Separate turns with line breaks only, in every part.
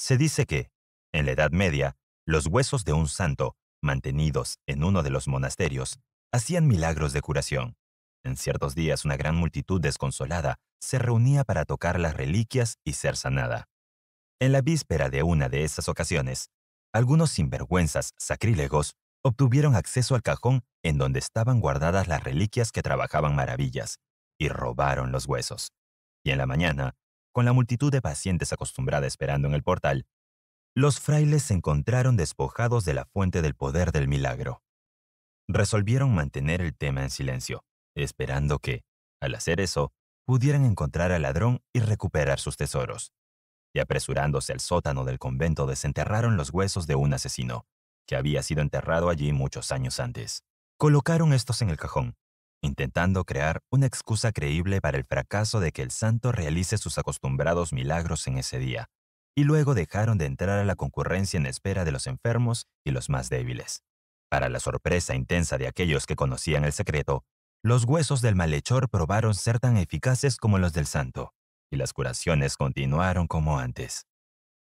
Se dice que, en la Edad Media, los huesos de un santo, mantenidos en uno de los monasterios, hacían milagros de curación. En ciertos días una gran multitud desconsolada se reunía para tocar las reliquias y ser sanada. En la víspera de una de esas ocasiones, algunos sinvergüenzas sacrílegos obtuvieron acceso al cajón en donde estaban guardadas las reliquias que trabajaban maravillas, y robaron los huesos. Y en la mañana, con la multitud de pacientes acostumbrada esperando en el portal, los frailes se encontraron despojados de la fuente del poder del milagro. Resolvieron mantener el tema en silencio, esperando que, al hacer eso, pudieran encontrar al ladrón y recuperar sus tesoros. Y apresurándose al sótano del convento desenterraron los huesos de un asesino, que había sido enterrado allí muchos años antes. Colocaron estos en el cajón intentando crear una excusa creíble para el fracaso de que el santo realice sus acostumbrados milagros en ese día, y luego dejaron de entrar a la concurrencia en espera de los enfermos y los más débiles. Para la sorpresa intensa de aquellos que conocían el secreto, los huesos del malhechor probaron ser tan eficaces como los del santo, y las curaciones continuaron como antes.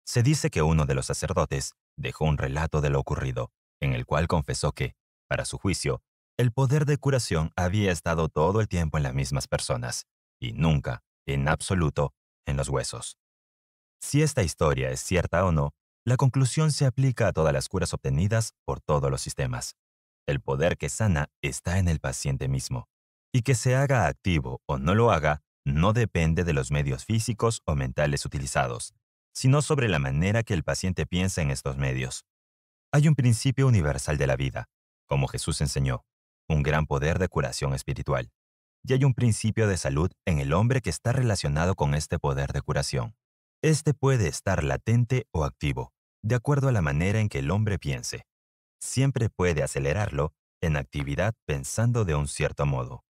Se dice que uno de los sacerdotes dejó un relato de lo ocurrido, en el cual confesó que, para su juicio, el poder de curación había estado todo el tiempo en las mismas personas, y nunca, en absoluto, en los huesos. Si esta historia es cierta o no, la conclusión se aplica a todas las curas obtenidas por todos los sistemas. El poder que sana está en el paciente mismo, y que se haga activo o no lo haga no depende de los medios físicos o mentales utilizados, sino sobre la manera que el paciente piensa en estos medios. Hay un principio universal de la vida, como Jesús enseñó, un gran poder de curación espiritual. Y hay un principio de salud en el hombre que está relacionado con este poder de curación. Este puede estar latente o activo, de acuerdo a la manera en que el hombre piense. Siempre puede acelerarlo en actividad pensando de un cierto modo.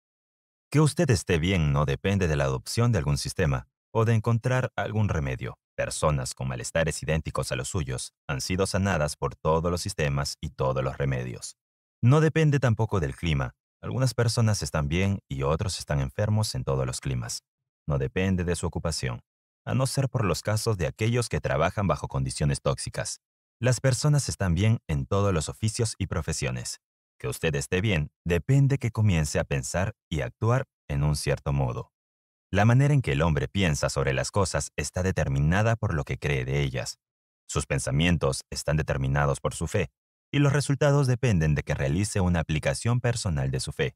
Que usted esté bien no depende de la adopción de algún sistema o de encontrar algún remedio. Personas con malestares idénticos a los suyos han sido sanadas por todos los sistemas y todos los remedios. No depende tampoco del clima. Algunas personas están bien y otros están enfermos en todos los climas. No depende de su ocupación, a no ser por los casos de aquellos que trabajan bajo condiciones tóxicas. Las personas están bien en todos los oficios y profesiones. Que usted esté bien depende que comience a pensar y actuar en un cierto modo. La manera en que el hombre piensa sobre las cosas está determinada por lo que cree de ellas. Sus pensamientos están determinados por su fe, y los resultados dependen de que realice una aplicación personal de su fe.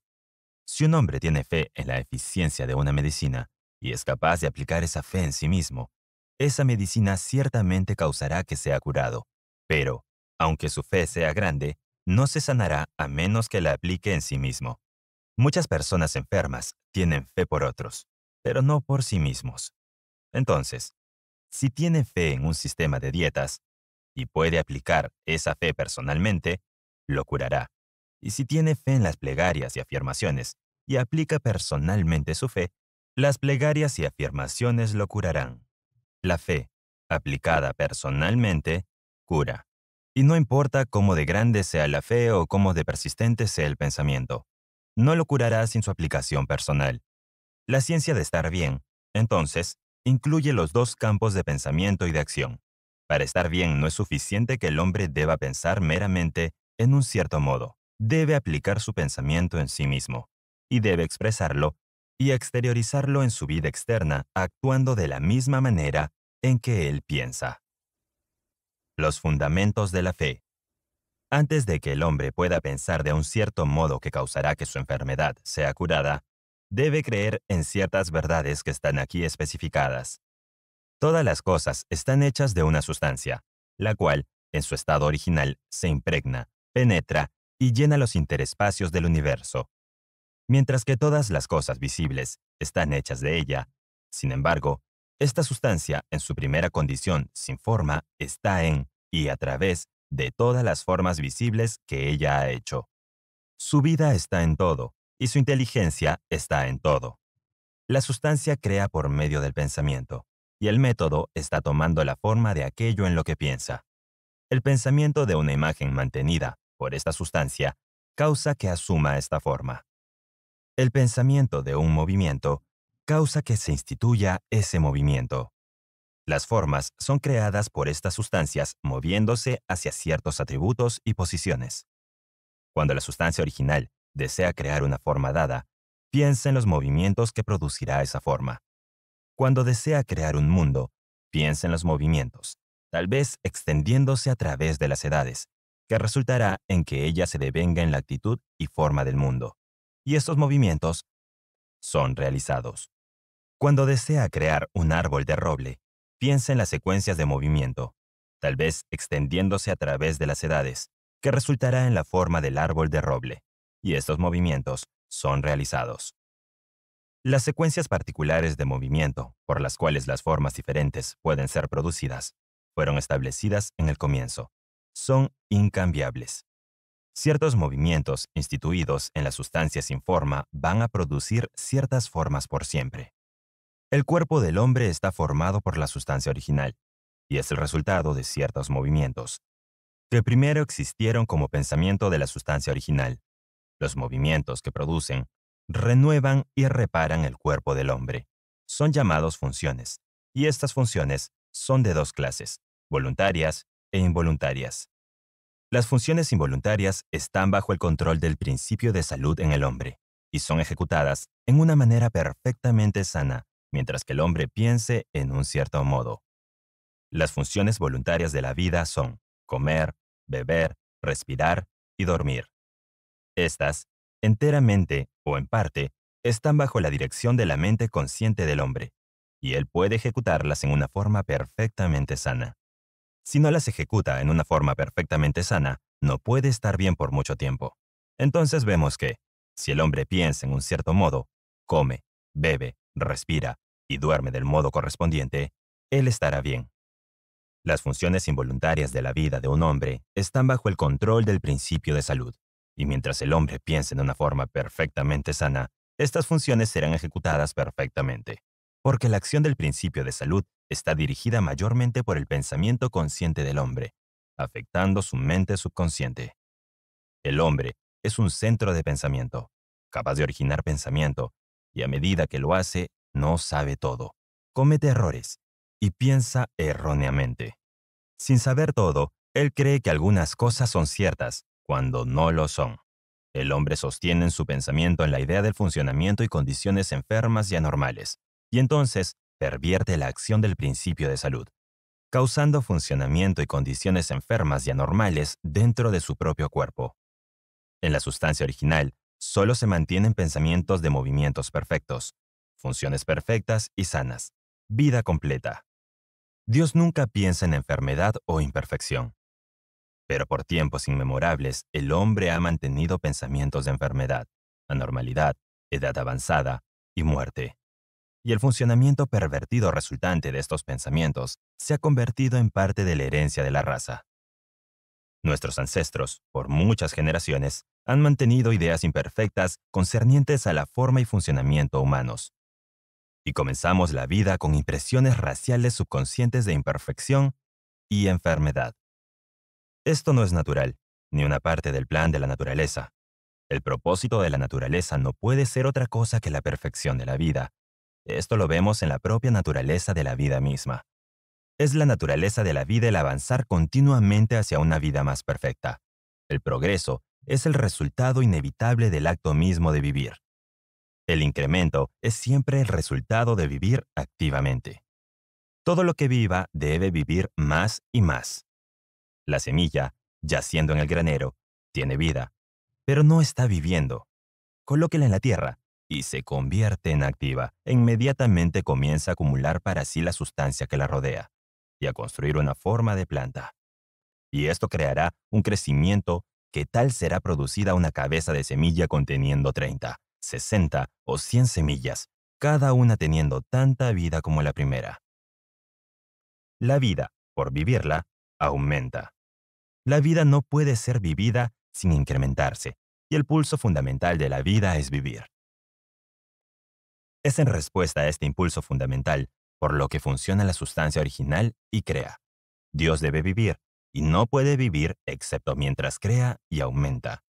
Si un hombre tiene fe en la eficiencia de una medicina y es capaz de aplicar esa fe en sí mismo, esa medicina ciertamente causará que sea curado. Pero, aunque su fe sea grande, no se sanará a menos que la aplique en sí mismo. Muchas personas enfermas tienen fe por otros, pero no por sí mismos. Entonces, si tiene fe en un sistema de dietas, y puede aplicar esa fe personalmente, lo curará. Y si tiene fe en las plegarias y afirmaciones y aplica personalmente su fe, las plegarias y afirmaciones lo curarán. La fe, aplicada personalmente, cura. Y no importa cómo de grande sea la fe o cómo de persistente sea el pensamiento, no lo curará sin su aplicación personal. La ciencia de estar bien, entonces, incluye los dos campos de pensamiento y de acción. Para estar bien no es suficiente que el hombre deba pensar meramente en un cierto modo. Debe aplicar su pensamiento en sí mismo y debe expresarlo y exteriorizarlo en su vida externa actuando de la misma manera en que él piensa. Los fundamentos de la fe. Antes de que el hombre pueda pensar de un cierto modo que causará que su enfermedad sea curada, debe creer en ciertas verdades que están aquí especificadas. Todas las cosas están hechas de una sustancia, la cual, en su estado original, se impregna, penetra y llena los interespacios del universo. Mientras que todas las cosas visibles están hechas de ella, sin embargo, esta sustancia en su primera condición sin forma está en y a través de todas las formas visibles que ella ha hecho. Su vida está en todo y su inteligencia está en todo. La sustancia crea por medio del pensamiento, y el método está tomando la forma de aquello en lo que piensa. El pensamiento de una imagen mantenida por esta sustancia causa que asuma esta forma. El pensamiento de un movimiento causa que se instituya ese movimiento. Las formas son creadas por estas sustancias moviéndose hacia ciertos atributos y posiciones. Cuando la sustancia original desea crear una forma dada, piensa en los movimientos que producirá esa forma. Cuando desea crear un mundo, piensa en los movimientos, tal vez extendiéndose a través de las edades, que resultará en que ella se devenga en la actitud y forma del mundo. Y estos movimientos son realizados. Cuando desea crear un árbol de roble, piensa en las secuencias de movimiento, tal vez extendiéndose a través de las edades, que resultará en la forma del árbol de roble, y estos movimientos son realizados. Las secuencias particulares de movimiento, por las cuales las formas diferentes pueden ser producidas, fueron establecidas en el comienzo. Son incambiables. Ciertos movimientos instituidos en la sustancia sin forma van a producir ciertas formas por siempre. El cuerpo del hombre está formado por la sustancia original, y es el resultado de ciertos movimientos, que primero existieron como pensamiento de la sustancia original. Los movimientos que producen renuevan y reparan el cuerpo del hombre. Son llamados funciones, y estas funciones son de dos clases, voluntarias e involuntarias. Las funciones involuntarias están bajo el control del principio de salud en el hombre, y son ejecutadas en una manera perfectamente sana, mientras que el hombre piense en un cierto modo. Las funciones voluntarias de la vida son comer, beber, respirar y dormir. Estas enteramente o en parte, están bajo la dirección de la mente consciente del hombre, y él puede ejecutarlas en una forma perfectamente sana. Si no las ejecuta en una forma perfectamente sana, no puede estar bien por mucho tiempo. Entonces vemos que, si el hombre piensa en un cierto modo, come, bebe, respira y duerme del modo correspondiente, él estará bien. Las funciones involuntarias de la vida de un hombre están bajo el control del principio de salud. Y mientras el hombre piense de una forma perfectamente sana, estas funciones serán ejecutadas perfectamente, porque la acción del principio de salud está dirigida mayormente por el pensamiento consciente del hombre, afectando su mente subconsciente. El hombre es un centro de pensamiento, capaz de originar pensamiento, y a medida que lo hace, no sabe todo, comete errores y piensa erróneamente. Sin saber todo, él cree que algunas cosas son ciertas cuando no lo son. El hombre sostiene en su pensamiento en la idea del funcionamiento y condiciones enfermas y anormales, y entonces pervierte la acción del principio de salud, causando funcionamiento y condiciones enfermas y anormales dentro de su propio cuerpo. En la sustancia original, solo se mantienen pensamientos de movimientos perfectos, funciones perfectas y sanas, vida completa. Dios nunca piensa en enfermedad o imperfección. Pero por tiempos inmemorables, el hombre ha mantenido pensamientos de enfermedad, anormalidad, edad avanzada y muerte. Y el funcionamiento pervertido resultante de estos pensamientos se ha convertido en parte de la herencia de la raza. Nuestros ancestros, por muchas generaciones, han mantenido ideas imperfectas concernientes a la forma y funcionamiento humanos. Y comenzamos la vida con impresiones raciales subconscientes de imperfección y enfermedad. Esto no es natural, ni una parte del plan de la naturaleza. El propósito de la naturaleza no puede ser otra cosa que la perfección de la vida. Esto lo vemos en la propia naturaleza de la vida misma. Es la naturaleza de la vida el avanzar continuamente hacia una vida más perfecta. El progreso es el resultado inevitable del acto mismo de vivir. El incremento es siempre el resultado de vivir activamente. Todo lo que viva debe vivir más y más. La semilla, yaciendo en el granero, tiene vida, pero no está viviendo. Colóquela en la tierra y se convierte en activa. E inmediatamente comienza a acumular para sí la sustancia que la rodea y a construir una forma de planta. Y esto creará un crecimiento que tal será producida una cabeza de semilla conteniendo 30, 60 o 100 semillas, cada una teniendo tanta vida como la primera. La vida, por vivirla, aumenta. La vida no puede ser vivida sin incrementarse, y el pulso fundamental de la vida es vivir. Es en respuesta a este impulso fundamental por lo que funciona la sustancia original y crea. Dios debe vivir, y no puede vivir excepto mientras crea y aumenta.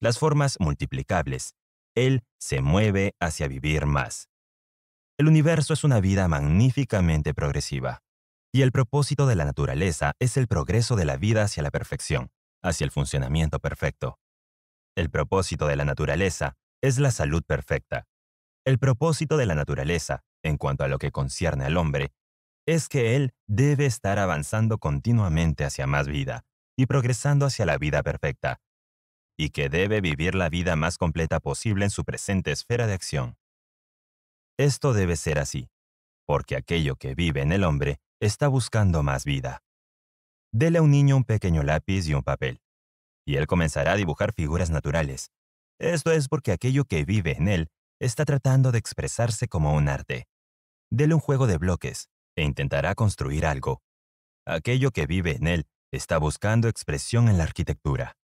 Las formas multiplicables. Él se mueve hacia vivir más. El universo es una vida magníficamente progresiva. Y el propósito de la naturaleza es el progreso de la vida hacia la perfección, hacia el funcionamiento perfecto. El propósito de la naturaleza es la salud perfecta. El propósito de la naturaleza, en cuanto a lo que concierne al hombre, es que él debe estar avanzando continuamente hacia más vida y progresando hacia la vida perfecta, y que debe vivir la vida más completa posible en su presente esfera de acción. Esto debe ser así, porque aquello que vive en el hombre está buscando más vida. Dele a un niño un pequeño lápiz y un papel, y él comenzará a dibujar figuras naturales. Esto es porque aquello que vive en él está tratando de expresarse como un arte. Dele un juego de bloques e intentará construir algo. Aquello que vive en él está buscando expresión en la arquitectura.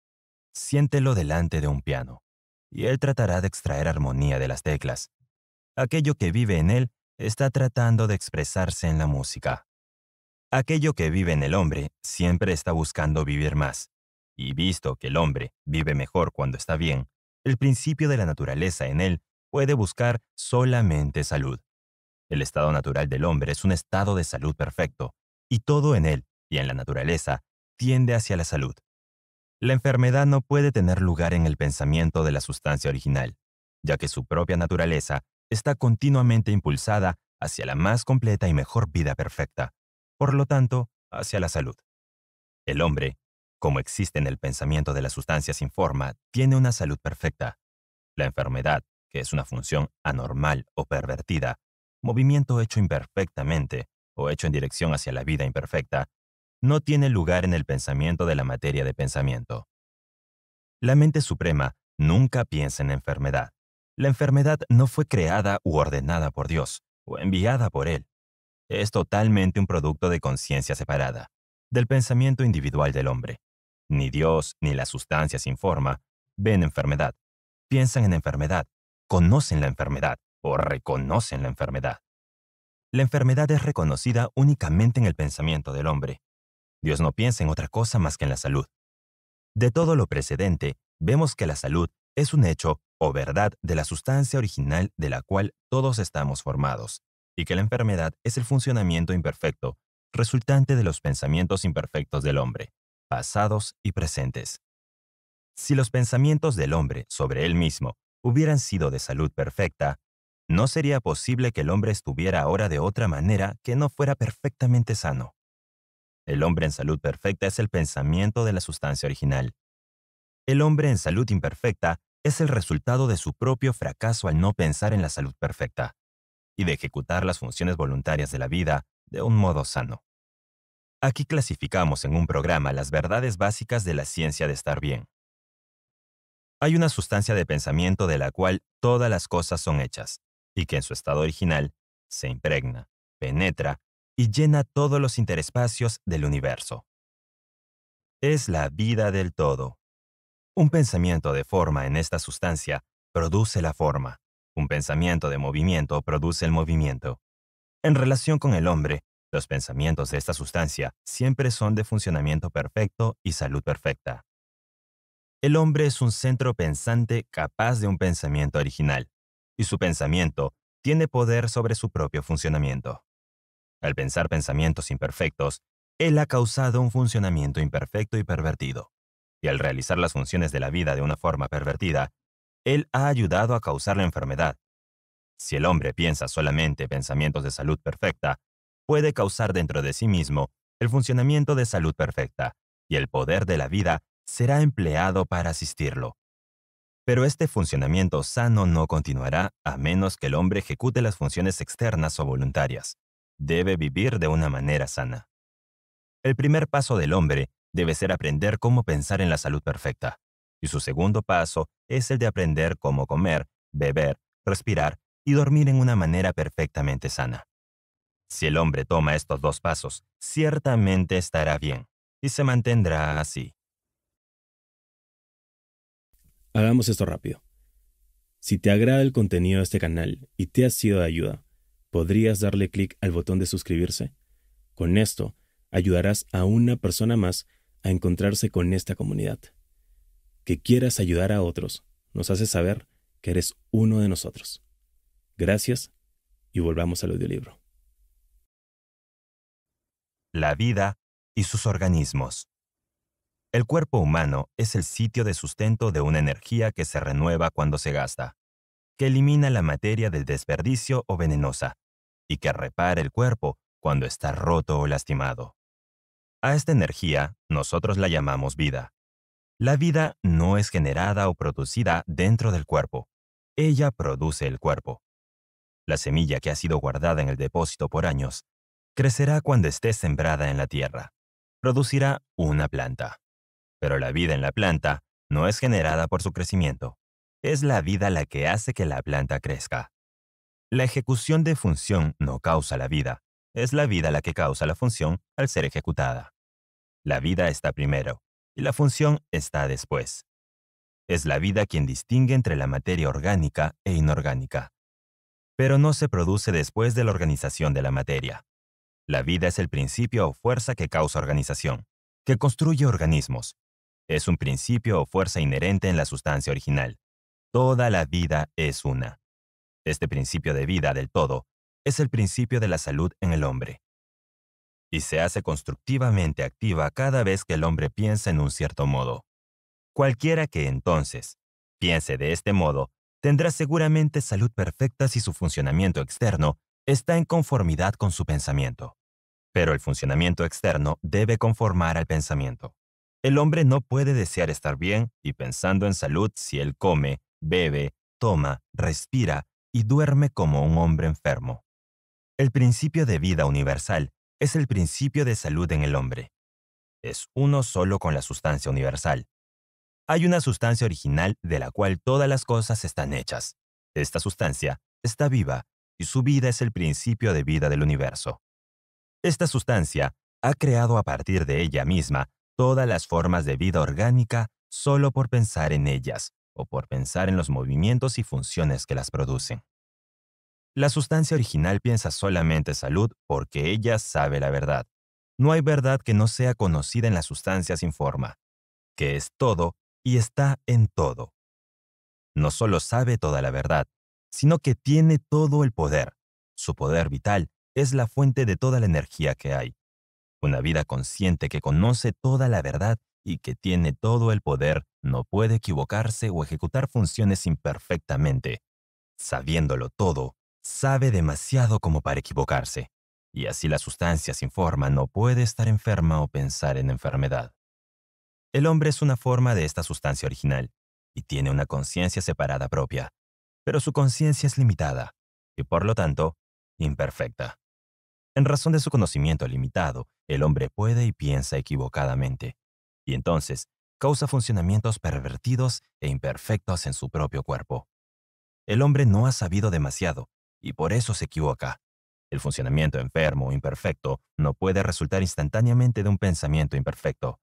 Siéntelo delante de un piano, y él tratará de extraer armonía de las teclas. Aquello que vive en él está tratando de expresarse en la música. Aquello que vive en el hombre siempre está buscando vivir más. Y visto que el hombre vive mejor cuando está bien, el principio de la naturaleza en él puede buscar solamente salud. El estado natural del hombre es un estado de salud perfecto, y todo en él y en la naturaleza tiende hacia la salud. La enfermedad no puede tener lugar en el pensamiento de la sustancia original, ya que su propia naturaleza está continuamente impulsada hacia la más completa y mejor vida perfecta por lo tanto, hacia la salud. El hombre, como existe en el pensamiento de la sustancia sin forma, tiene una salud perfecta. La enfermedad, que es una función anormal o pervertida, movimiento hecho imperfectamente o hecho en dirección hacia la vida imperfecta, no tiene lugar en el pensamiento de la materia de pensamiento. La mente suprema nunca piensa en enfermedad. La enfermedad no fue creada u ordenada por Dios o enviada por Él es totalmente un producto de conciencia separada, del pensamiento individual del hombre. Ni Dios ni la sustancia sin forma ven enfermedad, piensan en enfermedad, conocen la enfermedad o reconocen la enfermedad. La enfermedad es reconocida únicamente en el pensamiento del hombre. Dios no piensa en otra cosa más que en la salud. De todo lo precedente, vemos que la salud es un hecho o verdad de la sustancia original de la cual todos estamos formados, y que la enfermedad es el funcionamiento imperfecto, resultante de los pensamientos imperfectos del hombre, pasados y presentes. Si los pensamientos del hombre sobre él mismo hubieran sido de salud perfecta, no sería posible que el hombre estuviera ahora de otra manera que no fuera perfectamente sano. El hombre en salud perfecta es el pensamiento de la sustancia original. El hombre en salud imperfecta es el resultado de su propio fracaso al no pensar en la salud perfecta y de ejecutar las funciones voluntarias de la vida de un modo sano. Aquí clasificamos en un programa las verdades básicas de la ciencia de estar bien. Hay una sustancia de pensamiento de la cual todas las cosas son hechas, y que en su estado original se impregna, penetra y llena todos los interespacios del universo. Es la vida del todo. Un pensamiento de forma en esta sustancia produce la forma, un pensamiento de movimiento produce el movimiento. En relación con el hombre, los pensamientos de esta sustancia siempre son de funcionamiento perfecto y salud perfecta. El hombre es un centro pensante capaz de un pensamiento original, y su pensamiento tiene poder sobre su propio funcionamiento. Al pensar pensamientos imperfectos, él ha causado un funcionamiento imperfecto y pervertido, y al realizar las funciones de la vida de una forma pervertida, él ha ayudado a causar la enfermedad. Si el hombre piensa solamente pensamientos de salud perfecta, puede causar dentro de sí mismo el funcionamiento de salud perfecta, y el poder de la vida será empleado para asistirlo. Pero este funcionamiento sano no continuará a menos que el hombre ejecute las funciones externas o voluntarias. Debe vivir de una manera sana. El primer paso del hombre debe ser aprender cómo pensar en la salud perfecta y su segundo paso es el de aprender cómo comer, beber, respirar y dormir en una manera perfectamente sana. Si el hombre toma estos dos pasos, ciertamente estará bien y se mantendrá así. Hagamos esto rápido. Si te agrada el contenido de este canal y te ha sido de ayuda, podrías darle clic al botón de suscribirse. Con esto, ayudarás a una persona más a encontrarse con esta comunidad que quieras ayudar a otros nos hace saber que eres uno de nosotros. Gracias y volvamos al audiolibro. La vida y sus organismos. El cuerpo humano es el sitio de sustento de una energía que se renueva cuando se gasta, que elimina la materia del desperdicio o venenosa, y que repara el cuerpo cuando está roto o lastimado. A esta energía nosotros la llamamos vida. La vida no es generada o producida dentro del cuerpo. Ella produce el cuerpo. La semilla que ha sido guardada en el depósito por años crecerá cuando esté sembrada en la tierra. Producirá una planta. Pero la vida en la planta no es generada por su crecimiento. Es la vida la que hace que la planta crezca. La ejecución de función no causa la vida. Es la vida la que causa la función al ser ejecutada. La vida está primero, y la función está después. Es la vida quien distingue entre la materia orgánica e inorgánica. Pero no se produce después de la organización de la materia. La vida es el principio o fuerza que causa organización, que construye organismos. Es un principio o fuerza inherente en la sustancia original. Toda la vida es una. Este principio de vida del todo es el principio de la salud en el hombre y se hace constructivamente activa cada vez que el hombre piensa en un cierto modo. Cualquiera que entonces piense de este modo, tendrá seguramente salud perfecta si su funcionamiento externo está en conformidad con su pensamiento. Pero el funcionamiento externo debe conformar al pensamiento. El hombre no puede desear estar bien y pensando en salud si él come, bebe, toma, respira y duerme como un hombre enfermo. El principio de vida universal es el principio de salud en el hombre. Es uno solo con la sustancia universal. Hay una sustancia original de la cual todas las cosas están hechas. Esta sustancia está viva y su vida es el principio de vida del universo. Esta sustancia ha creado a partir de ella misma todas las formas de vida orgánica solo por pensar en ellas o por pensar en los movimientos y funciones que las producen. La sustancia original piensa solamente salud porque ella sabe la verdad. No hay verdad que no sea conocida en la sustancia sin forma, que es todo y está en todo. No solo sabe toda la verdad, sino que tiene todo el poder. Su poder vital es la fuente de toda la energía que hay. Una vida consciente que conoce toda la verdad y que tiene todo el poder no puede equivocarse o ejecutar funciones imperfectamente. Sabiéndolo todo, sabe demasiado como para equivocarse, y así la sustancia sin forma no puede estar enferma o pensar en enfermedad. El hombre es una forma de esta sustancia original, y tiene una conciencia separada propia, pero su conciencia es limitada, y por lo tanto, imperfecta. En razón de su conocimiento limitado, el hombre puede y piensa equivocadamente, y entonces causa funcionamientos pervertidos e imperfectos en su propio cuerpo. El hombre no ha sabido demasiado, y por eso se equivoca. El funcionamiento enfermo o imperfecto no puede resultar instantáneamente de un pensamiento imperfecto,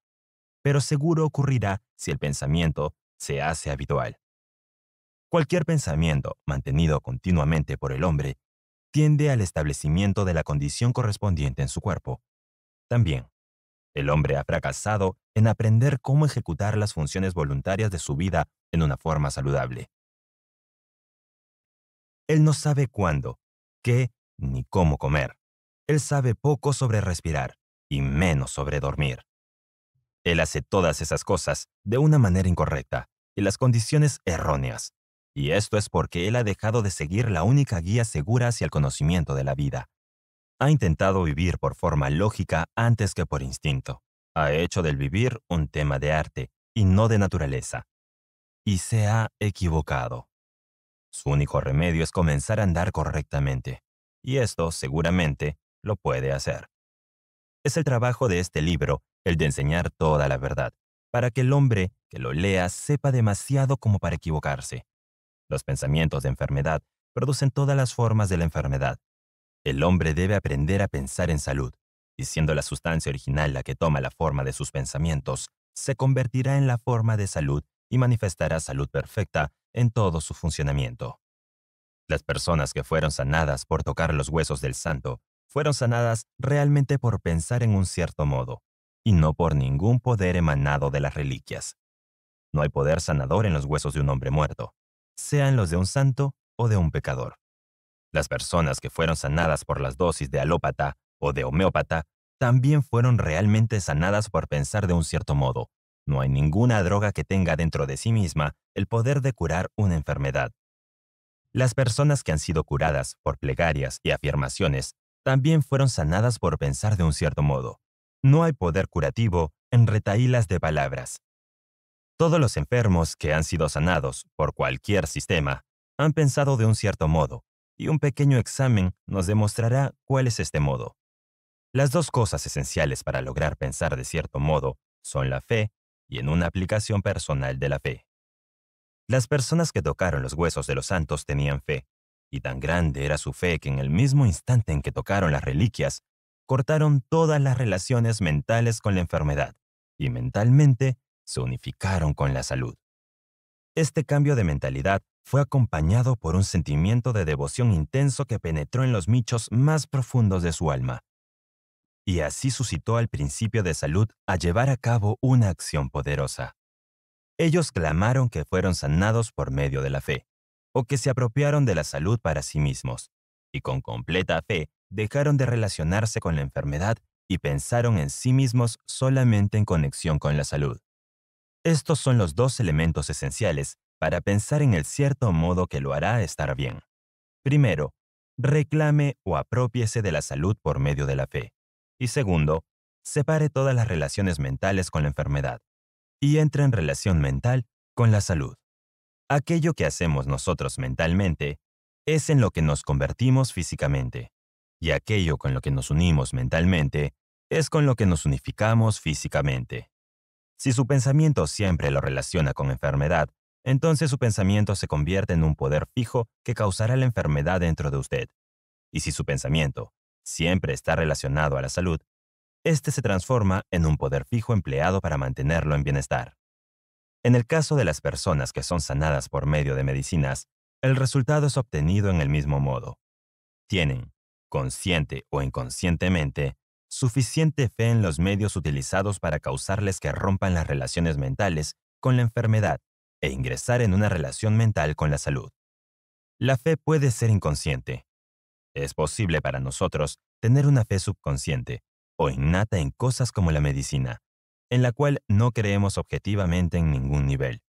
pero seguro ocurrirá si el pensamiento se hace habitual. Cualquier pensamiento mantenido continuamente por el hombre tiende al establecimiento de la condición correspondiente en su cuerpo. También, el hombre ha fracasado en aprender cómo ejecutar las funciones voluntarias de su vida en una forma saludable. Él no sabe cuándo, qué ni cómo comer. Él sabe poco sobre respirar y menos sobre dormir. Él hace todas esas cosas de una manera incorrecta y las condiciones erróneas. Y esto es porque él ha dejado de seguir la única guía segura hacia el conocimiento de la vida. Ha intentado vivir por forma lógica antes que por instinto. Ha hecho del vivir un tema de arte y no de naturaleza. Y se ha equivocado. Su único remedio es comenzar a andar correctamente, y esto seguramente lo puede hacer. Es el trabajo de este libro el de enseñar toda la verdad, para que el hombre que lo lea sepa demasiado como para equivocarse. Los pensamientos de enfermedad producen todas las formas de la enfermedad. El hombre debe aprender a pensar en salud, y siendo la sustancia original la que toma la forma de sus pensamientos, se convertirá en la forma de salud y manifestará salud perfecta en todo su funcionamiento. Las personas que fueron sanadas por tocar los huesos del santo fueron sanadas realmente por pensar en un cierto modo, y no por ningún poder emanado de las reliquias. No hay poder sanador en los huesos de un hombre muerto, sean los de un santo o de un pecador. Las personas que fueron sanadas por las dosis de alópata o de homeópata también fueron realmente sanadas por pensar de un cierto modo, no hay ninguna droga que tenga dentro de sí misma el poder de curar una enfermedad. Las personas que han sido curadas por plegarias y afirmaciones también fueron sanadas por pensar de un cierto modo. No hay poder curativo en retaílas de palabras. Todos los enfermos que han sido sanados por cualquier sistema han pensado de un cierto modo, y un pequeño examen nos demostrará cuál es este modo. Las dos cosas esenciales para lograr pensar de cierto modo son la fe y en una aplicación personal de la fe. Las personas que tocaron los huesos de los santos tenían fe, y tan grande era su fe que en el mismo instante en que tocaron las reliquias, cortaron todas las relaciones mentales con la enfermedad, y mentalmente se unificaron con la salud. Este cambio de mentalidad fue acompañado por un sentimiento de devoción intenso que penetró en los michos más profundos de su alma, y así suscitó al principio de salud a llevar a cabo una acción poderosa. Ellos clamaron que fueron sanados por medio de la fe, o que se apropiaron de la salud para sí mismos, y con completa fe dejaron de relacionarse con la enfermedad y pensaron en sí mismos solamente en conexión con la salud. Estos son los dos elementos esenciales para pensar en el cierto modo que lo hará estar bien. Primero, reclame o apropiese de la salud por medio de la fe. Y segundo, separe todas las relaciones mentales con la enfermedad y entra en relación mental con la salud. Aquello que hacemos nosotros mentalmente es en lo que nos convertimos físicamente, y aquello con lo que nos unimos mentalmente es con lo que nos unificamos físicamente. Si su pensamiento siempre lo relaciona con enfermedad, entonces su pensamiento se convierte en un poder fijo que causará la enfermedad dentro de usted. Y si su pensamiento siempre está relacionado a la salud, este se transforma en un poder fijo empleado para mantenerlo en bienestar. En el caso de las personas que son sanadas por medio de medicinas, el resultado es obtenido en el mismo modo. Tienen, consciente o inconscientemente, suficiente fe en los medios utilizados para causarles que rompan las relaciones mentales con la enfermedad e ingresar en una relación mental con la salud. La fe puede ser inconsciente, es posible para nosotros tener una fe subconsciente o innata en cosas como la medicina, en la cual no creemos objetivamente en ningún nivel.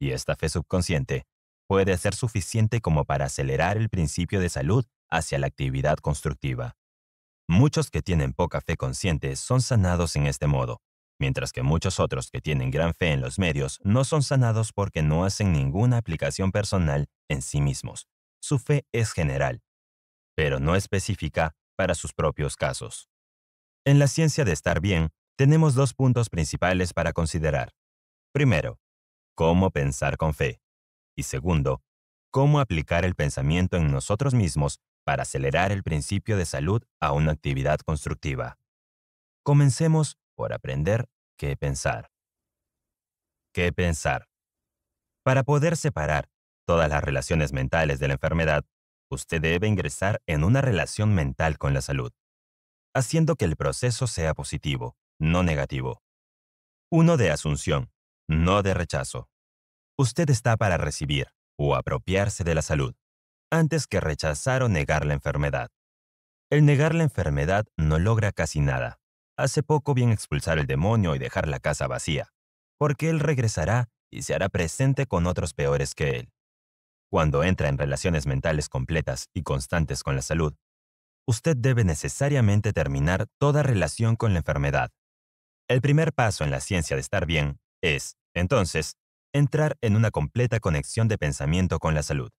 Y esta fe subconsciente puede ser suficiente como para acelerar el principio de salud hacia la actividad constructiva. Muchos que tienen poca fe consciente son sanados en este modo, mientras que muchos otros que tienen gran fe en los medios no son sanados porque no hacen ninguna aplicación personal en sí mismos. Su fe es general pero no específica para sus propios casos. En la ciencia de estar bien, tenemos dos puntos principales para considerar. Primero, cómo pensar con fe. Y segundo, cómo aplicar el pensamiento en nosotros mismos para acelerar el principio de salud a una actividad constructiva. Comencemos por aprender qué pensar. ¿Qué pensar? Para poder separar todas las relaciones mentales de la enfermedad, usted debe ingresar en una relación mental con la salud, haciendo que el proceso sea positivo, no negativo. Uno de asunción, no de rechazo. Usted está para recibir o apropiarse de la salud, antes que rechazar o negar la enfermedad. El negar la enfermedad no logra casi nada. Hace poco bien expulsar el demonio y dejar la casa vacía, porque él regresará y se hará presente con otros peores que él. Cuando entra en relaciones mentales completas y constantes con la salud, usted debe necesariamente terminar toda relación con la enfermedad. El primer paso en la ciencia de estar bien es, entonces, entrar en una completa conexión de pensamiento con la salud.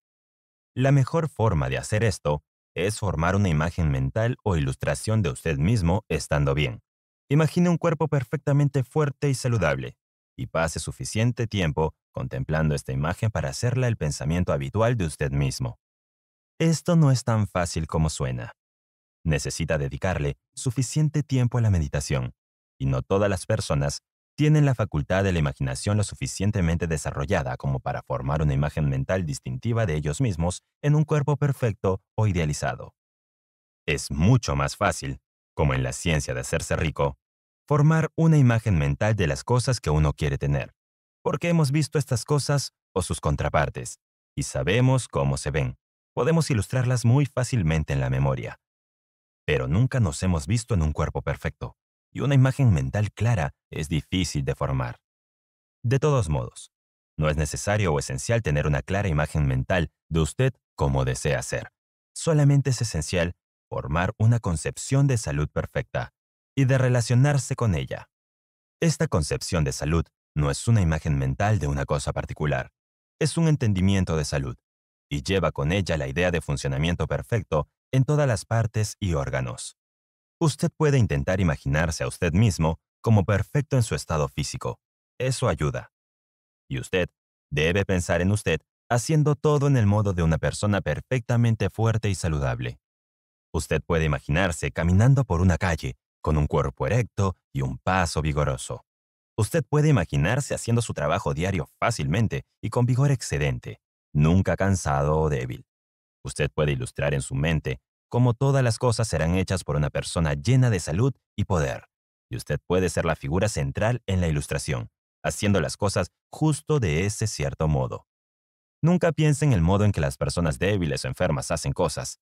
La mejor forma de hacer esto es formar una imagen mental o ilustración de usted mismo estando bien. Imagine un cuerpo perfectamente fuerte y saludable, y pase suficiente tiempo contemplando esta imagen para hacerla el pensamiento habitual de usted mismo. Esto no es tan fácil como suena. Necesita dedicarle suficiente tiempo a la meditación, y no todas las personas tienen la facultad de la imaginación lo suficientemente desarrollada como para formar una imagen mental distintiva de ellos mismos en un cuerpo perfecto o idealizado. Es mucho más fácil, como en la ciencia de hacerse rico, formar una imagen mental de las cosas que uno quiere tener, porque hemos visto estas cosas o sus contrapartes, y sabemos cómo se ven. Podemos ilustrarlas muy fácilmente en la memoria. Pero nunca nos hemos visto en un cuerpo perfecto, y una imagen mental clara es difícil de formar. De todos modos, no es necesario o esencial tener una clara imagen mental de usted como desea ser. Solamente es esencial formar una concepción de salud perfecta, y de relacionarse con ella. Esta concepción de salud no es una imagen mental de una cosa particular, es un entendimiento de salud, y lleva con ella la idea de funcionamiento perfecto en todas las partes y órganos. Usted puede intentar imaginarse a usted mismo como perfecto en su estado físico. Eso ayuda. Y usted debe pensar en usted haciendo todo en el modo de una persona perfectamente fuerte y saludable. Usted puede imaginarse caminando por una calle con un cuerpo erecto y un paso vigoroso. Usted puede imaginarse haciendo su trabajo diario fácilmente y con vigor excedente, nunca cansado o débil. Usted puede ilustrar en su mente cómo todas las cosas serán hechas por una persona llena de salud y poder, y usted puede ser la figura central en la ilustración, haciendo las cosas justo de ese cierto modo. Nunca piense en el modo en que las personas débiles o enfermas hacen cosas,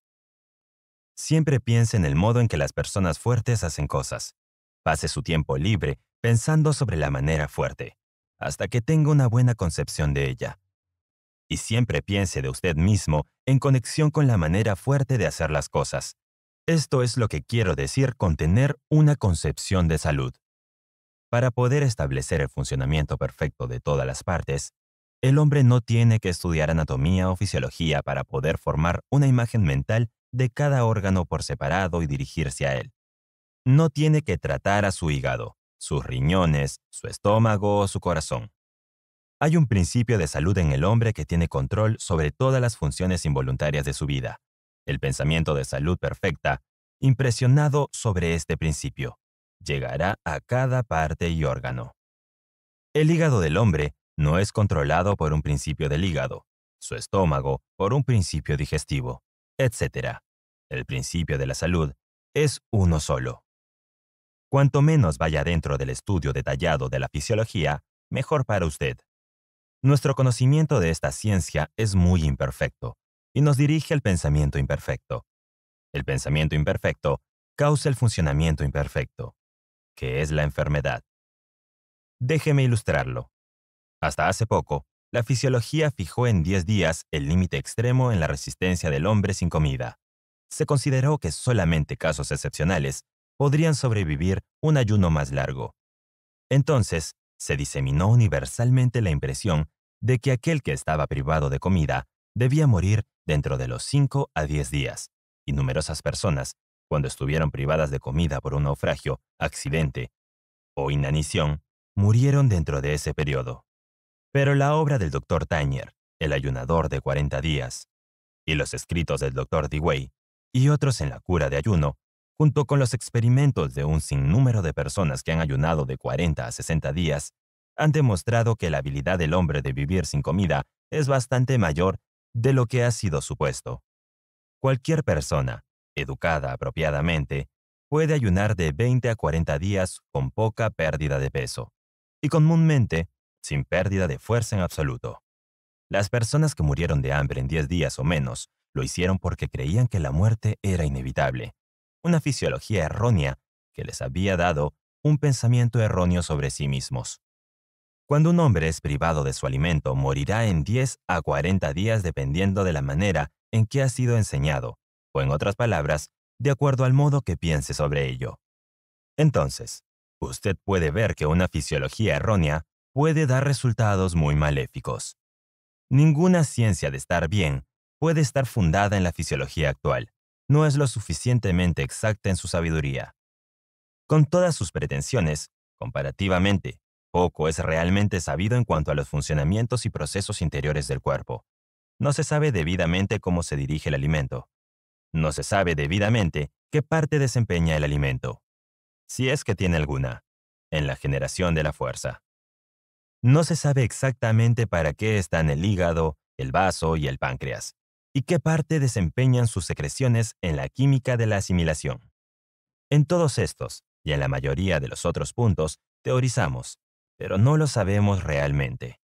Siempre piense en el modo en que las personas fuertes hacen cosas. Pase su tiempo libre pensando sobre la manera fuerte, hasta que tenga una buena concepción de ella. Y siempre piense de usted mismo en conexión con la manera fuerte de hacer las cosas. Esto es lo que quiero decir con tener una concepción de salud. Para poder establecer el funcionamiento perfecto de todas las partes, el hombre no tiene que estudiar anatomía o fisiología para poder formar una imagen mental de cada órgano por separado y dirigirse a él. No tiene que tratar a su hígado, sus riñones, su estómago o su corazón. Hay un principio de salud en el hombre que tiene control sobre todas las funciones involuntarias de su vida, el pensamiento de salud perfecta, impresionado sobre este principio, llegará a cada parte y órgano. El hígado del hombre no es controlado por un principio del hígado, su estómago por un principio digestivo, etc. El principio de la salud es uno solo. Cuanto menos vaya dentro del estudio detallado de la fisiología, mejor para usted. Nuestro conocimiento de esta ciencia es muy imperfecto y nos dirige al pensamiento imperfecto. El pensamiento imperfecto causa el funcionamiento imperfecto, que es la enfermedad. Déjeme ilustrarlo. Hasta hace poco, la fisiología fijó en 10 días el límite extremo en la resistencia del hombre sin comida. Se consideró que solamente casos excepcionales podrían sobrevivir un ayuno más largo. Entonces, se diseminó universalmente la impresión de que aquel que estaba privado de comida debía morir dentro de los 5 a 10 días, y numerosas personas, cuando estuvieron privadas de comida por un naufragio, accidente o inanición, murieron dentro de ese periodo. Pero la obra del doctor Tañer, El ayunador de 40 días, y los escritos del doctor Dewey y otros en la cura de ayuno, junto con los experimentos de un sinnúmero de personas que han ayunado de 40 a 60 días, han demostrado que la habilidad del hombre de vivir sin comida es bastante mayor de lo que ha sido supuesto. Cualquier persona, educada apropiadamente, puede ayunar de 20 a 40 días con poca pérdida de peso, y comúnmente sin pérdida de fuerza en absoluto. Las personas que murieron de hambre en 10 días o menos lo hicieron porque creían que la muerte era inevitable, una fisiología errónea que les había dado un pensamiento erróneo sobre sí mismos. Cuando un hombre es privado de su alimento, morirá en 10 a 40 días dependiendo de la manera en que ha sido enseñado, o en otras palabras, de acuerdo al modo que piense sobre ello. Entonces, usted puede ver que una fisiología errónea puede dar resultados muy maléficos. Ninguna ciencia de estar bien puede estar fundada en la fisiología actual. No es lo suficientemente exacta en su sabiduría. Con todas sus pretensiones, comparativamente, poco es realmente sabido en cuanto a los funcionamientos y procesos interiores del cuerpo. No se sabe debidamente cómo se dirige el alimento. No se sabe debidamente qué parte desempeña el alimento. Si es que tiene alguna, en la generación de la fuerza. No se sabe exactamente para qué están el hígado, el vaso y el páncreas, y qué parte desempeñan sus secreciones en la química de la asimilación. En todos estos, y en la mayoría de los otros puntos, teorizamos, pero no lo sabemos realmente.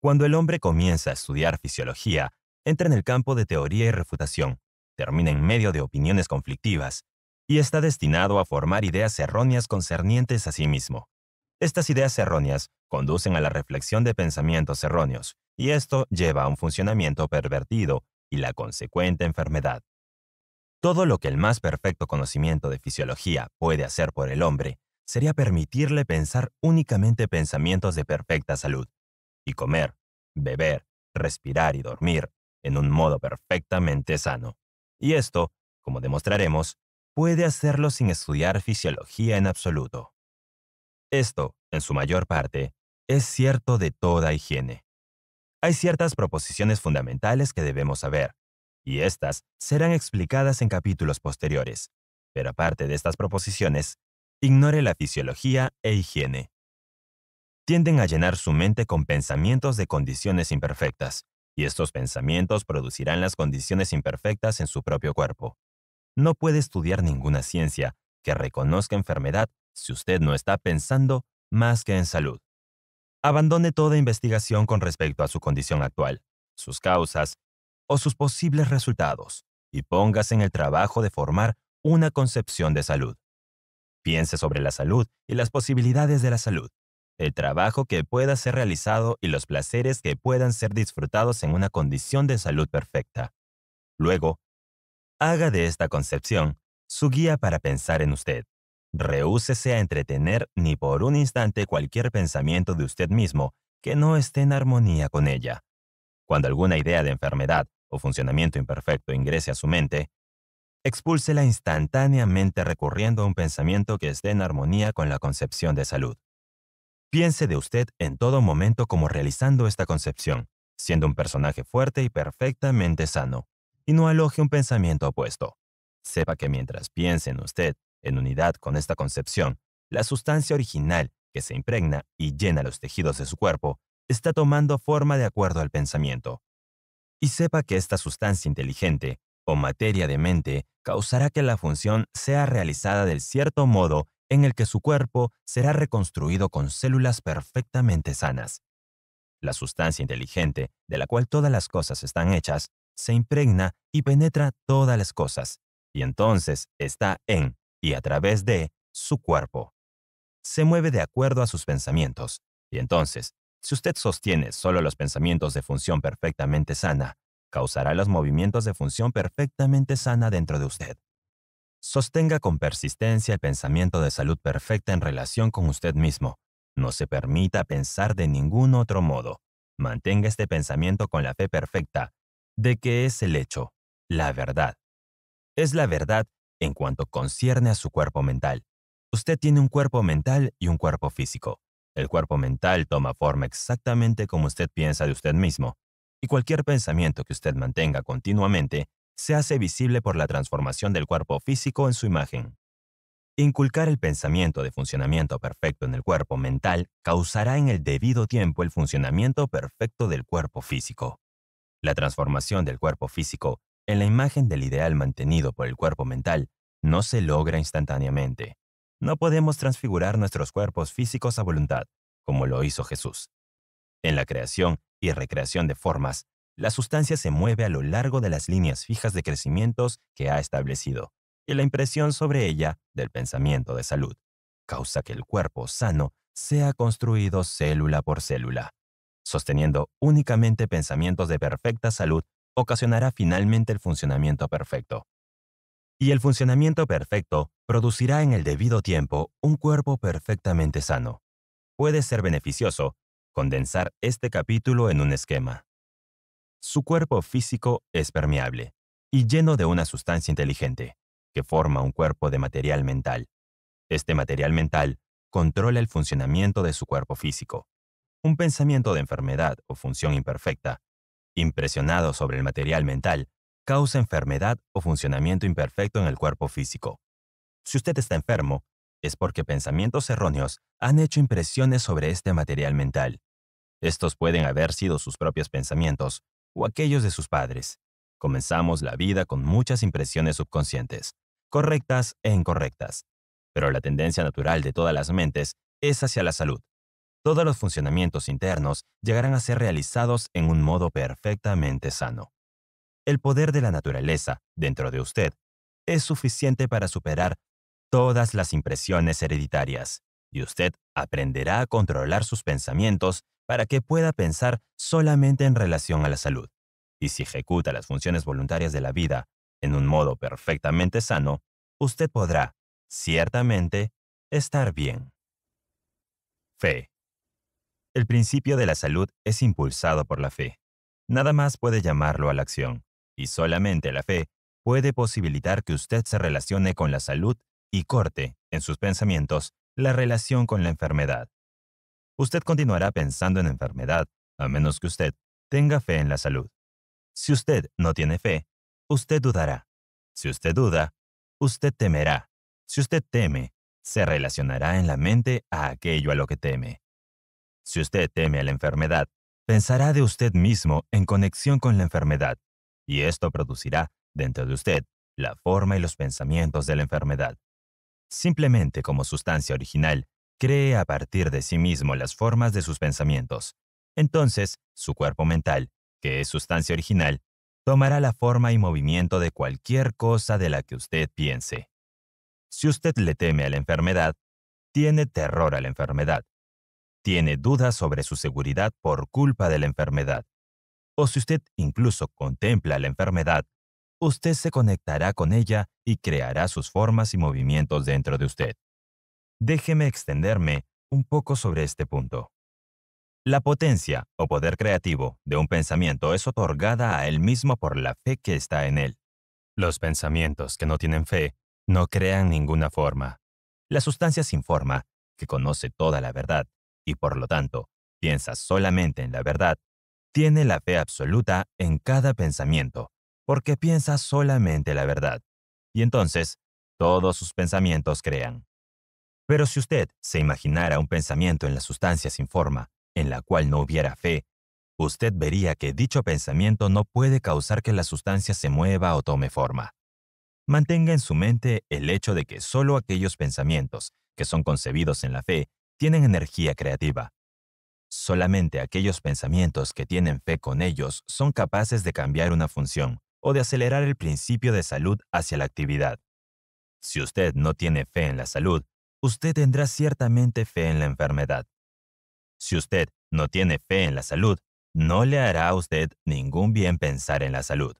Cuando el hombre comienza a estudiar fisiología, entra en el campo de teoría y refutación, termina en medio de opiniones conflictivas, y está destinado a formar ideas erróneas concernientes a sí mismo, estas ideas erróneas conducen a la reflexión de pensamientos erróneos, y esto lleva a un funcionamiento pervertido y la consecuente enfermedad. Todo lo que el más perfecto conocimiento de fisiología puede hacer por el hombre sería permitirle pensar únicamente pensamientos de perfecta salud, y comer, beber, respirar y dormir en un modo perfectamente sano. Y esto, como demostraremos, puede hacerlo sin estudiar fisiología en absoluto. Esto, en su mayor parte, es cierto de toda higiene. Hay ciertas proposiciones fundamentales que debemos saber, y estas serán explicadas en capítulos posteriores. Pero aparte de estas proposiciones, ignore la fisiología e higiene. Tienden a llenar su mente con pensamientos de condiciones imperfectas, y estos pensamientos producirán las condiciones imperfectas en su propio cuerpo. No puede estudiar ninguna ciencia que reconozca enfermedad si usted no está pensando más que en salud. Abandone toda investigación con respecto a su condición actual, sus causas o sus posibles resultados y póngase en el trabajo de formar una concepción de salud. Piense sobre la salud y las posibilidades de la salud, el trabajo que pueda ser realizado y los placeres que puedan ser disfrutados en una condición de salud perfecta. Luego, haga de esta concepción su guía para pensar en usted. Rehúsese a entretener ni por un instante cualquier pensamiento de usted mismo que no esté en armonía con ella. Cuando alguna idea de enfermedad o funcionamiento imperfecto ingrese a su mente, expúlsela instantáneamente recurriendo a un pensamiento que esté en armonía con la concepción de salud. Piense de usted en todo momento como realizando esta concepción, siendo un personaje fuerte y perfectamente sano, y no aloje un pensamiento opuesto. Sepa que mientras piense en usted en unidad con esta concepción, la sustancia original que se impregna y llena los tejidos de su cuerpo está tomando forma de acuerdo al pensamiento. Y sepa que esta sustancia inteligente o materia de mente causará que la función sea realizada del cierto modo en el que su cuerpo será reconstruido con células perfectamente sanas. La sustancia inteligente, de la cual todas las cosas están hechas, se impregna y penetra todas las cosas, y entonces está en y a través de su cuerpo. Se mueve de acuerdo a sus pensamientos. Y entonces, si usted sostiene solo los pensamientos de función perfectamente sana, causará los movimientos de función perfectamente sana dentro de usted. Sostenga con persistencia el pensamiento de salud perfecta en relación con usted mismo. No se permita pensar de ningún otro modo. Mantenga este pensamiento con la fe perfecta de que es el hecho, la verdad. Es la verdad en cuanto concierne a su cuerpo mental. Usted tiene un cuerpo mental y un cuerpo físico. El cuerpo mental toma forma exactamente como usted piensa de usted mismo, y cualquier pensamiento que usted mantenga continuamente se hace visible por la transformación del cuerpo físico en su imagen. Inculcar el pensamiento de funcionamiento perfecto en el cuerpo mental causará en el debido tiempo el funcionamiento perfecto del cuerpo físico. La transformación del cuerpo físico en la imagen del ideal mantenido por el cuerpo mental, no se logra instantáneamente. No podemos transfigurar nuestros cuerpos físicos a voluntad, como lo hizo Jesús. En la creación y recreación de formas, la sustancia se mueve a lo largo de las líneas fijas de crecimientos que ha establecido, y la impresión sobre ella del pensamiento de salud, causa que el cuerpo sano sea construido célula por célula, sosteniendo únicamente pensamientos de perfecta salud ocasionará finalmente el funcionamiento perfecto. Y el funcionamiento perfecto producirá en el debido tiempo un cuerpo perfectamente sano. Puede ser beneficioso condensar este capítulo en un esquema. Su cuerpo físico es permeable y lleno de una sustancia inteligente, que forma un cuerpo de material mental. Este material mental controla el funcionamiento de su cuerpo físico. Un pensamiento de enfermedad o función imperfecta impresionado sobre el material mental, causa enfermedad o funcionamiento imperfecto en el cuerpo físico. Si usted está enfermo, es porque pensamientos erróneos han hecho impresiones sobre este material mental. Estos pueden haber sido sus propios pensamientos o aquellos de sus padres. Comenzamos la vida con muchas impresiones subconscientes, correctas e incorrectas. Pero la tendencia natural de todas las mentes es hacia la salud, todos los funcionamientos internos llegarán a ser realizados en un modo perfectamente sano. El poder de la naturaleza, dentro de usted, es suficiente para superar todas las impresiones hereditarias, y usted aprenderá a controlar sus pensamientos para que pueda pensar solamente en relación a la salud. Y si ejecuta las funciones voluntarias de la vida en un modo perfectamente sano, usted podrá, ciertamente, estar bien. Fe. El principio de la salud es impulsado por la fe. Nada más puede llamarlo a la acción, y solamente la fe puede posibilitar que usted se relacione con la salud y corte, en sus pensamientos, la relación con la enfermedad. Usted continuará pensando en enfermedad, a menos que usted tenga fe en la salud. Si usted no tiene fe, usted dudará. Si usted duda, usted temerá. Si usted teme, se relacionará en la mente a aquello a lo que teme. Si usted teme a la enfermedad, pensará de usted mismo en conexión con la enfermedad, y esto producirá dentro de usted la forma y los pensamientos de la enfermedad. Simplemente como sustancia original, cree a partir de sí mismo las formas de sus pensamientos. Entonces, su cuerpo mental, que es sustancia original, tomará la forma y movimiento de cualquier cosa de la que usted piense. Si usted le teme a la enfermedad, tiene terror a la enfermedad tiene dudas sobre su seguridad por culpa de la enfermedad. O si usted incluso contempla la enfermedad, usted se conectará con ella y creará sus formas y movimientos dentro de usted. Déjeme extenderme un poco sobre este punto. La potencia o poder creativo de un pensamiento es otorgada a él mismo por la fe que está en él. Los pensamientos que no tienen fe no crean ninguna forma. La sustancia sin forma, que conoce toda la verdad, y por lo tanto piensa solamente en la verdad, tiene la fe absoluta en cada pensamiento, porque piensa solamente la verdad, y entonces todos sus pensamientos crean. Pero si usted se imaginara un pensamiento en la sustancia sin forma, en la cual no hubiera fe, usted vería que dicho pensamiento no puede causar que la sustancia se mueva o tome forma. Mantenga en su mente el hecho de que solo aquellos pensamientos que son concebidos en la fe tienen energía creativa. Solamente aquellos pensamientos que tienen fe con ellos son capaces de cambiar una función o de acelerar el principio de salud hacia la actividad. Si usted no tiene fe en la salud, usted tendrá ciertamente fe en la enfermedad. Si usted no tiene fe en la salud, no le hará a usted ningún bien pensar en la salud,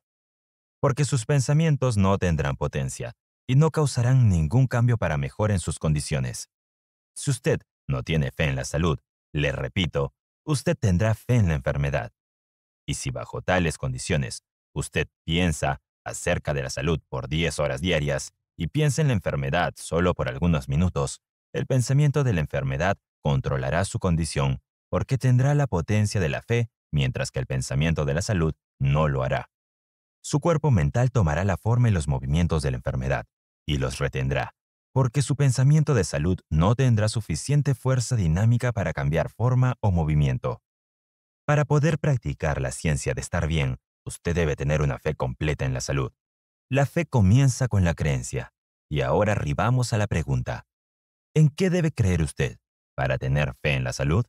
porque sus pensamientos no tendrán potencia y no causarán ningún cambio para mejor en sus condiciones. Si usted no tiene fe en la salud, le repito, usted tendrá fe en la enfermedad. Y si bajo tales condiciones usted piensa acerca de la salud por 10 horas diarias y piensa en la enfermedad solo por algunos minutos, el pensamiento de la enfermedad controlará su condición porque tendrá la potencia de la fe mientras que el pensamiento de la salud no lo hará. Su cuerpo mental tomará la forma y los movimientos de la enfermedad y los retendrá, porque su pensamiento de salud no tendrá suficiente fuerza dinámica para cambiar forma o movimiento. Para poder practicar la ciencia de estar bien, usted debe tener una fe completa en la salud. La fe comienza con la creencia. Y ahora arribamos a la pregunta. ¿En qué debe creer usted para tener fe en la salud?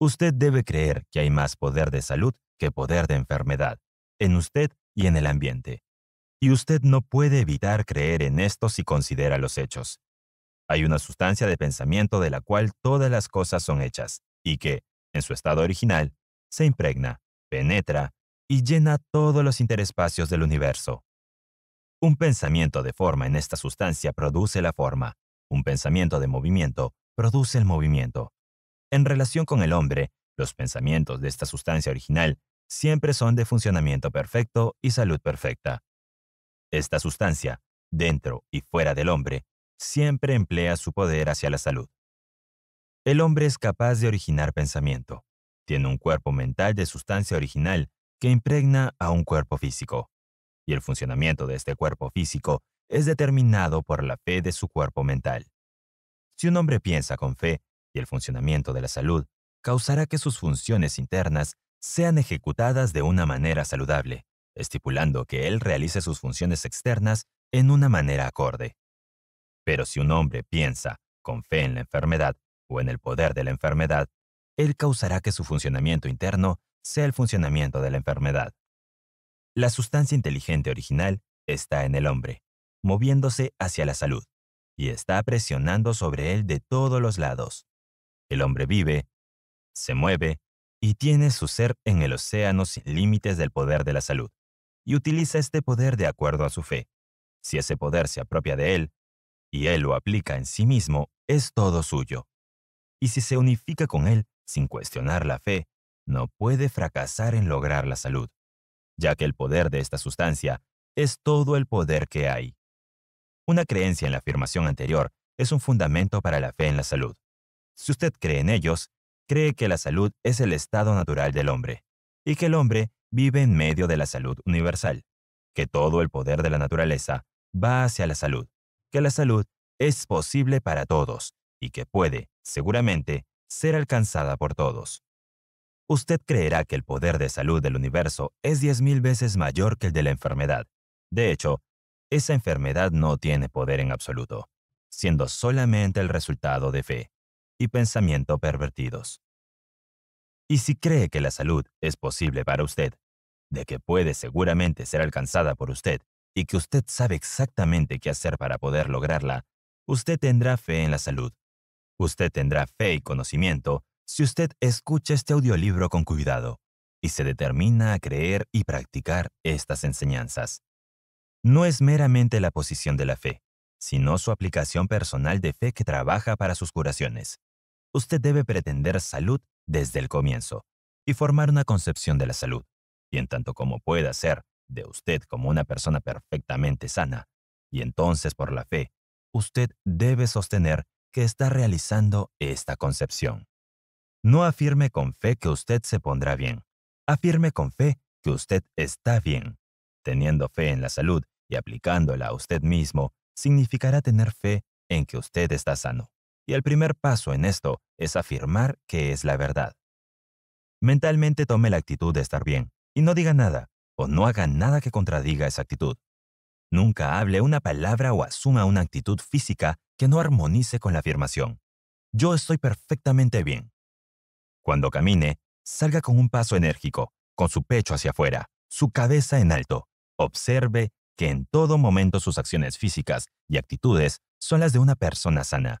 Usted debe creer que hay más poder de salud que poder de enfermedad, en usted y en el ambiente y usted no puede evitar creer en esto si considera los hechos. Hay una sustancia de pensamiento de la cual todas las cosas son hechas, y que, en su estado original, se impregna, penetra y llena todos los interespacios del universo. Un pensamiento de forma en esta sustancia produce la forma. Un pensamiento de movimiento produce el movimiento. En relación con el hombre, los pensamientos de esta sustancia original siempre son de funcionamiento perfecto y salud perfecta. Esta sustancia, dentro y fuera del hombre, siempre emplea su poder hacia la salud. El hombre es capaz de originar pensamiento. Tiene un cuerpo mental de sustancia original que impregna a un cuerpo físico. Y el funcionamiento de este cuerpo físico es determinado por la fe de su cuerpo mental. Si un hombre piensa con fe y el funcionamiento de la salud, causará que sus funciones internas sean ejecutadas de una manera saludable estipulando que él realice sus funciones externas en una manera acorde. Pero si un hombre piensa con fe en la enfermedad o en el poder de la enfermedad, él causará que su funcionamiento interno sea el funcionamiento de la enfermedad. La sustancia inteligente original está en el hombre, moviéndose hacia la salud, y está presionando sobre él de todos los lados. El hombre vive, se mueve y tiene su ser en el océano sin límites del poder de la salud y utiliza este poder de acuerdo a su fe. Si ese poder se apropia de él, y él lo aplica en sí mismo, es todo suyo. Y si se unifica con él sin cuestionar la fe, no puede fracasar en lograr la salud, ya que el poder de esta sustancia es todo el poder que hay. Una creencia en la afirmación anterior es un fundamento para la fe en la salud. Si usted cree en ellos, cree que la salud es el estado natural del hombre, y que el hombre vive en medio de la salud universal, que todo el poder de la naturaleza va hacia la salud, que la salud es posible para todos y que puede, seguramente, ser alcanzada por todos. Usted creerá que el poder de salud del universo es 10.000 veces mayor que el de la enfermedad. De hecho, esa enfermedad no tiene poder en absoluto, siendo solamente el resultado de fe y pensamiento pervertidos. Y si cree que la salud es posible para usted, de que puede seguramente ser alcanzada por usted y que usted sabe exactamente qué hacer para poder lograrla, usted tendrá fe en la salud. Usted tendrá fe y conocimiento si usted escucha este audiolibro con cuidado y se determina a creer y practicar estas enseñanzas. No es meramente la posición de la fe, sino su aplicación personal de fe que trabaja para sus curaciones. Usted debe pretender salud desde el comienzo y formar una concepción de la salud y en tanto como pueda ser de usted como una persona perfectamente sana, y entonces por la fe, usted debe sostener que está realizando esta concepción. No afirme con fe que usted se pondrá bien, afirme con fe que usted está bien. Teniendo fe en la salud y aplicándola a usted mismo, significará tener fe en que usted está sano. Y el primer paso en esto es afirmar que es la verdad. Mentalmente tome la actitud de estar bien, y no diga nada o no haga nada que contradiga esa actitud. Nunca hable una palabra o asuma una actitud física que no armonice con la afirmación. Yo estoy perfectamente bien. Cuando camine, salga con un paso enérgico, con su pecho hacia afuera, su cabeza en alto. Observe que en todo momento sus acciones físicas y actitudes son las de una persona sana.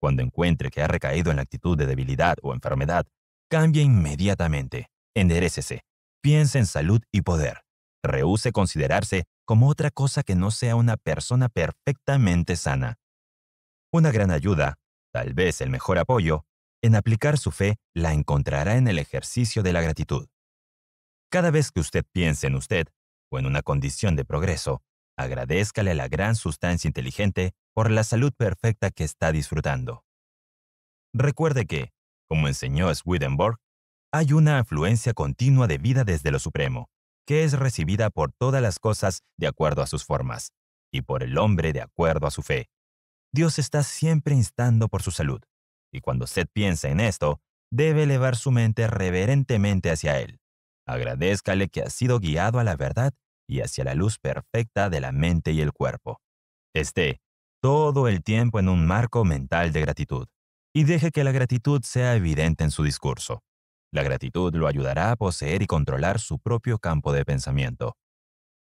Cuando encuentre que ha recaído en la actitud de debilidad o enfermedad, cambie inmediatamente, Enderecese. Piense en salud y poder. Rehúse considerarse como otra cosa que no sea una persona perfectamente sana. Una gran ayuda, tal vez el mejor apoyo, en aplicar su fe la encontrará en el ejercicio de la gratitud. Cada vez que usted piense en usted o en una condición de progreso, agradezcale a la gran sustancia inteligente por la salud perfecta que está disfrutando. Recuerde que, como enseñó Swedenborg, hay una afluencia continua de vida desde lo supremo, que es recibida por todas las cosas de acuerdo a sus formas, y por el hombre de acuerdo a su fe. Dios está siempre instando por su salud, y cuando usted piensa en esto, debe elevar su mente reverentemente hacia Él. Agradezcale que ha sido guiado a la verdad y hacia la luz perfecta de la mente y el cuerpo. Esté todo el tiempo en un marco mental de gratitud y deje que la gratitud sea evidente en su discurso. La gratitud lo ayudará a poseer y controlar su propio campo de pensamiento.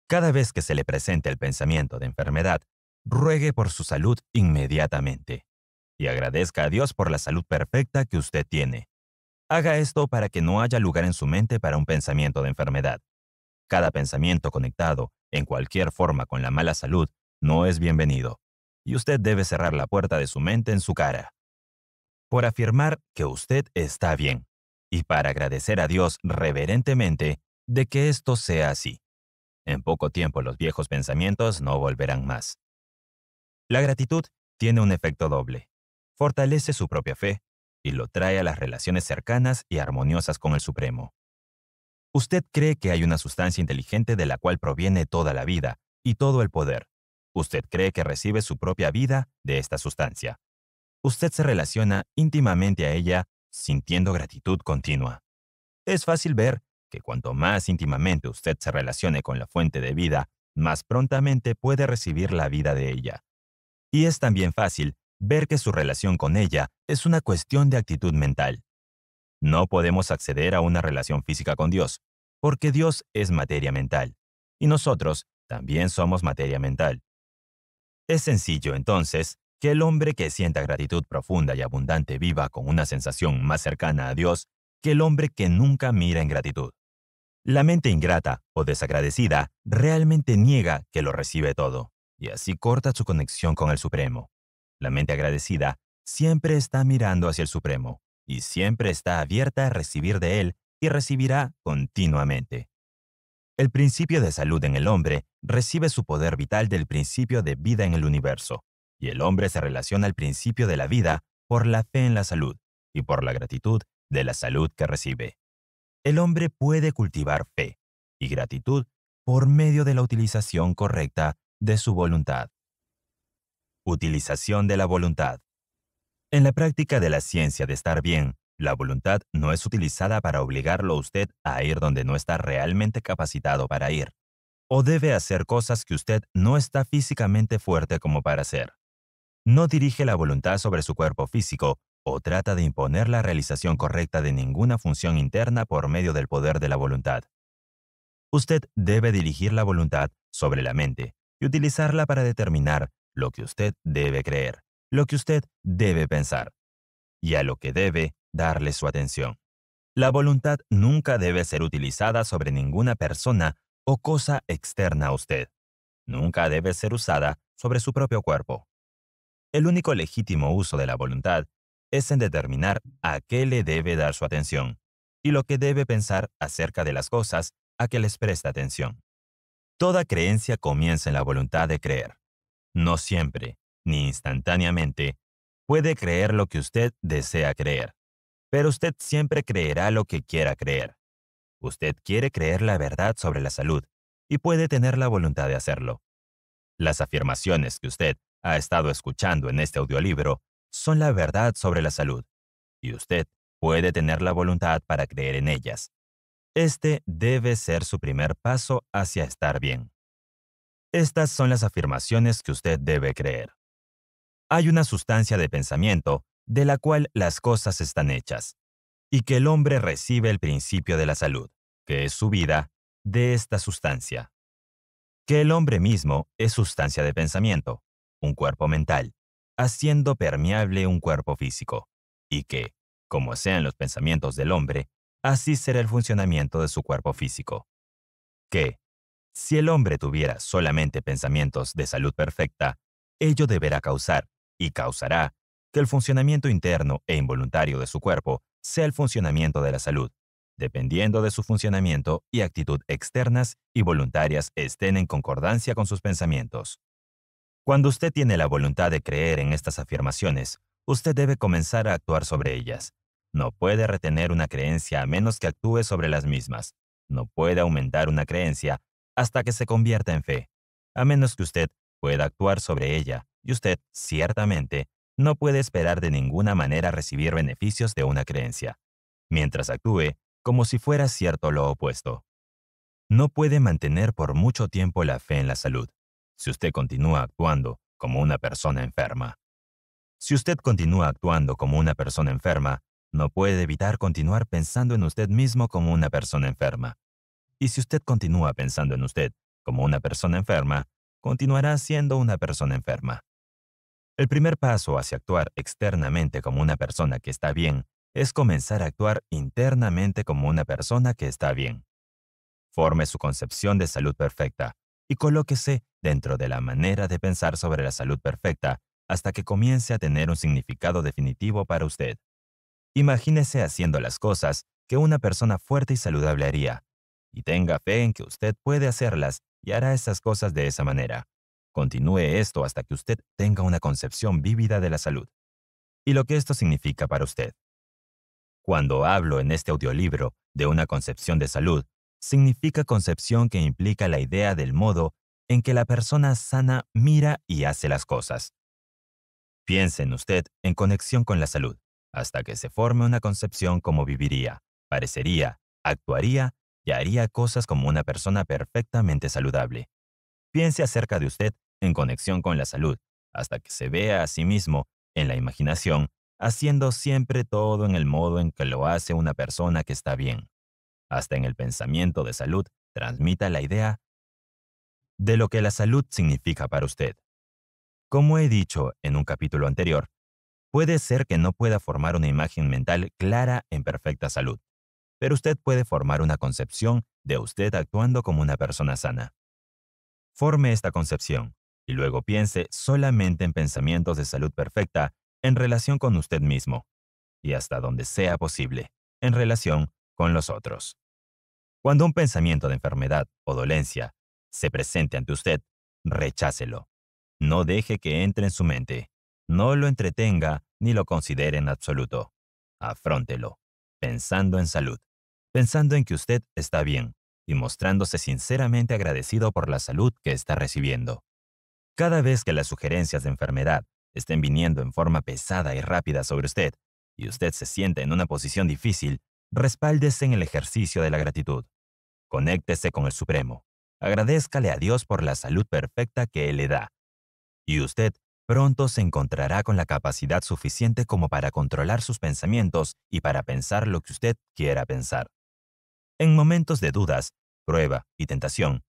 Cada vez que se le presente el pensamiento de enfermedad, ruegue por su salud inmediatamente y agradezca a Dios por la salud perfecta que usted tiene. Haga esto para que no haya lugar en su mente para un pensamiento de enfermedad. Cada pensamiento conectado, en cualquier forma, con la mala salud, no es bienvenido, y usted debe cerrar la puerta de su mente en su cara. Por afirmar que usted está bien, y para agradecer a Dios reverentemente de que esto sea así. En poco tiempo los viejos pensamientos no volverán más. La gratitud tiene un efecto doble. Fortalece su propia fe y lo trae a las relaciones cercanas y armoniosas con el Supremo. Usted cree que hay una sustancia inteligente de la cual proviene toda la vida y todo el poder. Usted cree que recibe su propia vida de esta sustancia. Usted se relaciona íntimamente a ella sintiendo gratitud continua. Es fácil ver que cuanto más íntimamente usted se relacione con la fuente de vida, más prontamente puede recibir la vida de ella. Y es también fácil ver que su relación con ella es una cuestión de actitud mental. No podemos acceder a una relación física con Dios, porque Dios es materia mental, y nosotros también somos materia mental. Es sencillo, entonces, que el hombre que sienta gratitud profunda y abundante viva con una sensación más cercana a Dios que el hombre que nunca mira en gratitud. La mente ingrata o desagradecida realmente niega que lo recibe todo, y así corta su conexión con el Supremo. La mente agradecida siempre está mirando hacia el Supremo, y siempre está abierta a recibir de Él y recibirá continuamente. El principio de salud en el hombre recibe su poder vital del principio de vida en el universo, y el hombre se relaciona al principio de la vida por la fe en la salud y por la gratitud de la salud que recibe. El hombre puede cultivar fe y gratitud por medio de la utilización correcta de su voluntad. Utilización de la voluntad. En la práctica de la ciencia de estar bien, la voluntad no es utilizada para obligarlo a usted a ir donde no está realmente capacitado para ir, o debe hacer cosas que usted no está físicamente fuerte como para hacer no dirige la voluntad sobre su cuerpo físico o trata de imponer la realización correcta de ninguna función interna por medio del poder de la voluntad. Usted debe dirigir la voluntad sobre la mente y utilizarla para determinar lo que usted debe creer, lo que usted debe pensar y a lo que debe darle su atención. La voluntad nunca debe ser utilizada sobre ninguna persona o cosa externa a usted. Nunca debe ser usada sobre su propio cuerpo el único legítimo uso de la voluntad es en determinar a qué le debe dar su atención y lo que debe pensar acerca de las cosas a que les presta atención. Toda creencia comienza en la voluntad de creer. No siempre, ni instantáneamente, puede creer lo que usted desea creer, pero usted siempre creerá lo que quiera creer. Usted quiere creer la verdad sobre la salud y puede tener la voluntad de hacerlo. Las afirmaciones que usted ha estado escuchando en este audiolibro son la verdad sobre la salud, y usted puede tener la voluntad para creer en ellas. Este debe ser su primer paso hacia estar bien. Estas son las afirmaciones que usted debe creer. Hay una sustancia de pensamiento de la cual las cosas están hechas, y que el hombre recibe el principio de la salud, que es su vida, de esta sustancia. Que el hombre mismo es sustancia de pensamiento, un cuerpo mental, haciendo permeable un cuerpo físico, y que, como sean los pensamientos del hombre, así será el funcionamiento de su cuerpo físico. Que, si el hombre tuviera solamente pensamientos de salud perfecta, ello deberá causar, y causará, que el funcionamiento interno e involuntario de su cuerpo sea el funcionamiento de la salud, dependiendo de su funcionamiento y actitud externas y voluntarias estén en concordancia con sus pensamientos. Cuando usted tiene la voluntad de creer en estas afirmaciones, usted debe comenzar a actuar sobre ellas. No puede retener una creencia a menos que actúe sobre las mismas. No puede aumentar una creencia hasta que se convierta en fe, a menos que usted pueda actuar sobre ella, y usted, ciertamente, no puede esperar de ninguna manera recibir beneficios de una creencia, mientras actúe como si fuera cierto lo opuesto. No puede mantener por mucho tiempo la fe en la salud si usted continúa actuando como una persona enferma. Si usted continúa actuando como una persona enferma, no puede evitar continuar pensando en usted mismo como una persona enferma. Y si usted continúa pensando en usted como una persona enferma, continuará siendo una persona enferma. El primer paso hacia actuar externamente como una persona que está bien es comenzar a actuar internamente como una persona que está bien. Forme su concepción de salud perfecta, y colóquese dentro de la manera de pensar sobre la salud perfecta hasta que comience a tener un significado definitivo para usted. Imagínese haciendo las cosas que una persona fuerte y saludable haría, y tenga fe en que usted puede hacerlas y hará esas cosas de esa manera. Continúe esto hasta que usted tenga una concepción vívida de la salud y lo que esto significa para usted. Cuando hablo en este audiolibro de una concepción de salud, significa concepción que implica la idea del modo en que la persona sana mira y hace las cosas. Piense en usted en conexión con la salud, hasta que se forme una concepción como viviría, parecería, actuaría y haría cosas como una persona perfectamente saludable. Piense acerca de usted en conexión con la salud, hasta que se vea a sí mismo, en la imaginación, haciendo siempre todo en el modo en que lo hace una persona que está bien hasta en el pensamiento de salud, transmita la idea de lo que la salud significa para usted. Como he dicho en un capítulo anterior, puede ser que no pueda formar una imagen mental clara en perfecta salud, pero usted puede formar una concepción de usted actuando como una persona sana. Forme esta concepción y luego piense solamente en pensamientos de salud perfecta en relación con usted mismo y hasta donde sea posible, en relación con los otros. Cuando un pensamiento de enfermedad o dolencia se presente ante usted, rechácelo. No deje que entre en su mente. No lo entretenga ni lo considere en absoluto. Afróntelo, pensando en salud, pensando en que usted está bien y mostrándose sinceramente agradecido por la salud que está recibiendo. Cada vez que las sugerencias de enfermedad estén viniendo en forma pesada y rápida sobre usted, y usted se siente en una posición difícil, respáldese en el ejercicio de la gratitud. Conéctese con el Supremo. Agradezcale a Dios por la salud perfecta que Él le da. Y usted pronto se encontrará con la capacidad suficiente como para controlar sus pensamientos y para pensar lo que usted quiera pensar. En momentos de dudas, prueba y tentación,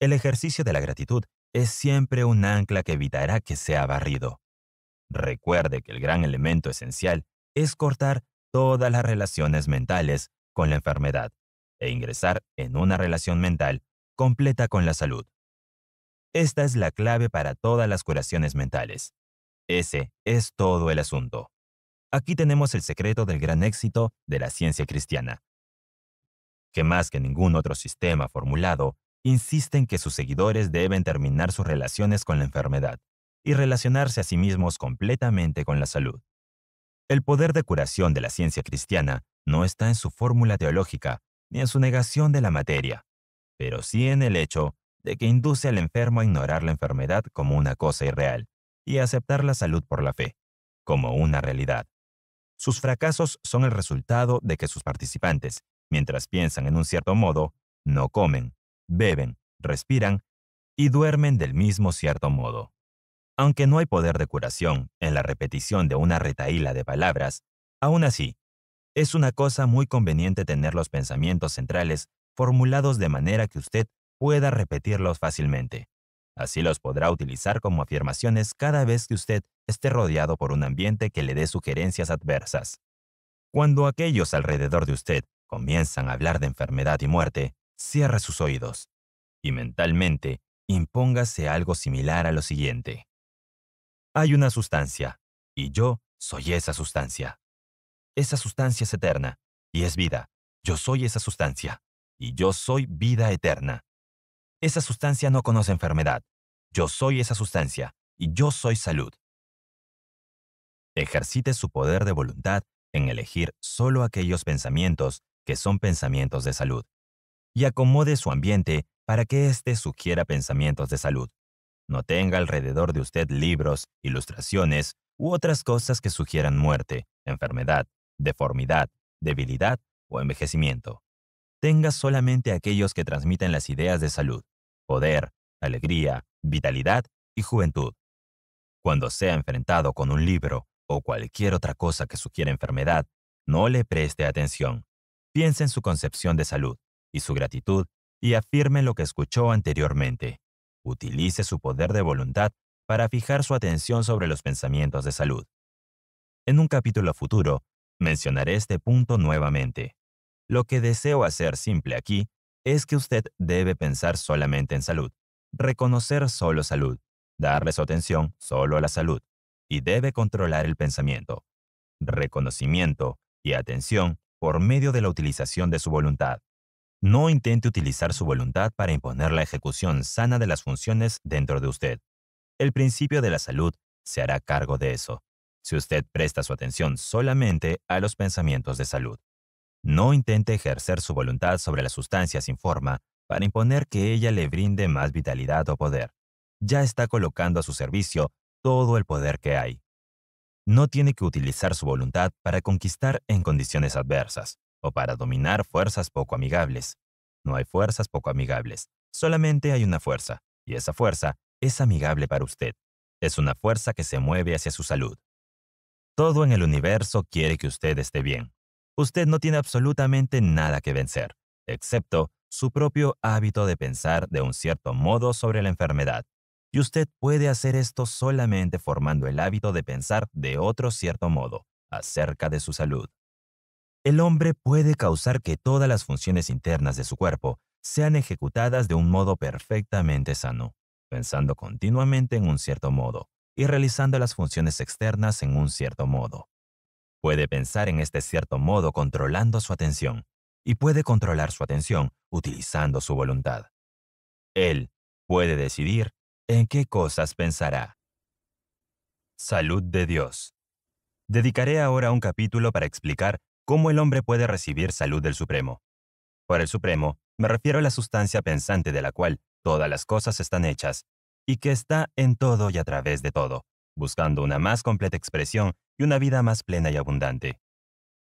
el ejercicio de la gratitud es siempre un ancla que evitará que sea barrido. Recuerde que el gran elemento esencial es cortar todas las relaciones mentales con la enfermedad e ingresar en una relación mental completa con la salud. Esta es la clave para todas las curaciones mentales. Ese es todo el asunto. Aquí tenemos el secreto del gran éxito de la ciencia cristiana, que más que ningún otro sistema formulado, insiste que sus seguidores deben terminar sus relaciones con la enfermedad y relacionarse a sí mismos completamente con la salud. El poder de curación de la ciencia cristiana no está en su fórmula teológica ni en su negación de la materia, pero sí en el hecho de que induce al enfermo a ignorar la enfermedad como una cosa irreal y a aceptar la salud por la fe, como una realidad. Sus fracasos son el resultado de que sus participantes, mientras piensan en un cierto modo, no comen, beben, respiran y duermen del mismo cierto modo. Aunque no hay poder de curación en la repetición de una retaíla de palabras, aún así, es una cosa muy conveniente tener los pensamientos centrales formulados de manera que usted pueda repetirlos fácilmente. Así los podrá utilizar como afirmaciones cada vez que usted esté rodeado por un ambiente que le dé sugerencias adversas. Cuando aquellos alrededor de usted comienzan a hablar de enfermedad y muerte, cierre sus oídos y mentalmente impóngase algo similar a lo siguiente. Hay una sustancia, y yo soy esa sustancia. Esa sustancia es eterna, y es vida. Yo soy esa sustancia, y yo soy vida eterna. Esa sustancia no conoce enfermedad. Yo soy esa sustancia, y yo soy salud. Ejercite su poder de voluntad en elegir solo aquellos pensamientos que son pensamientos de salud, y acomode su ambiente para que éste sugiera pensamientos de salud. No tenga alrededor de usted libros, ilustraciones u otras cosas que sugieran muerte, enfermedad, deformidad, debilidad o envejecimiento. Tenga solamente aquellos que transmiten las ideas de salud, poder, alegría, vitalidad y juventud. Cuando sea enfrentado con un libro o cualquier otra cosa que sugiera enfermedad, no le preste atención. Piense en su concepción de salud y su gratitud y afirme lo que escuchó anteriormente utilice su poder de voluntad para fijar su atención sobre los pensamientos de salud. En un capítulo futuro, mencionaré este punto nuevamente. Lo que deseo hacer simple aquí es que usted debe pensar solamente en salud, reconocer solo salud, darle su atención solo a la salud, y debe controlar el pensamiento, reconocimiento y atención por medio de la utilización de su voluntad. No intente utilizar su voluntad para imponer la ejecución sana de las funciones dentro de usted. El principio de la salud se hará cargo de eso, si usted presta su atención solamente a los pensamientos de salud. No intente ejercer su voluntad sobre la sustancia sin forma para imponer que ella le brinde más vitalidad o poder. Ya está colocando a su servicio todo el poder que hay. No tiene que utilizar su voluntad para conquistar en condiciones adversas o para dominar fuerzas poco amigables. No hay fuerzas poco amigables, solamente hay una fuerza, y esa fuerza es amigable para usted. Es una fuerza que se mueve hacia su salud. Todo en el universo quiere que usted esté bien. Usted no tiene absolutamente nada que vencer, excepto su propio hábito de pensar de un cierto modo sobre la enfermedad. Y usted puede hacer esto solamente formando el hábito de pensar de otro cierto modo acerca de su salud el hombre puede causar que todas las funciones internas de su cuerpo sean ejecutadas de un modo perfectamente sano, pensando continuamente en un cierto modo y realizando las funciones externas en un cierto modo. Puede pensar en este cierto modo controlando su atención y puede controlar su atención utilizando su voluntad. Él puede decidir en qué cosas pensará. Salud de Dios. Dedicaré ahora un capítulo para explicar ¿Cómo el hombre puede recibir salud del Supremo? Por el Supremo me refiero a la sustancia pensante de la cual todas las cosas están hechas, y que está en todo y a través de todo, buscando una más completa expresión y una vida más plena y abundante.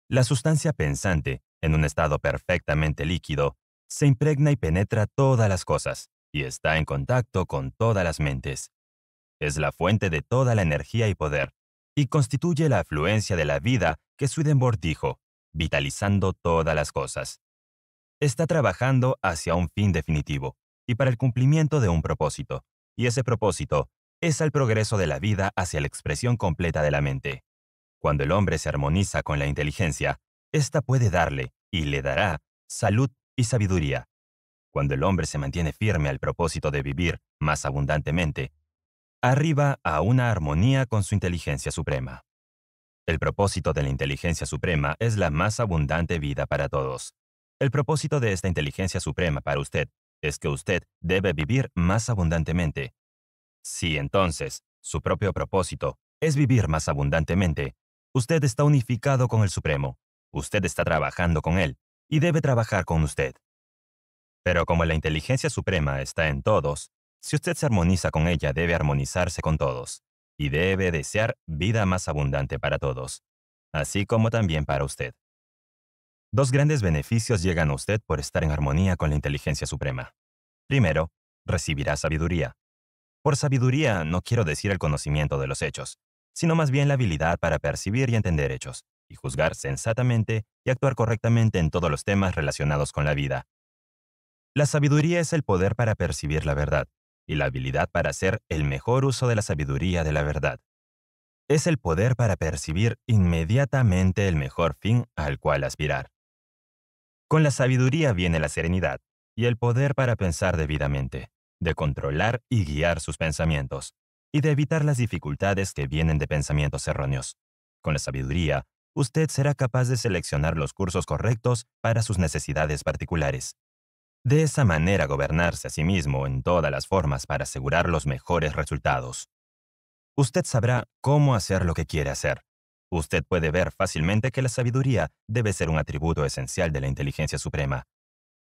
La sustancia pensante, en un estado perfectamente líquido, se impregna y penetra todas las cosas, y está en contacto con todas las mentes. Es la fuente de toda la energía y poder, y constituye la afluencia de la vida que Swedenborg dijo, vitalizando todas las cosas. Está trabajando hacia un fin definitivo y para el cumplimiento de un propósito, y ese propósito es el progreso de la vida hacia la expresión completa de la mente. Cuando el hombre se armoniza con la inteligencia, ésta puede darle, y le dará, salud y sabiduría. Cuando el hombre se mantiene firme al propósito de vivir más abundantemente, arriba a una armonía con su inteligencia suprema. El propósito de la inteligencia suprema es la más abundante vida para todos. El propósito de esta inteligencia suprema para usted es que usted debe vivir más abundantemente. Si entonces su propio propósito es vivir más abundantemente, usted está unificado con el Supremo, usted está trabajando con él y debe trabajar con usted. Pero como la inteligencia suprema está en todos, si usted se armoniza con ella debe armonizarse con todos y debe desear vida más abundante para todos, así como también para usted. Dos grandes beneficios llegan a usted por estar en armonía con la inteligencia suprema. Primero, recibirá sabiduría. Por sabiduría no quiero decir el conocimiento de los hechos, sino más bien la habilidad para percibir y entender hechos, y juzgar sensatamente y actuar correctamente en todos los temas relacionados con la vida. La sabiduría es el poder para percibir la verdad, y la habilidad para hacer el mejor uso de la sabiduría de la verdad. Es el poder para percibir inmediatamente el mejor fin al cual aspirar. Con la sabiduría viene la serenidad y el poder para pensar debidamente, de controlar y guiar sus pensamientos, y de evitar las dificultades que vienen de pensamientos erróneos. Con la sabiduría, usted será capaz de seleccionar los cursos correctos para sus necesidades particulares de esa manera gobernarse a sí mismo en todas las formas para asegurar los mejores resultados. Usted sabrá cómo hacer lo que quiere hacer. Usted puede ver fácilmente que la sabiduría debe ser un atributo esencial de la inteligencia suprema,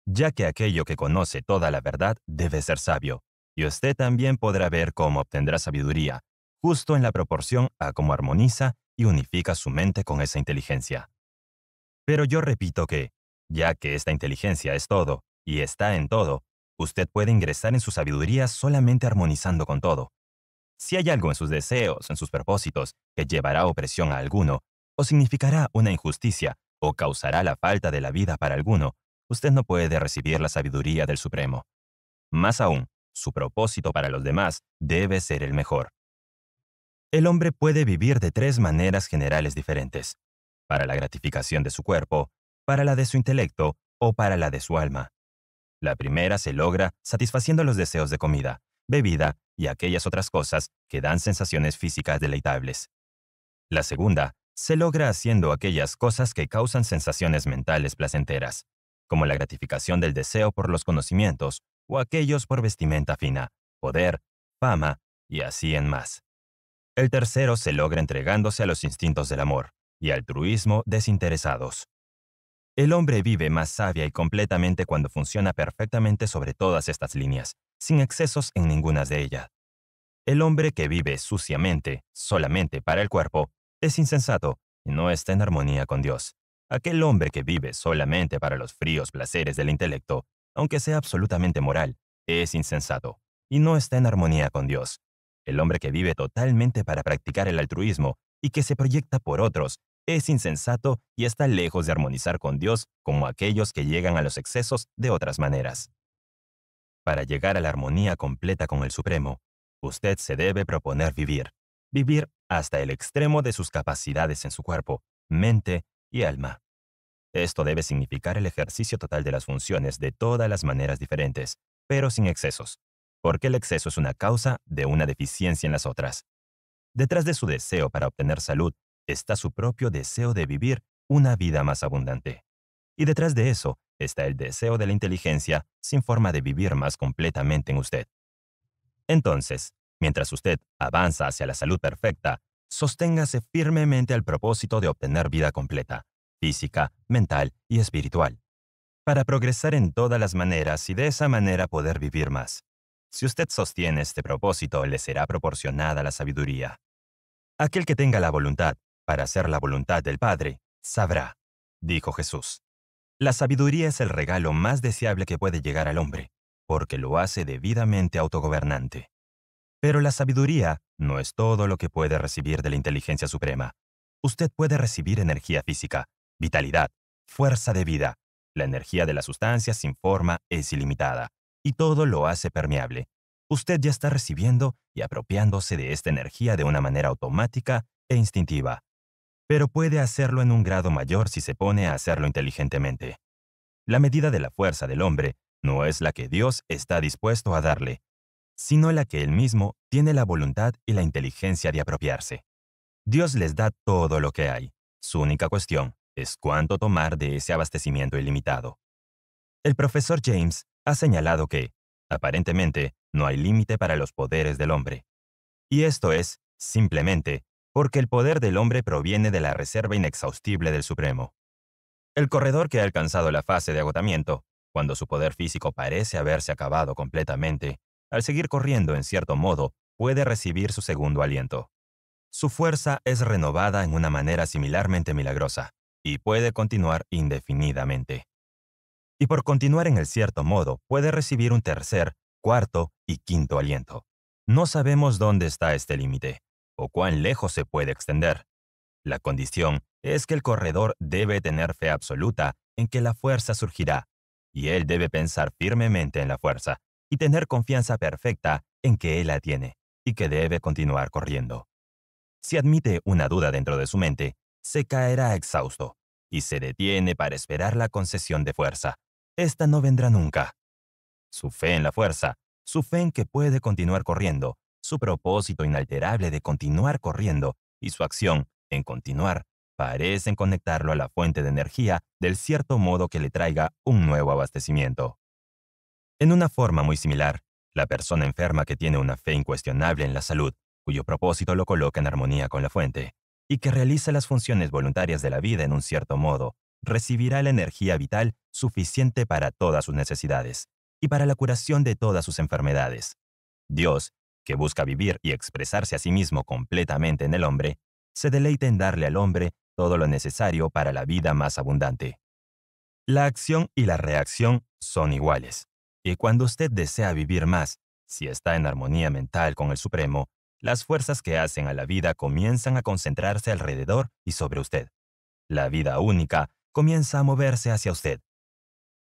ya que aquello que conoce toda la verdad debe ser sabio, y usted también podrá ver cómo obtendrá sabiduría, justo en la proporción a cómo armoniza y unifica su mente con esa inteligencia. Pero yo repito que, ya que esta inteligencia es todo, y está en todo, usted puede ingresar en su sabiduría solamente armonizando con todo. Si hay algo en sus deseos, en sus propósitos, que llevará opresión a alguno, o significará una injusticia, o causará la falta de la vida para alguno, usted no puede recibir la sabiduría del Supremo. Más aún, su propósito para los demás debe ser el mejor. El hombre puede vivir de tres maneras generales diferentes, para la gratificación de su cuerpo, para la de su intelecto o para la de su alma. La primera se logra satisfaciendo los deseos de comida, bebida y aquellas otras cosas que dan sensaciones físicas deleitables. La segunda se logra haciendo aquellas cosas que causan sensaciones mentales placenteras, como la gratificación del deseo por los conocimientos o aquellos por vestimenta fina, poder, fama y así en más. El tercero se logra entregándose a los instintos del amor y altruismo desinteresados. El hombre vive más sabia y completamente cuando funciona perfectamente sobre todas estas líneas, sin excesos en ninguna de ellas. El hombre que vive suciamente, solamente para el cuerpo, es insensato y no está en armonía con Dios. Aquel hombre que vive solamente para los fríos placeres del intelecto, aunque sea absolutamente moral, es insensato y no está en armonía con Dios. El hombre que vive totalmente para practicar el altruismo y que se proyecta por otros es insensato y está lejos de armonizar con Dios como aquellos que llegan a los excesos de otras maneras. Para llegar a la armonía completa con el Supremo, usted se debe proponer vivir, vivir hasta el extremo de sus capacidades en su cuerpo, mente y alma. Esto debe significar el ejercicio total de las funciones de todas las maneras diferentes, pero sin excesos, porque el exceso es una causa de una deficiencia en las otras. Detrás de su deseo para obtener salud está su propio deseo de vivir una vida más abundante. Y detrás de eso está el deseo de la inteligencia sin forma de vivir más completamente en usted. Entonces, mientras usted avanza hacia la salud perfecta, sosténgase firmemente al propósito de obtener vida completa, física, mental y espiritual, para progresar en todas las maneras y de esa manera poder vivir más. Si usted sostiene este propósito, le será proporcionada la sabiduría. Aquel que tenga la voluntad para hacer la voluntad del Padre, sabrá, dijo Jesús. La sabiduría es el regalo más deseable que puede llegar al hombre, porque lo hace debidamente autogobernante. Pero la sabiduría no es todo lo que puede recibir de la inteligencia suprema. Usted puede recibir energía física, vitalidad, fuerza de vida. La energía de la sustancia sin forma es ilimitada, y todo lo hace permeable. Usted ya está recibiendo y apropiándose de esta energía de una manera automática e instintiva pero puede hacerlo en un grado mayor si se pone a hacerlo inteligentemente. La medida de la fuerza del hombre no es la que Dios está dispuesto a darle, sino la que él mismo tiene la voluntad y la inteligencia de apropiarse. Dios les da todo lo que hay. Su única cuestión es cuánto tomar de ese abastecimiento ilimitado. El profesor James ha señalado que, aparentemente, no hay límite para los poderes del hombre. Y esto es, simplemente, porque el poder del hombre proviene de la reserva inexhaustible del Supremo. El corredor que ha alcanzado la fase de agotamiento, cuando su poder físico parece haberse acabado completamente, al seguir corriendo en cierto modo, puede recibir su segundo aliento. Su fuerza es renovada en una manera similarmente milagrosa, y puede continuar indefinidamente. Y por continuar en el cierto modo, puede recibir un tercer, cuarto y quinto aliento. No sabemos dónde está este límite, o cuán lejos se puede extender. La condición es que el corredor debe tener fe absoluta en que la fuerza surgirá, y él debe pensar firmemente en la fuerza y tener confianza perfecta en que él la tiene y que debe continuar corriendo. Si admite una duda dentro de su mente, se caerá exhausto y se detiene para esperar la concesión de fuerza. Esta no vendrá nunca. Su fe en la fuerza, su fe en que puede continuar corriendo, su propósito inalterable de continuar corriendo y su acción en continuar parecen conectarlo a la fuente de energía del cierto modo que le traiga un nuevo abastecimiento. En una forma muy similar, la persona enferma que tiene una fe incuestionable en la salud, cuyo propósito lo coloca en armonía con la fuente, y que realiza las funciones voluntarias de la vida en un cierto modo, recibirá la energía vital suficiente para todas sus necesidades y para la curación de todas sus enfermedades. Dios que busca vivir y expresarse a sí mismo completamente en el hombre, se deleita en darle al hombre todo lo necesario para la vida más abundante. La acción y la reacción son iguales, y cuando usted desea vivir más, si está en armonía mental con el Supremo, las fuerzas que hacen a la vida comienzan a concentrarse alrededor y sobre usted. La vida única comienza a moverse hacia usted.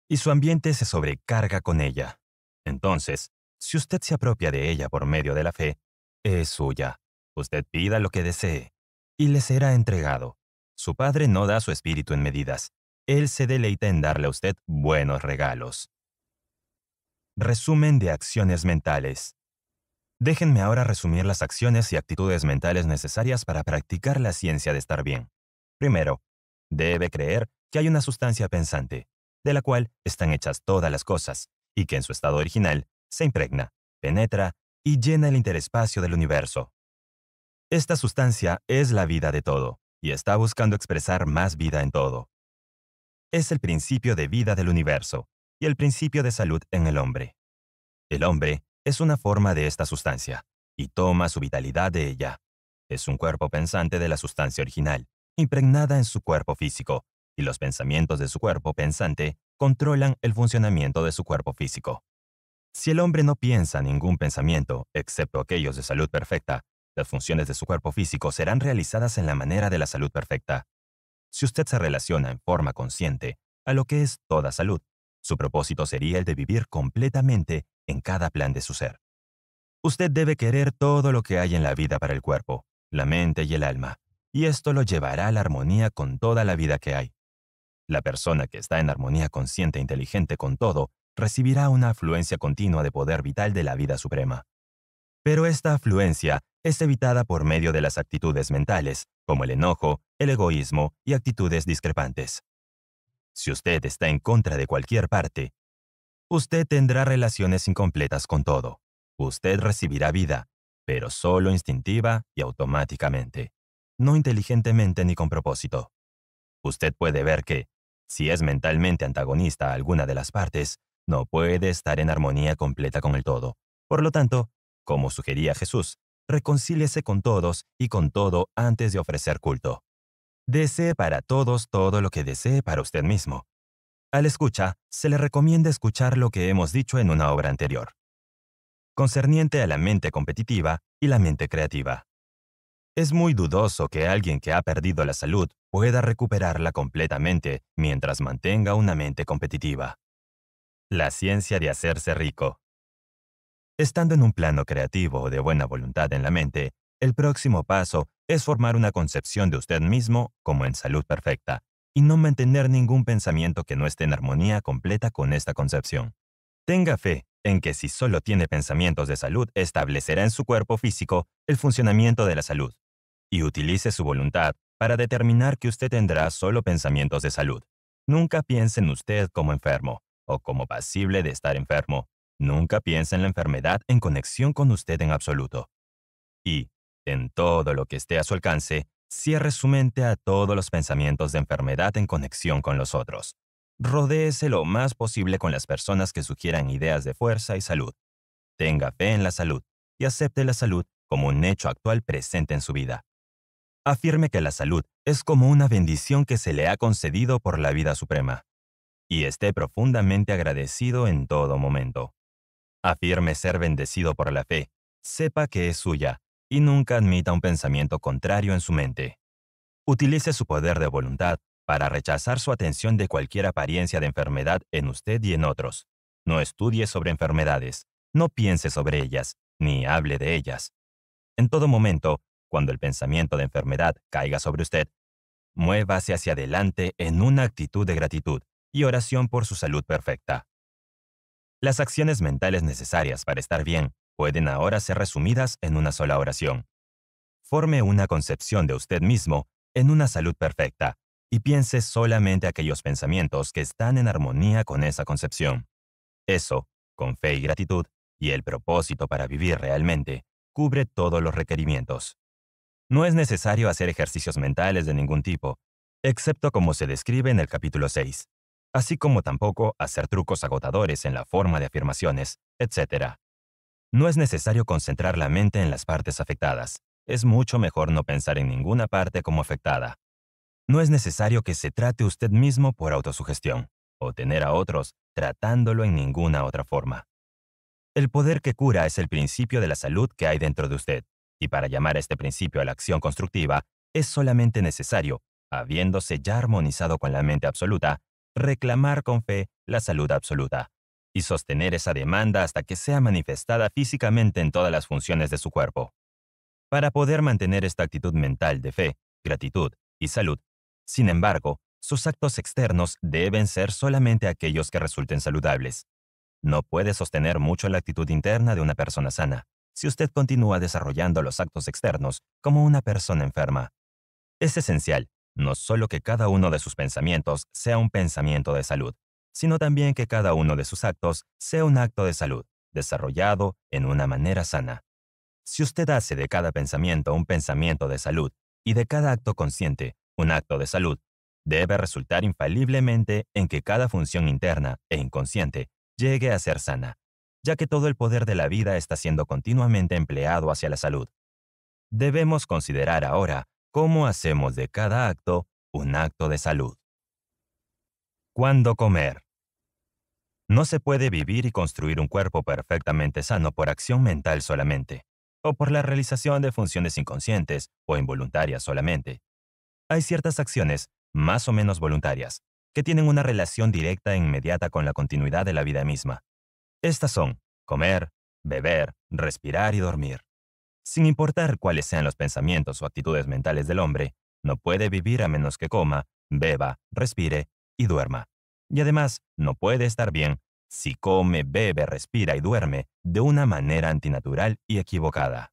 Y su ambiente se sobrecarga con ella. Entonces, si usted se apropia de ella por medio de la fe, es suya. Usted pida lo que desee, y le será entregado. Su Padre no da su espíritu en medidas. Él se deleita en darle a usted buenos regalos. Resumen de acciones mentales. Déjenme ahora resumir las acciones y actitudes mentales necesarias para practicar la ciencia de estar bien. Primero, debe creer que hay una sustancia pensante, de la cual están hechas todas las cosas, y que en su estado original se impregna, penetra y llena el interespacio del universo. Esta sustancia es la vida de todo y está buscando expresar más vida en todo. Es el principio de vida del universo y el principio de salud en el hombre. El hombre es una forma de esta sustancia y toma su vitalidad de ella. Es un cuerpo pensante de la sustancia original, impregnada en su cuerpo físico, y los pensamientos de su cuerpo pensante controlan el funcionamiento de su cuerpo físico. Si el hombre no piensa ningún pensamiento, excepto aquellos de salud perfecta, las funciones de su cuerpo físico serán realizadas en la manera de la salud perfecta. Si usted se relaciona en forma consciente a lo que es toda salud, su propósito sería el de vivir completamente en cada plan de su ser. Usted debe querer todo lo que hay en la vida para el cuerpo, la mente y el alma, y esto lo llevará a la armonía con toda la vida que hay. La persona que está en armonía consciente e inteligente con todo recibirá una afluencia continua de poder vital de la vida suprema. Pero esta afluencia es evitada por medio de las actitudes mentales, como el enojo, el egoísmo y actitudes discrepantes. Si usted está en contra de cualquier parte, usted tendrá relaciones incompletas con todo. Usted recibirá vida, pero solo instintiva y automáticamente, no inteligentemente ni con propósito. Usted puede ver que, si es mentalmente antagonista a alguna de las partes, no puede estar en armonía completa con el todo. Por lo tanto, como sugería Jesús, reconcíliese con todos y con todo antes de ofrecer culto. Desee para todos todo lo que desee para usted mismo. Al escucha, se le recomienda escuchar lo que hemos dicho en una obra anterior, concerniente a la mente competitiva y la mente creativa. Es muy dudoso que alguien que ha perdido la salud pueda recuperarla completamente mientras mantenga una mente competitiva. La ciencia de hacerse rico. Estando en un plano creativo o de buena voluntad en la mente, el próximo paso es formar una concepción de usted mismo como en salud perfecta y no mantener ningún pensamiento que no esté en armonía completa con esta concepción. Tenga fe en que si solo tiene pensamientos de salud, establecerá en su cuerpo físico el funcionamiento de la salud y utilice su voluntad para determinar que usted tendrá solo pensamientos de salud. Nunca piense en usted como enfermo o como pasible de estar enfermo. Nunca piensa en la enfermedad en conexión con usted en absoluto. Y, en todo lo que esté a su alcance, cierre su mente a todos los pensamientos de enfermedad en conexión con los otros. Rodéese lo más posible con las personas que sugieran ideas de fuerza y salud. Tenga fe en la salud y acepte la salud como un hecho actual presente en su vida. Afirme que la salud es como una bendición que se le ha concedido por la vida suprema y esté profundamente agradecido en todo momento. Afirme ser bendecido por la fe, sepa que es suya, y nunca admita un pensamiento contrario en su mente. Utilice su poder de voluntad para rechazar su atención de cualquier apariencia de enfermedad en usted y en otros. No estudie sobre enfermedades, no piense sobre ellas, ni hable de ellas. En todo momento, cuando el pensamiento de enfermedad caiga sobre usted, muévase hacia adelante en una actitud de gratitud y oración por su salud perfecta. Las acciones mentales necesarias para estar bien pueden ahora ser resumidas en una sola oración. Forme una concepción de usted mismo en una salud perfecta y piense solamente aquellos pensamientos que están en armonía con esa concepción. Eso, con fe y gratitud, y el propósito para vivir realmente, cubre todos los requerimientos. No es necesario hacer ejercicios mentales de ningún tipo, excepto como se describe en el capítulo 6 así como tampoco hacer trucos agotadores en la forma de afirmaciones, etc. No es necesario concentrar la mente en las partes afectadas. Es mucho mejor no pensar en ninguna parte como afectada. No es necesario que se trate usted mismo por autosugestión, o tener a otros tratándolo en ninguna otra forma. El poder que cura es el principio de la salud que hay dentro de usted, y para llamar a este principio a la acción constructiva es solamente necesario, habiéndose ya armonizado con la mente absoluta, reclamar con fe la salud absoluta y sostener esa demanda hasta que sea manifestada físicamente en todas las funciones de su cuerpo. Para poder mantener esta actitud mental de fe, gratitud y salud, sin embargo, sus actos externos deben ser solamente aquellos que resulten saludables. No puede sostener mucho la actitud interna de una persona sana si usted continúa desarrollando los actos externos como una persona enferma. Es esencial no solo que cada uno de sus pensamientos sea un pensamiento de salud, sino también que cada uno de sus actos sea un acto de salud, desarrollado en una manera sana. Si usted hace de cada pensamiento un pensamiento de salud y de cada acto consciente un acto de salud, debe resultar infaliblemente en que cada función interna e inconsciente llegue a ser sana, ya que todo el poder de la vida está siendo continuamente empleado hacia la salud. Debemos considerar ahora cómo hacemos de cada acto un acto de salud. ¿Cuándo comer? No se puede vivir y construir un cuerpo perfectamente sano por acción mental solamente, o por la realización de funciones inconscientes o involuntarias solamente. Hay ciertas acciones, más o menos voluntarias, que tienen una relación directa e inmediata con la continuidad de la vida misma. Estas son comer, beber, respirar y dormir. Sin importar cuáles sean los pensamientos o actitudes mentales del hombre, no puede vivir a menos que coma, beba, respire y duerma. Y además, no puede estar bien si come, bebe, respira y duerme de una manera antinatural y equivocada.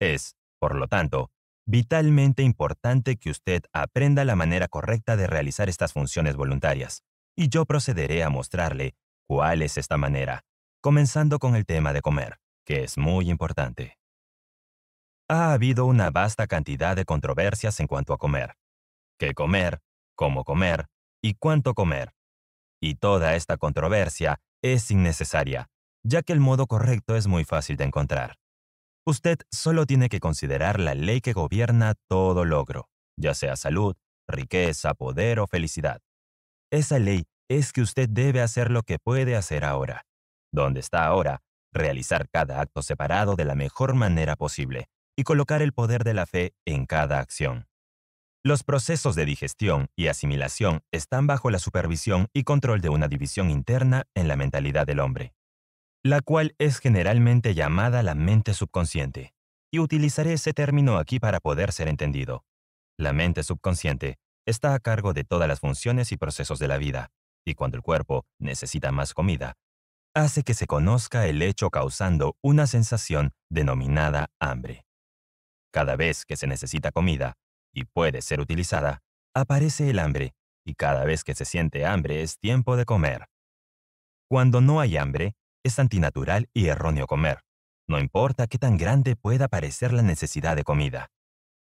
Es, por lo tanto, vitalmente importante que usted aprenda la manera correcta de realizar estas funciones voluntarias, y yo procederé a mostrarle cuál es esta manera, comenzando con el tema de comer, que es muy importante ha habido una vasta cantidad de controversias en cuanto a comer. ¿Qué comer? ¿Cómo comer? ¿Y cuánto comer? Y toda esta controversia es innecesaria, ya que el modo correcto es muy fácil de encontrar. Usted solo tiene que considerar la ley que gobierna todo logro, ya sea salud, riqueza, poder o felicidad. Esa ley es que usted debe hacer lo que puede hacer ahora, donde está ahora, realizar cada acto separado de la mejor manera posible, y colocar el poder de la fe en cada acción. Los procesos de digestión y asimilación están bajo la supervisión y control de una división interna en la mentalidad del hombre, la cual es generalmente llamada la mente subconsciente, y utilizaré ese término aquí para poder ser entendido. La mente subconsciente está a cargo de todas las funciones y procesos de la vida, y cuando el cuerpo necesita más comida, hace que se conozca el hecho causando una sensación denominada hambre. Cada vez que se necesita comida y puede ser utilizada, aparece el hambre, y cada vez que se siente hambre es tiempo de comer. Cuando no hay hambre, es antinatural y erróneo comer, no importa qué tan grande pueda parecer la necesidad de comida.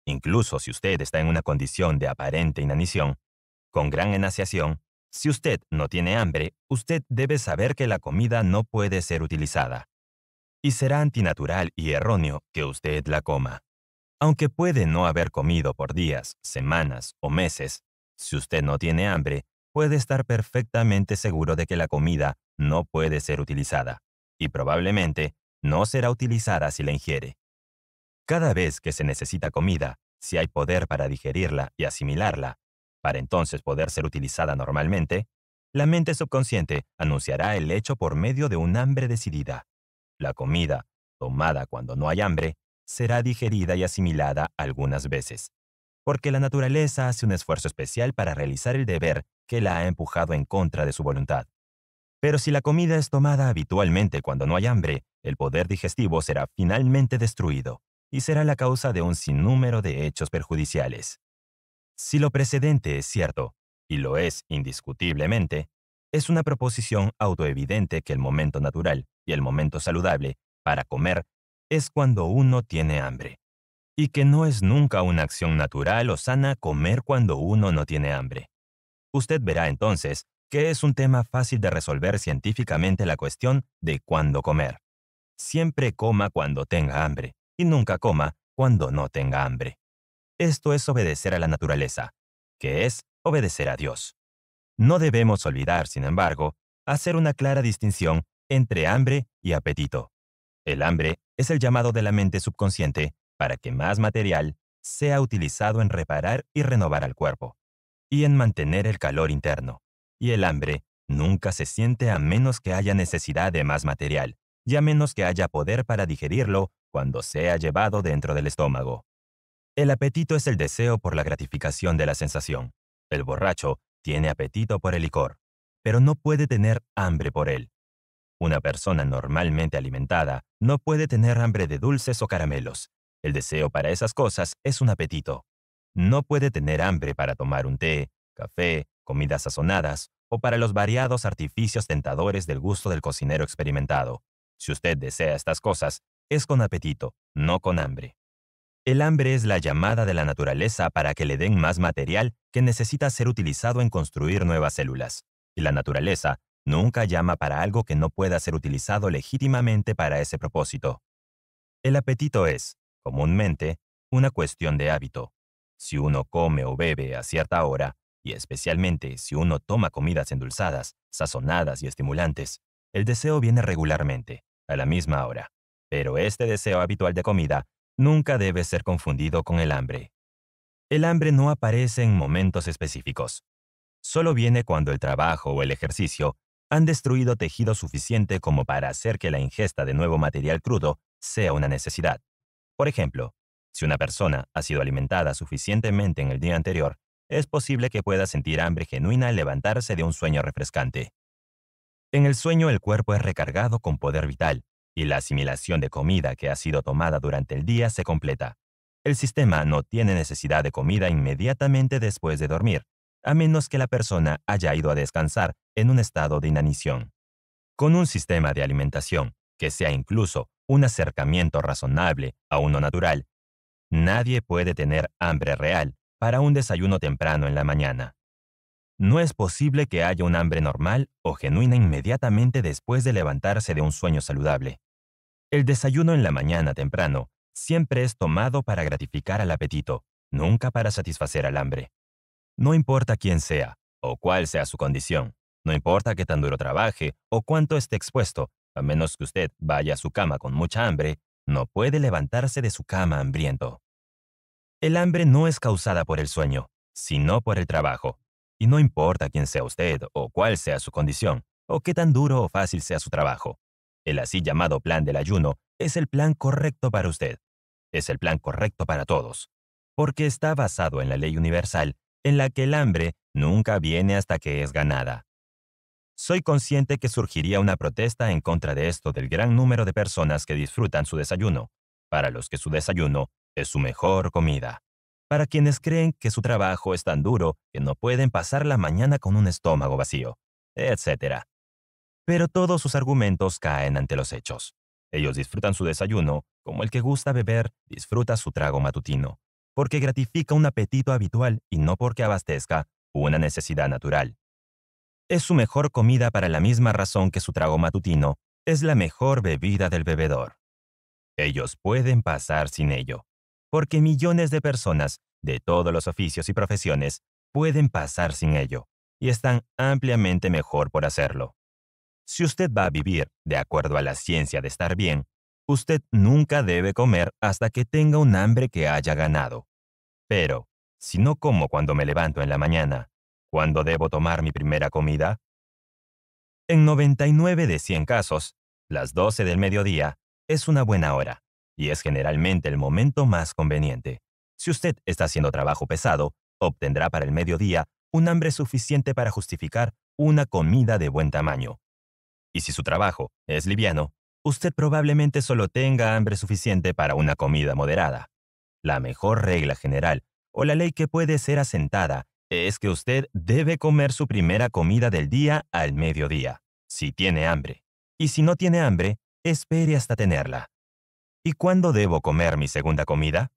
Incluso si usted está en una condición de aparente inanición, con gran enaciación, si usted no tiene hambre, usted debe saber que la comida no puede ser utilizada. Y será antinatural y erróneo que usted la coma. Aunque puede no haber comido por días, semanas o meses, si usted no tiene hambre, puede estar perfectamente seguro de que la comida no puede ser utilizada, y probablemente no será utilizada si la ingiere. Cada vez que se necesita comida, si hay poder para digerirla y asimilarla, para entonces poder ser utilizada normalmente, la mente subconsciente anunciará el hecho por medio de un hambre decidida. La comida, tomada cuando no hay hambre, será digerida y asimilada algunas veces, porque la naturaleza hace un esfuerzo especial para realizar el deber que la ha empujado en contra de su voluntad. Pero si la comida es tomada habitualmente cuando no hay hambre, el poder digestivo será finalmente destruido y será la causa de un sinnúmero de hechos perjudiciales. Si lo precedente es cierto, y lo es indiscutiblemente, es una proposición autoevidente que el momento natural y el momento saludable para comer es cuando uno tiene hambre, y que no es nunca una acción natural o sana comer cuando uno no tiene hambre. Usted verá entonces que es un tema fácil de resolver científicamente la cuestión de cuándo comer. Siempre coma cuando tenga hambre y nunca coma cuando no tenga hambre. Esto es obedecer a la naturaleza, que es obedecer a Dios. No debemos olvidar, sin embargo, hacer una clara distinción entre hambre y apetito. El hambre es el llamado de la mente subconsciente para que más material sea utilizado en reparar y renovar al cuerpo, y en mantener el calor interno. Y el hambre nunca se siente a menos que haya necesidad de más material, y a menos que haya poder para digerirlo cuando sea llevado dentro del estómago. El apetito es el deseo por la gratificación de la sensación. El borracho tiene apetito por el licor, pero no puede tener hambre por él, una persona normalmente alimentada no puede tener hambre de dulces o caramelos. El deseo para esas cosas es un apetito. No puede tener hambre para tomar un té, café, comidas sazonadas o para los variados artificios tentadores del gusto del cocinero experimentado. Si usted desea estas cosas, es con apetito, no con hambre. El hambre es la llamada de la naturaleza para que le den más material que necesita ser utilizado en construir nuevas células. Y la naturaleza Nunca llama para algo que no pueda ser utilizado legítimamente para ese propósito. El apetito es, comúnmente, una cuestión de hábito. Si uno come o bebe a cierta hora, y especialmente si uno toma comidas endulzadas, sazonadas y estimulantes, el deseo viene regularmente, a la misma hora. Pero este deseo habitual de comida nunca debe ser confundido con el hambre. El hambre no aparece en momentos específicos. Solo viene cuando el trabajo o el ejercicio han destruido tejido suficiente como para hacer que la ingesta de nuevo material crudo sea una necesidad. Por ejemplo, si una persona ha sido alimentada suficientemente en el día anterior, es posible que pueda sentir hambre genuina al levantarse de un sueño refrescante. En el sueño el cuerpo es recargado con poder vital y la asimilación de comida que ha sido tomada durante el día se completa. El sistema no tiene necesidad de comida inmediatamente después de dormir, a menos que la persona haya ido a descansar en un estado de inanición. Con un sistema de alimentación que sea incluso un acercamiento razonable a uno natural, nadie puede tener hambre real para un desayuno temprano en la mañana. No es posible que haya un hambre normal o genuina inmediatamente después de levantarse de un sueño saludable. El desayuno en la mañana temprano siempre es tomado para gratificar al apetito, nunca para satisfacer al hambre. No importa quién sea o cuál sea su condición, no importa qué tan duro trabaje o cuánto esté expuesto, a menos que usted vaya a su cama con mucha hambre, no puede levantarse de su cama hambriento. El hambre no es causada por el sueño, sino por el trabajo. Y no importa quién sea usted o cuál sea su condición, o qué tan duro o fácil sea su trabajo. El así llamado plan del ayuno es el plan correcto para usted. Es el plan correcto para todos, porque está basado en la ley universal en la que el hambre nunca viene hasta que es ganada. Soy consciente que surgiría una protesta en contra de esto del gran número de personas que disfrutan su desayuno, para los que su desayuno es su mejor comida, para quienes creen que su trabajo es tan duro que no pueden pasar la mañana con un estómago vacío, etc. Pero todos sus argumentos caen ante los hechos. Ellos disfrutan su desayuno como el que gusta beber disfruta su trago matutino porque gratifica un apetito habitual y no porque abastezca una necesidad natural. Es su mejor comida para la misma razón que su trago matutino es la mejor bebida del bebedor. Ellos pueden pasar sin ello, porque millones de personas de todos los oficios y profesiones pueden pasar sin ello, y están ampliamente mejor por hacerlo. Si usted va a vivir de acuerdo a la ciencia de estar bien, usted nunca debe comer hasta que tenga un hambre que haya ganado. Pero, si no como cuando me levanto en la mañana, ¿cuándo debo tomar mi primera comida? En 99 de 100 casos, las 12 del mediodía es una buena hora y es generalmente el momento más conveniente. Si usted está haciendo trabajo pesado, obtendrá para el mediodía un hambre suficiente para justificar una comida de buen tamaño. Y si su trabajo es liviano, usted probablemente solo tenga hambre suficiente para una comida moderada. La mejor regla general o la ley que puede ser asentada es que usted debe comer su primera comida del día al mediodía, si tiene hambre. Y si no tiene hambre, espere hasta tenerla. ¿Y cuándo debo comer mi segunda comida?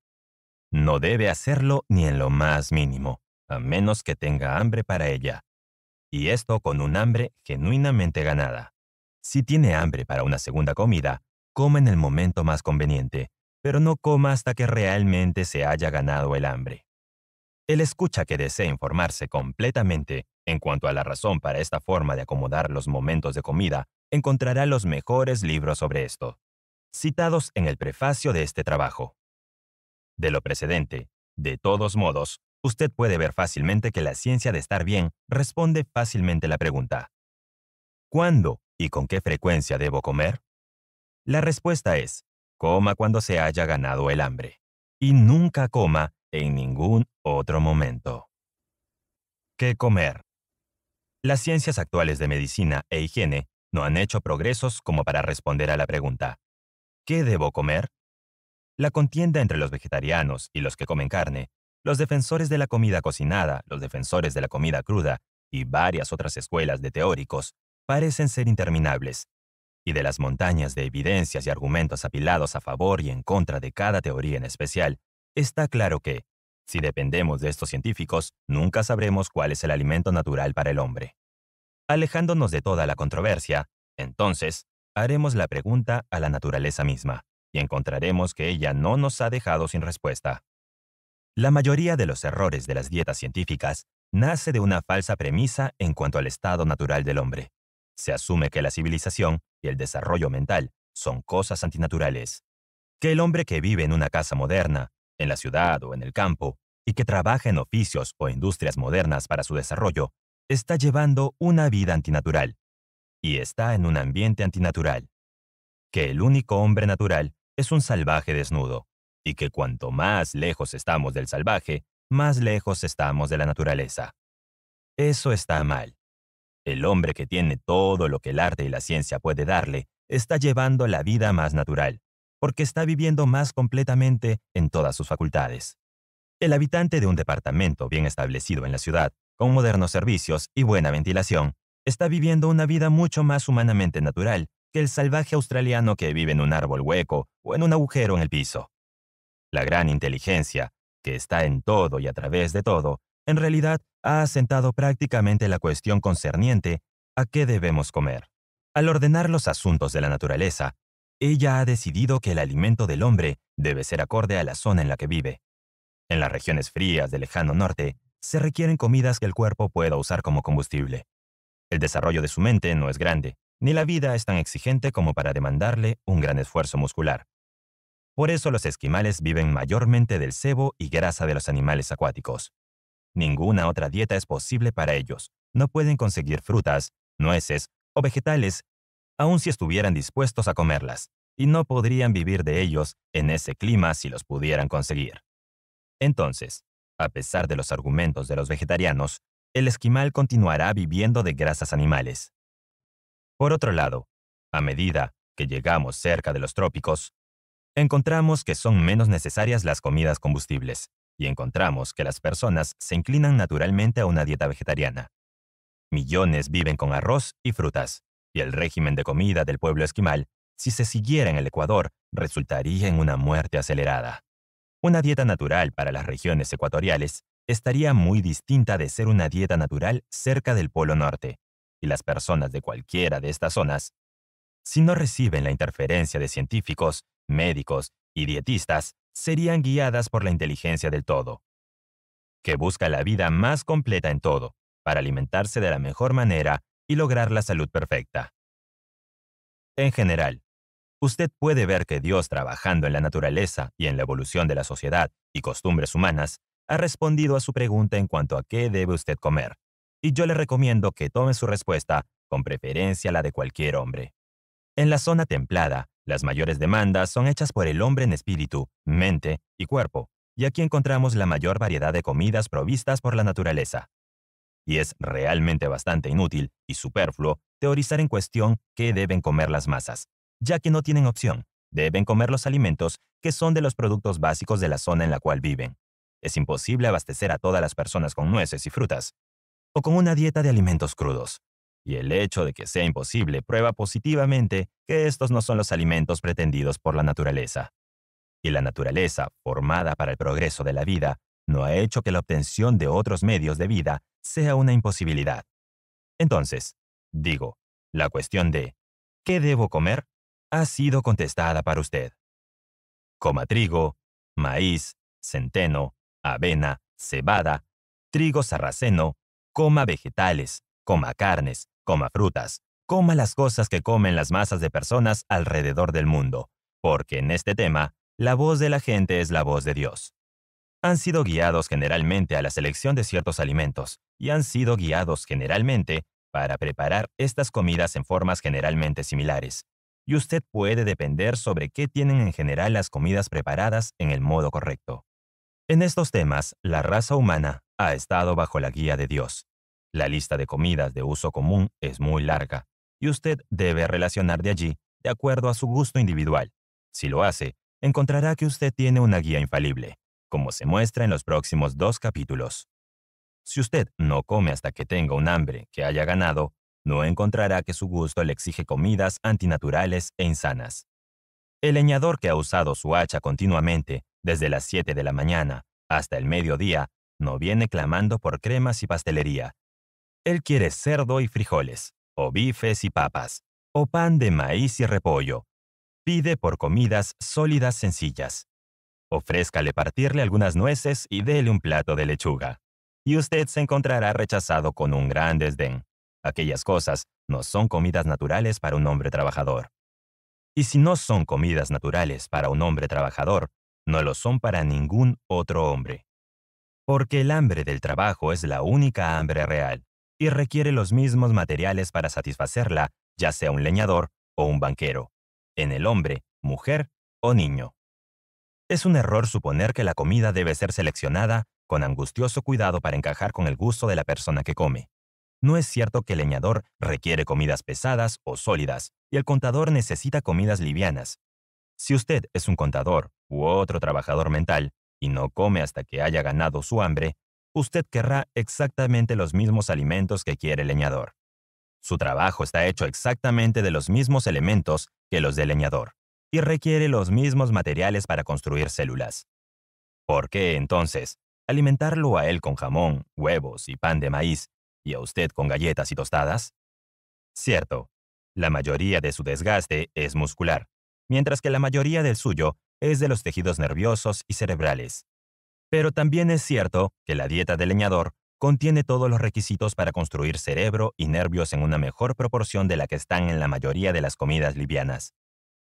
No debe hacerlo ni en lo más mínimo, a menos que tenga hambre para ella. Y esto con un hambre genuinamente ganada. Si tiene hambre para una segunda comida, come en el momento más conveniente, pero no coma hasta que realmente se haya ganado el hambre. El escucha que desea informarse completamente en cuanto a la razón para esta forma de acomodar los momentos de comida encontrará los mejores libros sobre esto, citados en el prefacio de este trabajo. De lo precedente, de todos modos, usted puede ver fácilmente que la ciencia de estar bien responde fácilmente la pregunta, ¿cuándo y con qué frecuencia debo comer? La respuesta es, Coma cuando se haya ganado el hambre. Y nunca coma en ningún otro momento. ¿Qué comer? Las ciencias actuales de medicina e higiene no han hecho progresos como para responder a la pregunta, ¿qué debo comer? La contienda entre los vegetarianos y los que comen carne, los defensores de la comida cocinada, los defensores de la comida cruda y varias otras escuelas de teóricos parecen ser interminables y de las montañas de evidencias y argumentos apilados a favor y en contra de cada teoría en especial, está claro que, si dependemos de estos científicos, nunca sabremos cuál es el alimento natural para el hombre. Alejándonos de toda la controversia, entonces, haremos la pregunta a la naturaleza misma, y encontraremos que ella no nos ha dejado sin respuesta. La mayoría de los errores de las dietas científicas nace de una falsa premisa en cuanto al estado natural del hombre, se asume que la civilización y el desarrollo mental son cosas antinaturales. Que el hombre que vive en una casa moderna, en la ciudad o en el campo, y que trabaja en oficios o industrias modernas para su desarrollo, está llevando una vida antinatural. Y está en un ambiente antinatural. Que el único hombre natural es un salvaje desnudo, y que cuanto más lejos estamos del salvaje, más lejos estamos de la naturaleza. Eso está mal. El hombre que tiene todo lo que el arte y la ciencia puede darle está llevando la vida más natural, porque está viviendo más completamente en todas sus facultades. El habitante de un departamento bien establecido en la ciudad, con modernos servicios y buena ventilación, está viviendo una vida mucho más humanamente natural que el salvaje australiano que vive en un árbol hueco o en un agujero en el piso. La gran inteligencia, que está en todo y a través de todo, en realidad ha asentado prácticamente la cuestión concerniente a qué debemos comer. Al ordenar los asuntos de la naturaleza, ella ha decidido que el alimento del hombre debe ser acorde a la zona en la que vive. En las regiones frías del lejano norte, se requieren comidas que el cuerpo pueda usar como combustible. El desarrollo de su mente no es grande, ni la vida es tan exigente como para demandarle un gran esfuerzo muscular. Por eso los esquimales viven mayormente del sebo y grasa de los animales acuáticos. Ninguna otra dieta es posible para ellos. No pueden conseguir frutas, nueces o vegetales, aun si estuvieran dispuestos a comerlas, y no podrían vivir de ellos en ese clima si los pudieran conseguir. Entonces, a pesar de los argumentos de los vegetarianos, el esquimal continuará viviendo de grasas animales. Por otro lado, a medida que llegamos cerca de los trópicos, encontramos que son menos necesarias las comidas combustibles y encontramos que las personas se inclinan naturalmente a una dieta vegetariana. Millones viven con arroz y frutas, y el régimen de comida del pueblo esquimal, si se siguiera en el Ecuador, resultaría en una muerte acelerada. Una dieta natural para las regiones ecuatoriales estaría muy distinta de ser una dieta natural cerca del Polo Norte, y las personas de cualquiera de estas zonas, si no reciben la interferencia de científicos, médicos y dietistas, serían guiadas por la inteligencia del todo, que busca la vida más completa en todo, para alimentarse de la mejor manera y lograr la salud perfecta. En general, usted puede ver que Dios trabajando en la naturaleza y en la evolución de la sociedad y costumbres humanas ha respondido a su pregunta en cuanto a qué debe usted comer, y yo le recomiendo que tome su respuesta con preferencia la de cualquier hombre. En la zona templada, las mayores demandas son hechas por el hombre en espíritu, mente y cuerpo, y aquí encontramos la mayor variedad de comidas provistas por la naturaleza. Y es realmente bastante inútil y superfluo teorizar en cuestión qué deben comer las masas, ya que no tienen opción, deben comer los alimentos que son de los productos básicos de la zona en la cual viven. Es imposible abastecer a todas las personas con nueces y frutas, o con una dieta de alimentos crudos y el hecho de que sea imposible prueba positivamente que estos no son los alimentos pretendidos por la naturaleza. Y la naturaleza, formada para el progreso de la vida, no ha hecho que la obtención de otros medios de vida sea una imposibilidad. Entonces, digo, la cuestión de ¿qué debo comer? ha sido contestada para usted. Coma trigo, maíz, centeno, avena, cebada, trigo sarraceno, coma vegetales, coma carnes, coma frutas, coma las cosas que comen las masas de personas alrededor del mundo, porque en este tema, la voz de la gente es la voz de Dios. Han sido guiados generalmente a la selección de ciertos alimentos y han sido guiados generalmente para preparar estas comidas en formas generalmente similares. Y usted puede depender sobre qué tienen en general las comidas preparadas en el modo correcto. En estos temas, la raza humana ha estado bajo la guía de Dios, la lista de comidas de uso común es muy larga y usted debe relacionar de allí de acuerdo a su gusto individual. Si lo hace, encontrará que usted tiene una guía infalible, como se muestra en los próximos dos capítulos. Si usted no come hasta que tenga un hambre que haya ganado, no encontrará que su gusto le exige comidas antinaturales e insanas. El leñador que ha usado su hacha continuamente desde las 7 de la mañana hasta el mediodía no viene clamando por cremas y pastelería, él quiere cerdo y frijoles, o bifes y papas, o pan de maíz y repollo. Pide por comidas sólidas sencillas. Ofrézcale partirle algunas nueces y déle un plato de lechuga. Y usted se encontrará rechazado con un gran desdén. Aquellas cosas no son comidas naturales para un hombre trabajador. Y si no son comidas naturales para un hombre trabajador, no lo son para ningún otro hombre. Porque el hambre del trabajo es la única hambre real, y requiere los mismos materiales para satisfacerla, ya sea un leñador o un banquero, en el hombre, mujer o niño. Es un error suponer que la comida debe ser seleccionada con angustioso cuidado para encajar con el gusto de la persona que come. No es cierto que el leñador requiere comidas pesadas o sólidas y el contador necesita comidas livianas. Si usted es un contador u otro trabajador mental y no come hasta que haya ganado su hambre, usted querrá exactamente los mismos alimentos que quiere el leñador. Su trabajo está hecho exactamente de los mismos elementos que los del leñador y requiere los mismos materiales para construir células. ¿Por qué, entonces, alimentarlo a él con jamón, huevos y pan de maíz y a usted con galletas y tostadas? Cierto, la mayoría de su desgaste es muscular, mientras que la mayoría del suyo es de los tejidos nerviosos y cerebrales. Pero también es cierto que la dieta del leñador contiene todos los requisitos para construir cerebro y nervios en una mejor proporción de la que están en la mayoría de las comidas livianas.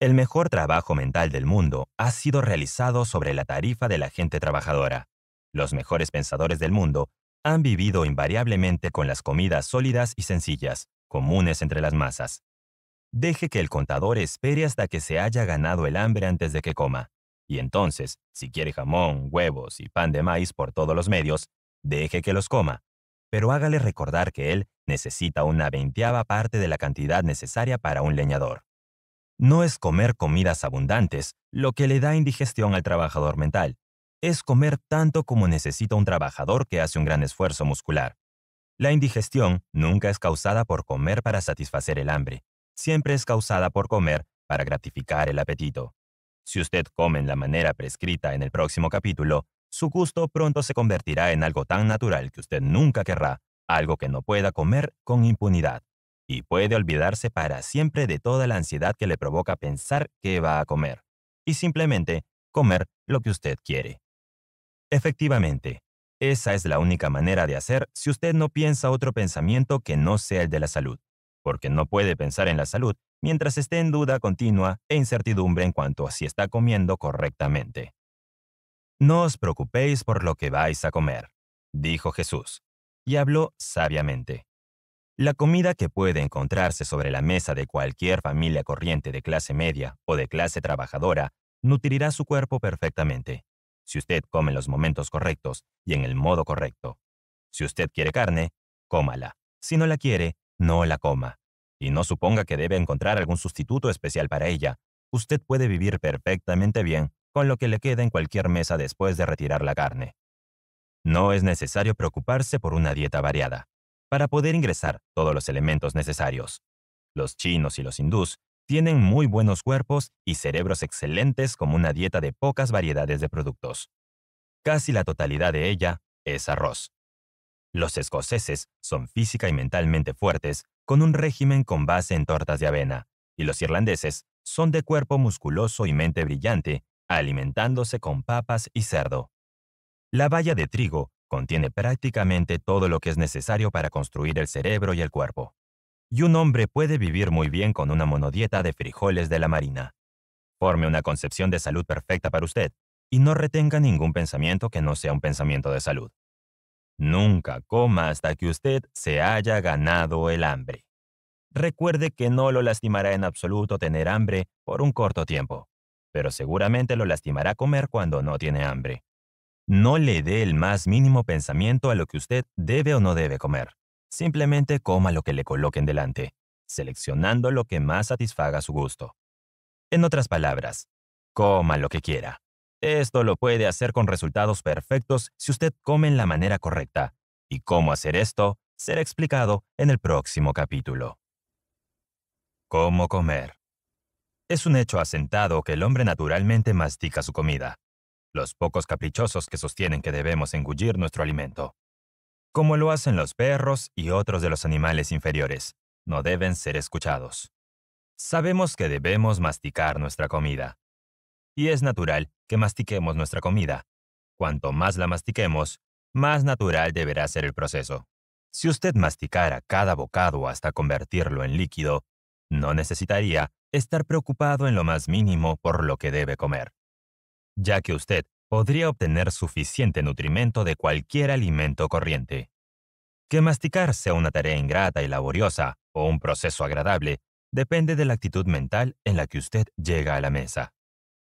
El mejor trabajo mental del mundo ha sido realizado sobre la tarifa de la gente trabajadora. Los mejores pensadores del mundo han vivido invariablemente con las comidas sólidas y sencillas, comunes entre las masas. Deje que el contador espere hasta que se haya ganado el hambre antes de que coma. Y entonces, si quiere jamón, huevos y pan de maíz por todos los medios, deje que los coma, pero hágale recordar que él necesita una veinteava parte de la cantidad necesaria para un leñador. No es comer comidas abundantes lo que le da indigestión al trabajador mental, es comer tanto como necesita un trabajador que hace un gran esfuerzo muscular. La indigestión nunca es causada por comer para satisfacer el hambre, siempre es causada por comer para gratificar el apetito. Si usted come en la manera prescrita en el próximo capítulo, su gusto pronto se convertirá en algo tan natural que usted nunca querrá, algo que no pueda comer con impunidad, y puede olvidarse para siempre de toda la ansiedad que le provoca pensar qué va a comer, y simplemente comer lo que usted quiere. Efectivamente, esa es la única manera de hacer si usted no piensa otro pensamiento que no sea el de la salud, porque no puede pensar en la salud mientras esté en duda continua e incertidumbre en cuanto a si está comiendo correctamente. No os preocupéis por lo que vais a comer, dijo Jesús, y habló sabiamente. La comida que puede encontrarse sobre la mesa de cualquier familia corriente de clase media o de clase trabajadora nutrirá su cuerpo perfectamente, si usted come en los momentos correctos y en el modo correcto. Si usted quiere carne, cómala. Si no la quiere, no la coma. Y no suponga que debe encontrar algún sustituto especial para ella. Usted puede vivir perfectamente bien con lo que le queda en cualquier mesa después de retirar la carne. No es necesario preocuparse por una dieta variada, para poder ingresar todos los elementos necesarios. Los chinos y los hindús tienen muy buenos cuerpos y cerebros excelentes como una dieta de pocas variedades de productos. Casi la totalidad de ella es arroz, los escoceses son física y mentalmente fuertes, con un régimen con base en tortas de avena, y los irlandeses son de cuerpo musculoso y mente brillante, alimentándose con papas y cerdo. La valla de trigo contiene prácticamente todo lo que es necesario para construir el cerebro y el cuerpo. Y un hombre puede vivir muy bien con una monodieta de frijoles de la marina. Forme una concepción de salud perfecta para usted y no retenga ningún pensamiento que no sea un pensamiento de salud. Nunca coma hasta que usted se haya ganado el hambre. Recuerde que no lo lastimará en absoluto tener hambre por un corto tiempo, pero seguramente lo lastimará comer cuando no tiene hambre. No le dé el más mínimo pensamiento a lo que usted debe o no debe comer. Simplemente coma lo que le coloquen delante, seleccionando lo que más satisfaga su gusto. En otras palabras, coma lo que quiera. Esto lo puede hacer con resultados perfectos si usted come en la manera correcta. Y cómo hacer esto será explicado en el próximo capítulo. Cómo comer. Es un hecho asentado que el hombre naturalmente mastica su comida, los pocos caprichosos que sostienen que debemos engullir nuestro alimento. Como lo hacen los perros y otros de los animales inferiores, no deben ser escuchados. Sabemos que debemos masticar nuestra comida, y es natural que mastiquemos nuestra comida. Cuanto más la mastiquemos, más natural deberá ser el proceso. Si usted masticara cada bocado hasta convertirlo en líquido, no necesitaría estar preocupado en lo más mínimo por lo que debe comer, ya que usted podría obtener suficiente nutrimento de cualquier alimento corriente. Que masticar sea una tarea ingrata y laboriosa o un proceso agradable depende de la actitud mental en la que usted llega a la mesa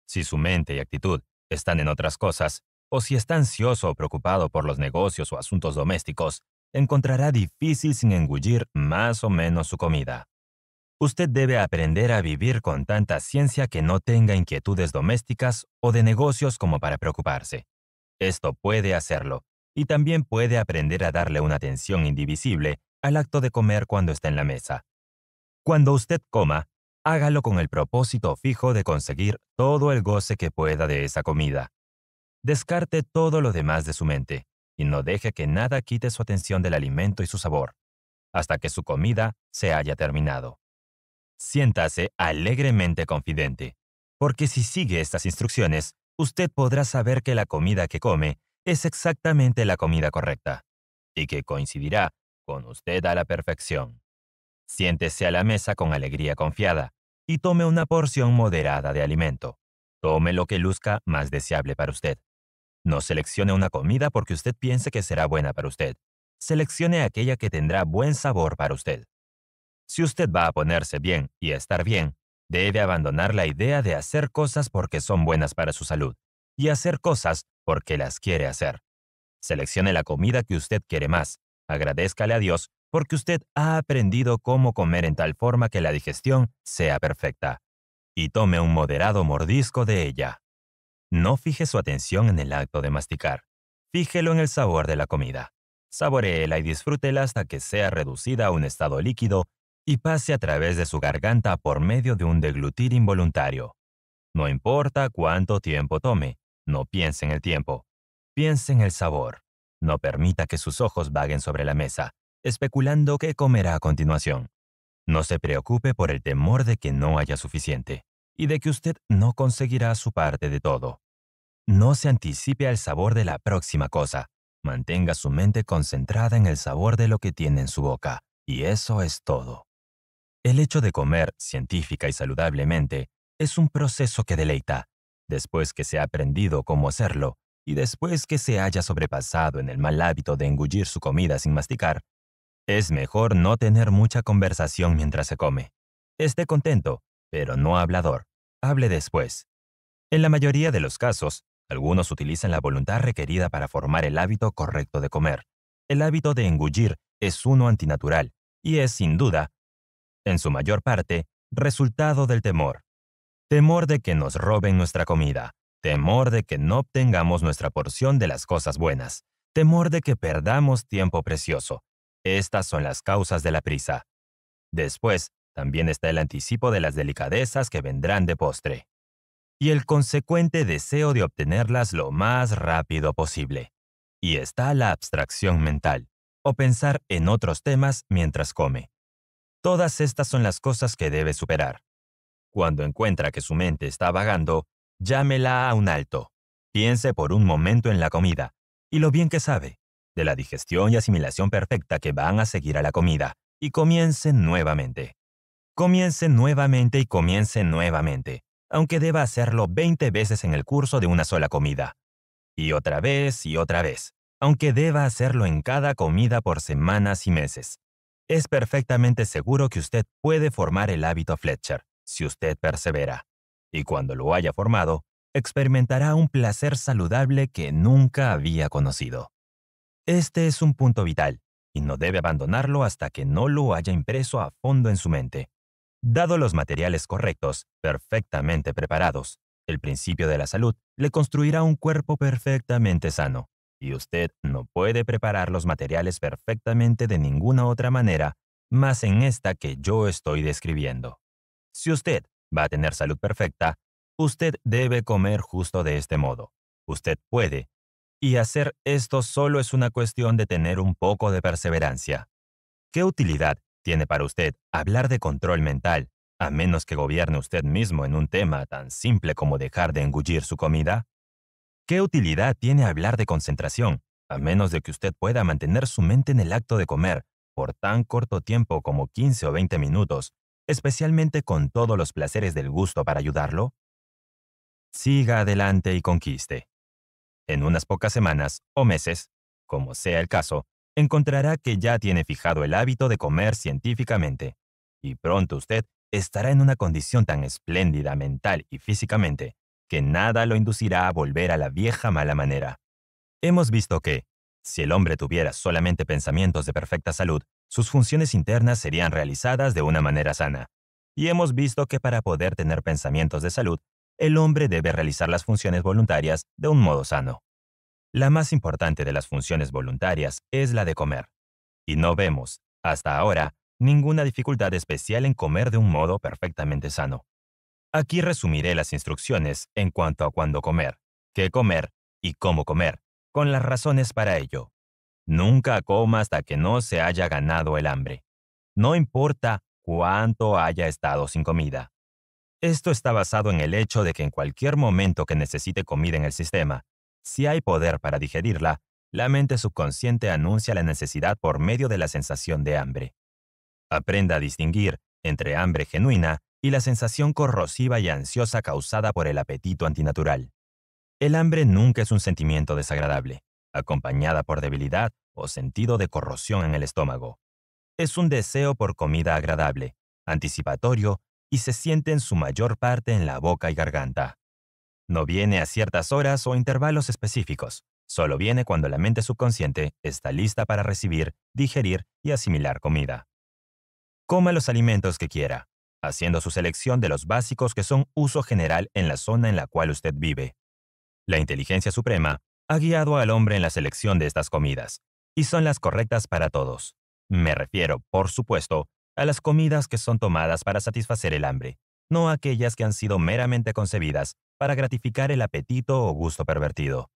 si su mente y actitud están en otras cosas, o si está ansioso o preocupado por los negocios o asuntos domésticos, encontrará difícil sin engullir más o menos su comida. Usted debe aprender a vivir con tanta ciencia que no tenga inquietudes domésticas o de negocios como para preocuparse. Esto puede hacerlo, y también puede aprender a darle una atención indivisible al acto de comer cuando está en la mesa. Cuando usted coma, hágalo con el propósito fijo de conseguir todo el goce que pueda de esa comida. Descarte todo lo demás de su mente y no deje que nada quite su atención del alimento y su sabor, hasta que su comida se haya terminado. Siéntase alegremente confidente, porque si sigue estas instrucciones, usted podrá saber que la comida que come es exactamente la comida correcta y que coincidirá con usted a la perfección. Siéntese a la mesa con alegría confiada, y tome una porción moderada de alimento. Tome lo que luzca más deseable para usted. No seleccione una comida porque usted piense que será buena para usted. Seleccione aquella que tendrá buen sabor para usted. Si usted va a ponerse bien y a estar bien, debe abandonar la idea de hacer cosas porque son buenas para su salud y hacer cosas porque las quiere hacer. Seleccione la comida que usted quiere más, Agradezcale a Dios porque usted ha aprendido cómo comer en tal forma que la digestión sea perfecta, y tome un moderado mordisco de ella. No fije su atención en el acto de masticar, fíjelo en el sabor de la comida. Saboreela y disfrútela hasta que sea reducida a un estado líquido y pase a través de su garganta por medio de un deglutir involuntario. No importa cuánto tiempo tome, no piense en el tiempo, piense en el sabor. No permita que sus ojos vaguen sobre la mesa, especulando qué comerá a continuación. No se preocupe por el temor de que no haya suficiente y de que usted no conseguirá su parte de todo. No se anticipe al sabor de la próxima cosa. Mantenga su mente concentrada en el sabor de lo que tiene en su boca, y eso es todo. El hecho de comer científica y saludablemente es un proceso que deleita. Después que se ha aprendido cómo hacerlo, y después que se haya sobrepasado en el mal hábito de engullir su comida sin masticar, es mejor no tener mucha conversación mientras se come. Esté contento, pero no hablador. Hable después. En la mayoría de los casos, algunos utilizan la voluntad requerida para formar el hábito correcto de comer. El hábito de engullir es uno antinatural y es, sin duda, en su mayor parte, resultado del temor. Temor de que nos roben nuestra comida, temor de que no obtengamos nuestra porción de las cosas buenas, temor de que perdamos tiempo precioso, estas son las causas de la prisa. Después, también está el anticipo de las delicadezas que vendrán de postre. Y el consecuente deseo de obtenerlas lo más rápido posible. Y está la abstracción mental, o pensar en otros temas mientras come. Todas estas son las cosas que debe superar. Cuando encuentra que su mente está vagando, llámela a un alto. Piense por un momento en la comida, y lo bien que sabe, de la digestión y asimilación perfecta que van a seguir a la comida, y comiencen nuevamente. Comience nuevamente y comience nuevamente, aunque deba hacerlo 20 veces en el curso de una sola comida. Y otra vez y otra vez, aunque deba hacerlo en cada comida por semanas y meses. Es perfectamente seguro que usted puede formar el hábito Fletcher, si usted persevera. Y cuando lo haya formado, experimentará un placer saludable que nunca había conocido. Este es un punto vital, y no debe abandonarlo hasta que no lo haya impreso a fondo en su mente. Dado los materiales correctos, perfectamente preparados, el principio de la salud le construirá un cuerpo perfectamente sano, y usted no puede preparar los materiales perfectamente de ninguna otra manera más en esta que yo estoy describiendo. Si usted va a tener salud perfecta, usted debe comer justo de este modo. Usted puede y hacer esto solo es una cuestión de tener un poco de perseverancia. ¿Qué utilidad tiene para usted hablar de control mental, a menos que gobierne usted mismo en un tema tan simple como dejar de engullir su comida? ¿Qué utilidad tiene hablar de concentración, a menos de que usted pueda mantener su mente en el acto de comer por tan corto tiempo como 15 o 20 minutos, especialmente con todos los placeres del gusto para ayudarlo? Siga adelante y conquiste. En unas pocas semanas o meses, como sea el caso, encontrará que ya tiene fijado el hábito de comer científicamente, y pronto usted estará en una condición tan espléndida mental y físicamente que nada lo inducirá a volver a la vieja mala manera. Hemos visto que, si el hombre tuviera solamente pensamientos de perfecta salud, sus funciones internas serían realizadas de una manera sana. Y hemos visto que para poder tener pensamientos de salud, el hombre debe realizar las funciones voluntarias de un modo sano. La más importante de las funciones voluntarias es la de comer. Y no vemos, hasta ahora, ninguna dificultad especial en comer de un modo perfectamente sano. Aquí resumiré las instrucciones en cuanto a cuándo comer, qué comer y cómo comer, con las razones para ello. Nunca coma hasta que no se haya ganado el hambre. No importa cuánto haya estado sin comida. Esto está basado en el hecho de que en cualquier momento que necesite comida en el sistema, si hay poder para digerirla, la mente subconsciente anuncia la necesidad por medio de la sensación de hambre. Aprenda a distinguir entre hambre genuina y la sensación corrosiva y ansiosa causada por el apetito antinatural. El hambre nunca es un sentimiento desagradable, acompañada por debilidad o sentido de corrosión en el estómago. Es un deseo por comida agradable, anticipatorio se sienten su mayor parte en la boca y garganta. No viene a ciertas horas o intervalos específicos, solo viene cuando la mente subconsciente está lista para recibir, digerir y asimilar comida. Coma los alimentos que quiera, haciendo su selección de los básicos que son uso general en la zona en la cual usted vive. La inteligencia suprema ha guiado al hombre en la selección de estas comidas, y son las correctas para todos. Me refiero, por supuesto, a las comidas que son tomadas para satisfacer el hambre, no aquellas que han sido meramente concebidas para gratificar el apetito o gusto pervertido.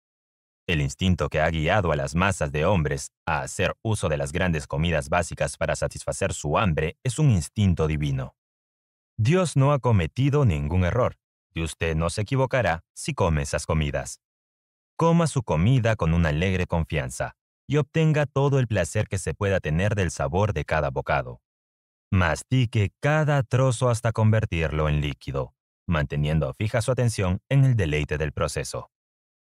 El instinto que ha guiado a las masas de hombres a hacer uso de las grandes comidas básicas para satisfacer su hambre es un instinto divino. Dios no ha cometido ningún error, y usted no se equivocará si come esas comidas. Coma su comida con una alegre confianza y obtenga todo el placer que se pueda tener del sabor de cada bocado. Mastique cada trozo hasta convertirlo en líquido, manteniendo fija su atención en el deleite del proceso.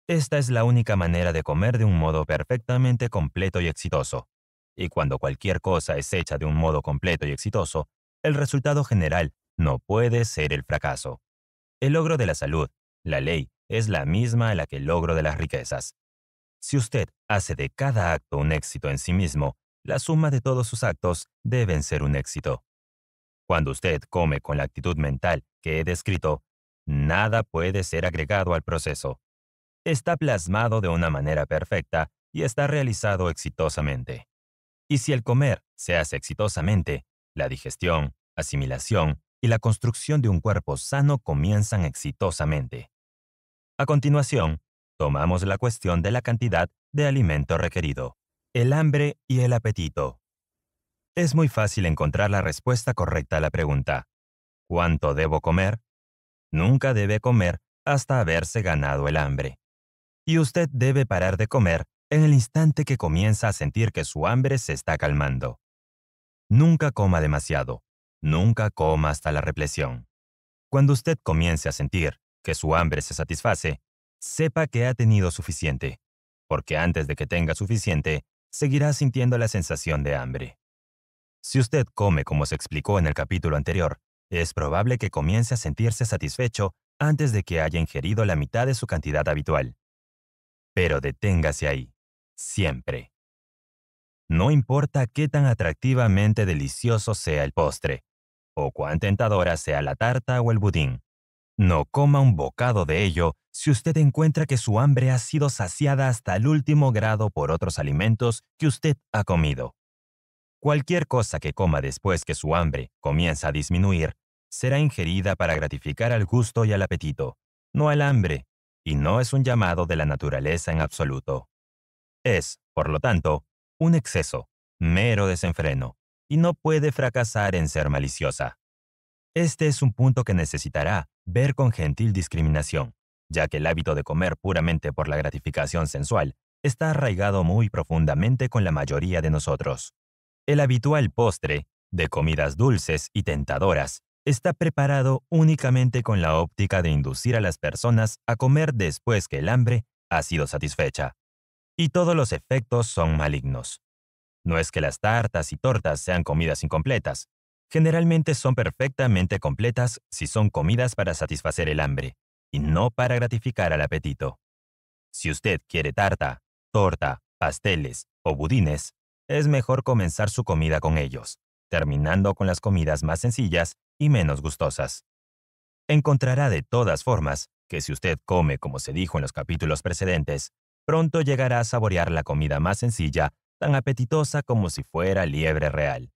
Esta es la única manera de comer de un modo perfectamente completo y exitoso. Y cuando cualquier cosa es hecha de un modo completo y exitoso, el resultado general no puede ser el fracaso. El logro de la salud, la ley, es la misma a la que el logro de las riquezas. Si usted hace de cada acto un éxito en sí mismo, la suma de todos sus actos deben ser un éxito. Cuando usted come con la actitud mental que he descrito, nada puede ser agregado al proceso. Está plasmado de una manera perfecta y está realizado exitosamente. Y si el comer se hace exitosamente, la digestión, asimilación y la construcción de un cuerpo sano comienzan exitosamente. A continuación, tomamos la cuestión de la cantidad de alimento requerido el hambre y el apetito. Es muy fácil encontrar la respuesta correcta a la pregunta, ¿cuánto debo comer? Nunca debe comer hasta haberse ganado el hambre. Y usted debe parar de comer en el instante que comienza a sentir que su hambre se está calmando. Nunca coma demasiado, nunca coma hasta la represión. Cuando usted comience a sentir que su hambre se satisface, sepa que ha tenido suficiente, porque antes de que tenga suficiente, seguirá sintiendo la sensación de hambre. Si usted come como se explicó en el capítulo anterior, es probable que comience a sentirse satisfecho antes de que haya ingerido la mitad de su cantidad habitual. Pero deténgase ahí, siempre. No importa qué tan atractivamente delicioso sea el postre, o cuán tentadora sea la tarta o el budín. No coma un bocado de ello si usted encuentra que su hambre ha sido saciada hasta el último grado por otros alimentos que usted ha comido. Cualquier cosa que coma después que su hambre comienza a disminuir será ingerida para gratificar al gusto y al apetito, no al hambre, y no es un llamado de la naturaleza en absoluto. Es, por lo tanto, un exceso, mero desenfreno, y no puede fracasar en ser maliciosa. Este es un punto que necesitará ver con gentil discriminación, ya que el hábito de comer puramente por la gratificación sensual está arraigado muy profundamente con la mayoría de nosotros. El habitual postre, de comidas dulces y tentadoras, está preparado únicamente con la óptica de inducir a las personas a comer después que el hambre ha sido satisfecha. Y todos los efectos son malignos. No es que las tartas y tortas sean comidas incompletas, generalmente son perfectamente completas si son comidas para satisfacer el hambre y no para gratificar al apetito. Si usted quiere tarta, torta, pasteles o budines, es mejor comenzar su comida con ellos, terminando con las comidas más sencillas y menos gustosas. Encontrará de todas formas que si usted come como se dijo en los capítulos precedentes, pronto llegará a saborear la comida más sencilla, tan apetitosa como si fuera liebre real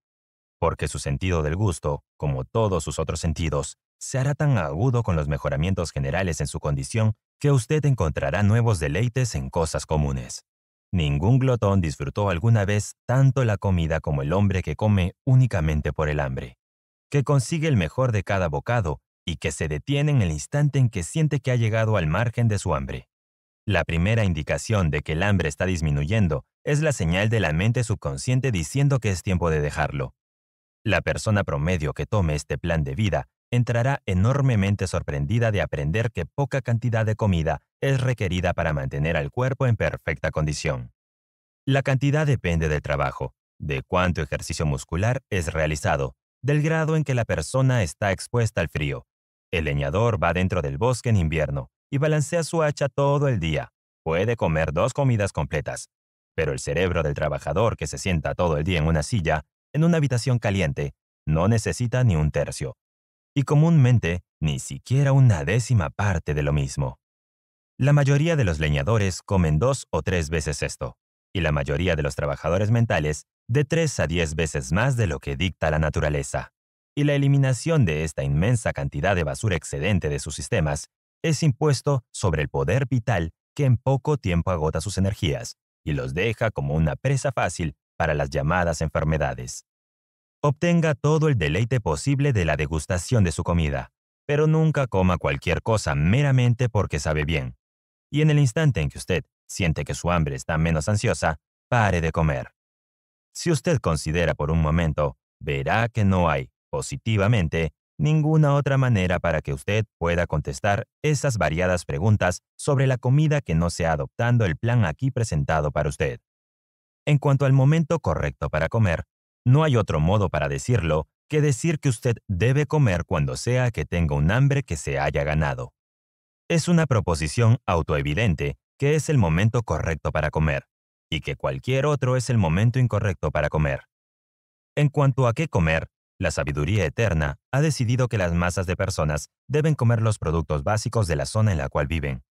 porque su sentido del gusto, como todos sus otros sentidos, se hará tan agudo con los mejoramientos generales en su condición que usted encontrará nuevos deleites en cosas comunes. Ningún glotón disfrutó alguna vez tanto la comida como el hombre que come únicamente por el hambre, que consigue el mejor de cada bocado y que se detiene en el instante en que siente que ha llegado al margen de su hambre. La primera indicación de que el hambre está disminuyendo es la señal de la mente subconsciente diciendo que es tiempo de dejarlo, la persona promedio que tome este plan de vida entrará enormemente sorprendida de aprender que poca cantidad de comida es requerida para mantener al cuerpo en perfecta condición. La cantidad depende del trabajo, de cuánto ejercicio muscular es realizado, del grado en que la persona está expuesta al frío. El leñador va dentro del bosque en invierno y balancea su hacha todo el día. Puede comer dos comidas completas. Pero el cerebro del trabajador que se sienta todo el día en una silla en una habitación caliente no necesita ni un tercio, y comúnmente ni siquiera una décima parte de lo mismo. La mayoría de los leñadores comen dos o tres veces esto, y la mayoría de los trabajadores mentales de tres a diez veces más de lo que dicta la naturaleza. Y la eliminación de esta inmensa cantidad de basura excedente de sus sistemas es impuesto sobre el poder vital que en poco tiempo agota sus energías y los deja como una presa fácil para las llamadas enfermedades. Obtenga todo el deleite posible de la degustación de su comida, pero nunca coma cualquier cosa meramente porque sabe bien. Y en el instante en que usted siente que su hambre está menos ansiosa, pare de comer. Si usted considera por un momento, verá que no hay, positivamente, ninguna otra manera para que usted pueda contestar esas variadas preguntas sobre la comida que no sea adoptando el plan aquí presentado para usted. En cuanto al momento correcto para comer, no hay otro modo para decirlo que decir que usted debe comer cuando sea que tenga un hambre que se haya ganado. Es una proposición autoevidente que es el momento correcto para comer, y que cualquier otro es el momento incorrecto para comer. En cuanto a qué comer, la sabiduría eterna ha decidido que las masas de personas deben comer los productos básicos de la zona en la cual viven.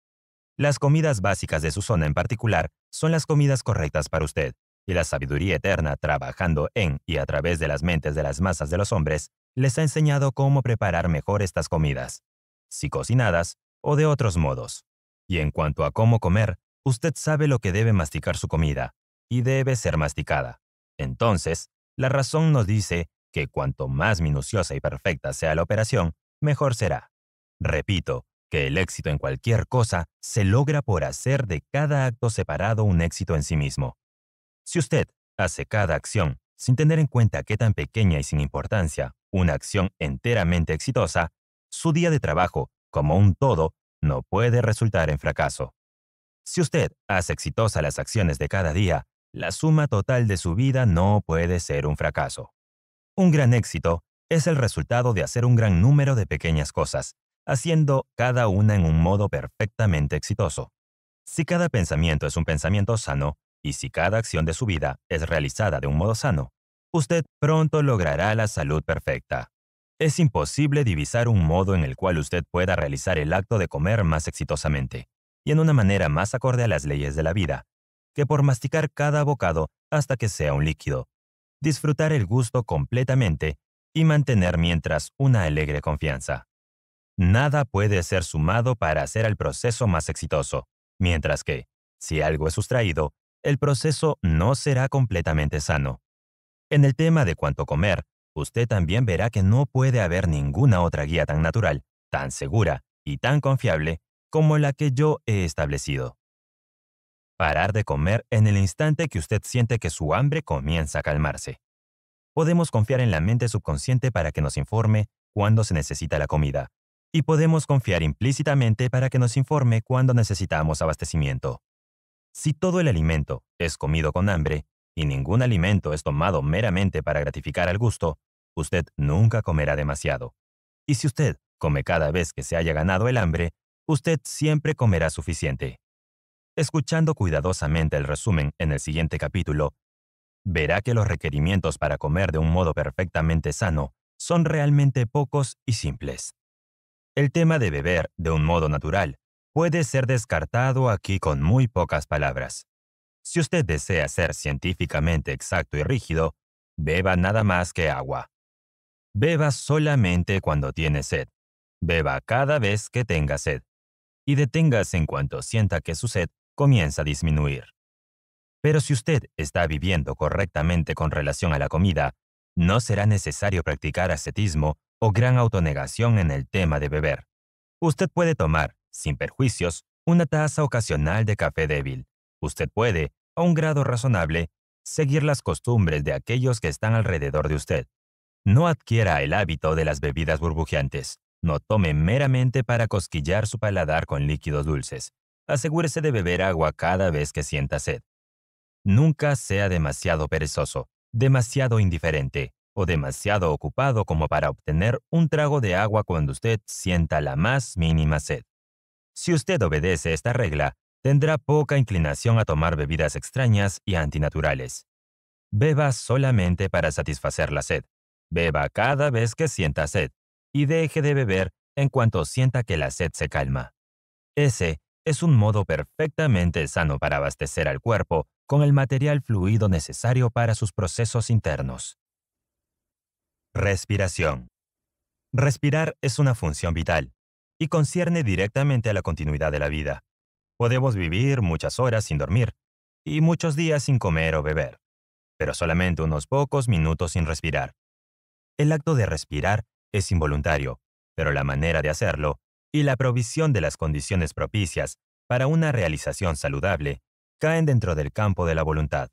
Las comidas básicas de su zona en particular son las comidas correctas para usted y la sabiduría eterna trabajando en y a través de las mentes de las masas de los hombres, les ha enseñado cómo preparar mejor estas comidas, si cocinadas o de otros modos. Y en cuanto a cómo comer, usted sabe lo que debe masticar su comida, y debe ser masticada. Entonces, la razón nos dice que cuanto más minuciosa y perfecta sea la operación, mejor será. Repito, que el éxito en cualquier cosa se logra por hacer de cada acto separado un éxito en sí mismo. Si usted hace cada acción sin tener en cuenta qué tan pequeña y sin importancia una acción enteramente exitosa, su día de trabajo, como un todo, no puede resultar en fracaso. Si usted hace exitosa las acciones de cada día, la suma total de su vida no puede ser un fracaso. Un gran éxito es el resultado de hacer un gran número de pequeñas cosas, haciendo cada una en un modo perfectamente exitoso. Si cada pensamiento es un pensamiento sano, y si cada acción de su vida es realizada de un modo sano, usted pronto logrará la salud perfecta. Es imposible divisar un modo en el cual usted pueda realizar el acto de comer más exitosamente y en una manera más acorde a las leyes de la vida, que por masticar cada bocado hasta que sea un líquido, disfrutar el gusto completamente y mantener mientras una alegre confianza. Nada puede ser sumado para hacer el proceso más exitoso, mientras que, si algo es sustraído, el proceso no será completamente sano. En el tema de cuánto comer, usted también verá que no puede haber ninguna otra guía tan natural, tan segura y tan confiable como la que yo he establecido. Parar de comer en el instante que usted siente que su hambre comienza a calmarse. Podemos confiar en la mente subconsciente para que nos informe cuándo se necesita la comida, y podemos confiar implícitamente para que nos informe cuándo necesitamos abastecimiento. Si todo el alimento es comido con hambre y ningún alimento es tomado meramente para gratificar al gusto, usted nunca comerá demasiado. Y si usted come cada vez que se haya ganado el hambre, usted siempre comerá suficiente. Escuchando cuidadosamente el resumen en el siguiente capítulo, verá que los requerimientos para comer de un modo perfectamente sano son realmente pocos y simples. El tema de beber de un modo natural puede ser descartado aquí con muy pocas palabras. Si usted desea ser científicamente exacto y rígido, beba nada más que agua. Beba solamente cuando tiene sed. Beba cada vez que tenga sed. Y deténgase en cuanto sienta que su sed comienza a disminuir. Pero si usted está viviendo correctamente con relación a la comida, no será necesario practicar ascetismo o gran autonegación en el tema de beber. Usted puede tomar sin perjuicios, una taza ocasional de café débil. Usted puede, a un grado razonable, seguir las costumbres de aquellos que están alrededor de usted. No adquiera el hábito de las bebidas burbujeantes. No tome meramente para cosquillar su paladar con líquidos dulces. Asegúrese de beber agua cada vez que sienta sed. Nunca sea demasiado perezoso, demasiado indiferente o demasiado ocupado como para obtener un trago de agua cuando usted sienta la más mínima sed. Si usted obedece esta regla, tendrá poca inclinación a tomar bebidas extrañas y antinaturales. Beba solamente para satisfacer la sed. Beba cada vez que sienta sed y deje de beber en cuanto sienta que la sed se calma. Ese es un modo perfectamente sano para abastecer al cuerpo con el material fluido necesario para sus procesos internos. Respiración. Respirar es una función vital, y concierne directamente a la continuidad de la vida. Podemos vivir muchas horas sin dormir y muchos días sin comer o beber, pero solamente unos pocos minutos sin respirar. El acto de respirar es involuntario, pero la manera de hacerlo y la provisión de las condiciones propicias para una realización saludable caen dentro del campo de la voluntad.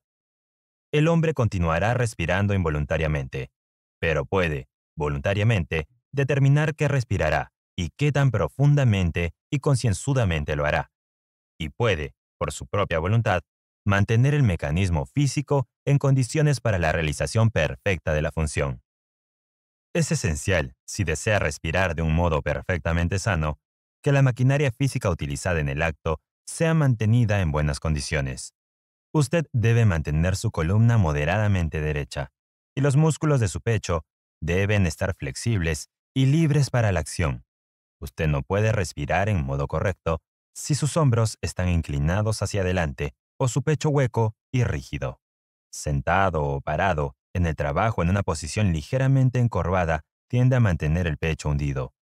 El hombre continuará respirando involuntariamente, pero puede, voluntariamente, determinar que respirará y qué tan profundamente y concienzudamente lo hará. Y puede, por su propia voluntad, mantener el mecanismo físico en condiciones para la realización perfecta de la función. Es esencial, si desea respirar de un modo perfectamente sano, que la maquinaria física utilizada en el acto sea mantenida en buenas condiciones. Usted debe mantener su columna moderadamente derecha y los músculos de su pecho deben estar flexibles y libres para la acción. Usted no puede respirar en modo correcto si sus hombros están inclinados hacia adelante o su pecho hueco y rígido. Sentado o parado, en el trabajo en una posición ligeramente encorvada, tiende a mantener el pecho hundido.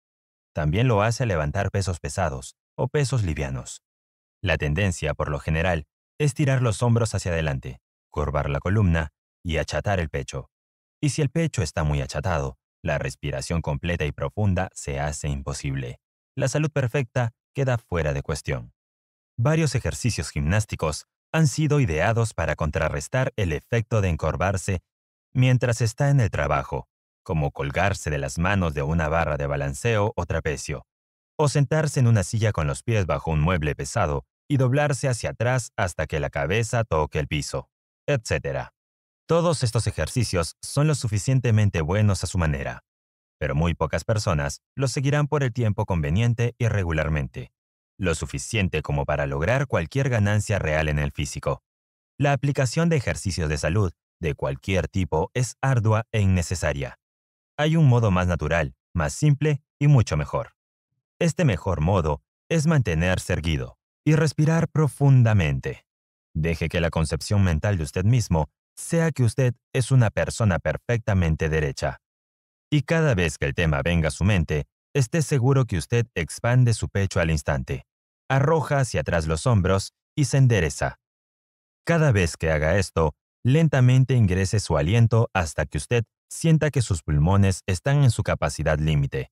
También lo hace levantar pesos pesados o pesos livianos. La tendencia, por lo general, es tirar los hombros hacia adelante, curvar la columna y achatar el pecho. Y si el pecho está muy achatado, la respiración completa y profunda se hace imposible. La salud perfecta queda fuera de cuestión. Varios ejercicios gimnásticos han sido ideados para contrarrestar el efecto de encorvarse mientras está en el trabajo, como colgarse de las manos de una barra de balanceo o trapecio, o sentarse en una silla con los pies bajo un mueble pesado y doblarse hacia atrás hasta que la cabeza toque el piso, etc. Todos estos ejercicios son lo suficientemente buenos a su manera, pero muy pocas personas los seguirán por el tiempo conveniente y regularmente, lo suficiente como para lograr cualquier ganancia real en el físico. La aplicación de ejercicios de salud de cualquier tipo es ardua e innecesaria. Hay un modo más natural, más simple y mucho mejor. Este mejor modo es mantenerse erguido y respirar profundamente. Deje que la concepción mental de usted mismo sea que usted es una persona perfectamente derecha. Y cada vez que el tema venga a su mente, esté seguro que usted expande su pecho al instante, arroja hacia atrás los hombros y se endereza. Cada vez que haga esto, lentamente ingrese su aliento hasta que usted sienta que sus pulmones están en su capacidad límite.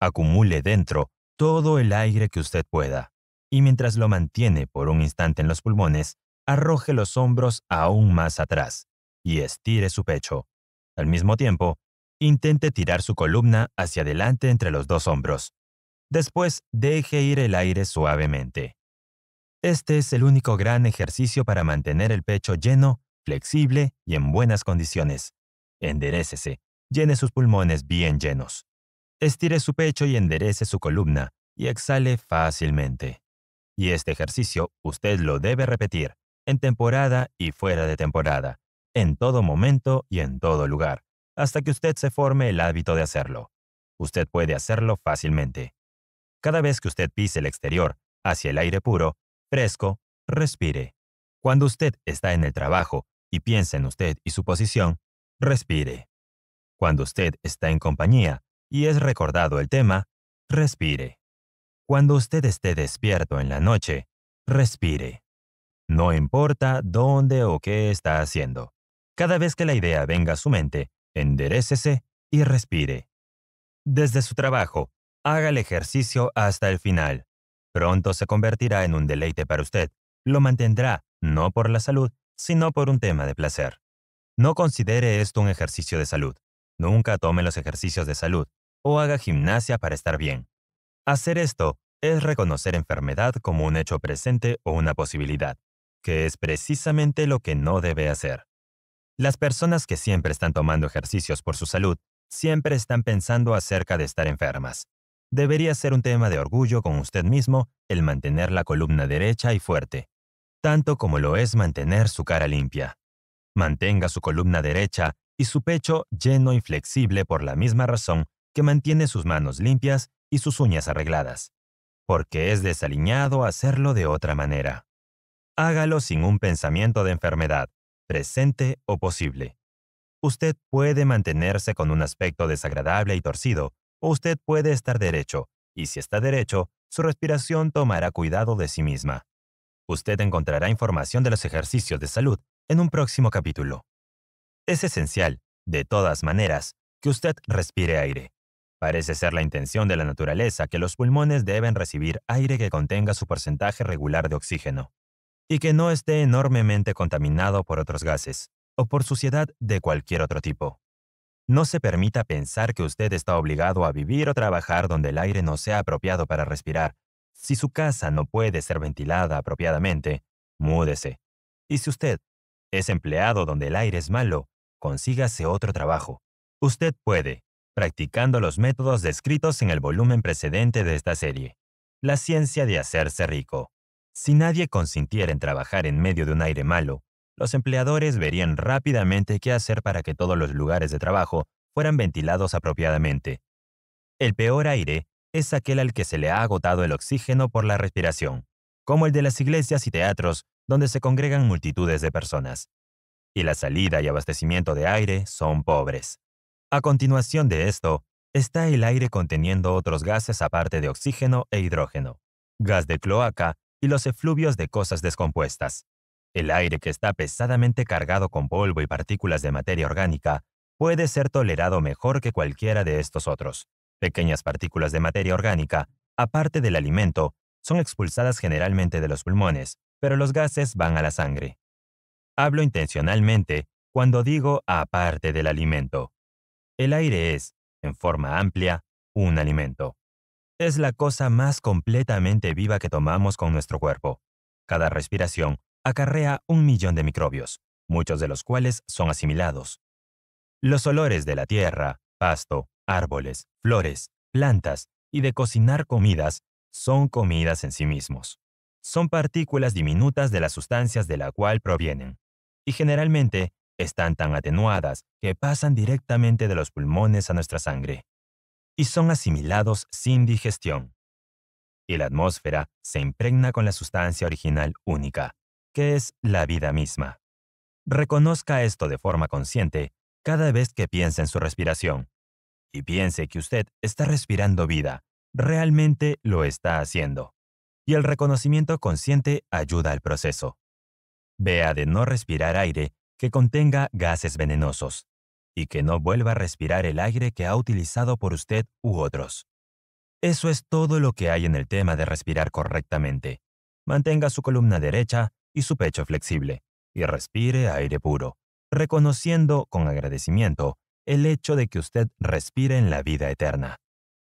Acumule dentro todo el aire que usted pueda, y mientras lo mantiene por un instante en los pulmones, arroje los hombros aún más atrás y estire su pecho. Al mismo tiempo, intente tirar su columna hacia adelante entre los dos hombros. Después, deje ir el aire suavemente. Este es el único gran ejercicio para mantener el pecho lleno, flexible y en buenas condiciones. Enderécese, llene sus pulmones bien llenos. Estire su pecho y enderece su columna y exhale fácilmente. Y este ejercicio usted lo debe repetir en temporada y fuera de temporada, en todo momento y en todo lugar, hasta que usted se forme el hábito de hacerlo. Usted puede hacerlo fácilmente. Cada vez que usted pise el exterior, hacia el aire puro, fresco, respire. Cuando usted está en el trabajo y piensa en usted y su posición, respire. Cuando usted está en compañía y es recordado el tema, respire. Cuando usted esté despierto en la noche, respire. No importa dónde o qué está haciendo. Cada vez que la idea venga a su mente, enderecese y respire. Desde su trabajo, haga el ejercicio hasta el final. Pronto se convertirá en un deleite para usted. Lo mantendrá, no por la salud, sino por un tema de placer. No considere esto un ejercicio de salud. Nunca tome los ejercicios de salud o haga gimnasia para estar bien. Hacer esto es reconocer enfermedad como un hecho presente o una posibilidad que es precisamente lo que no debe hacer. Las personas que siempre están tomando ejercicios por su salud siempre están pensando acerca de estar enfermas. Debería ser un tema de orgullo con usted mismo el mantener la columna derecha y fuerte, tanto como lo es mantener su cara limpia. Mantenga su columna derecha y su pecho lleno y flexible por la misma razón que mantiene sus manos limpias y sus uñas arregladas, porque es desaliñado hacerlo de otra manera hágalo sin un pensamiento de enfermedad, presente o posible. Usted puede mantenerse con un aspecto desagradable y torcido, o usted puede estar derecho, y si está derecho, su respiración tomará cuidado de sí misma. Usted encontrará información de los ejercicios de salud en un próximo capítulo. Es esencial, de todas maneras, que usted respire aire. Parece ser la intención de la naturaleza que los pulmones deben recibir aire que contenga su porcentaje regular de oxígeno y que no esté enormemente contaminado por otros gases o por suciedad de cualquier otro tipo. No se permita pensar que usted está obligado a vivir o trabajar donde el aire no sea apropiado para respirar. Si su casa no puede ser ventilada apropiadamente, múdese. Y si usted es empleado donde el aire es malo, consígase otro trabajo. Usted puede, practicando los métodos descritos en el volumen precedente de esta serie. La ciencia de hacerse rico. Si nadie consintiera en trabajar en medio de un aire malo, los empleadores verían rápidamente qué hacer para que todos los lugares de trabajo fueran ventilados apropiadamente. El peor aire es aquel al que se le ha agotado el oxígeno por la respiración, como el de las iglesias y teatros donde se congregan multitudes de personas. Y la salida y abastecimiento de aire son pobres. A continuación de esto, está el aire conteniendo otros gases aparte de oxígeno e hidrógeno, gas de cloaca y los efluvios de cosas descompuestas. El aire que está pesadamente cargado con polvo y partículas de materia orgánica puede ser tolerado mejor que cualquiera de estos otros. Pequeñas partículas de materia orgánica, aparte del alimento, son expulsadas generalmente de los pulmones, pero los gases van a la sangre. Hablo intencionalmente cuando digo aparte del alimento. El aire es, en forma amplia, un alimento. Es la cosa más completamente viva que tomamos con nuestro cuerpo. Cada respiración acarrea un millón de microbios, muchos de los cuales son asimilados. Los olores de la tierra, pasto, árboles, flores, plantas y de cocinar comidas son comidas en sí mismos. Son partículas diminutas de las sustancias de la cual provienen, y generalmente están tan atenuadas que pasan directamente de los pulmones a nuestra sangre y son asimilados sin digestión. Y la atmósfera se impregna con la sustancia original única, que es la vida misma. Reconozca esto de forma consciente cada vez que piense en su respiración. Y piense que usted está respirando vida, realmente lo está haciendo. Y el reconocimiento consciente ayuda al proceso. Vea de no respirar aire que contenga gases venenosos, y que no vuelva a respirar el aire que ha utilizado por usted u otros. Eso es todo lo que hay en el tema de respirar correctamente. Mantenga su columna derecha y su pecho flexible, y respire aire puro, reconociendo con agradecimiento el hecho de que usted respire en la vida eterna.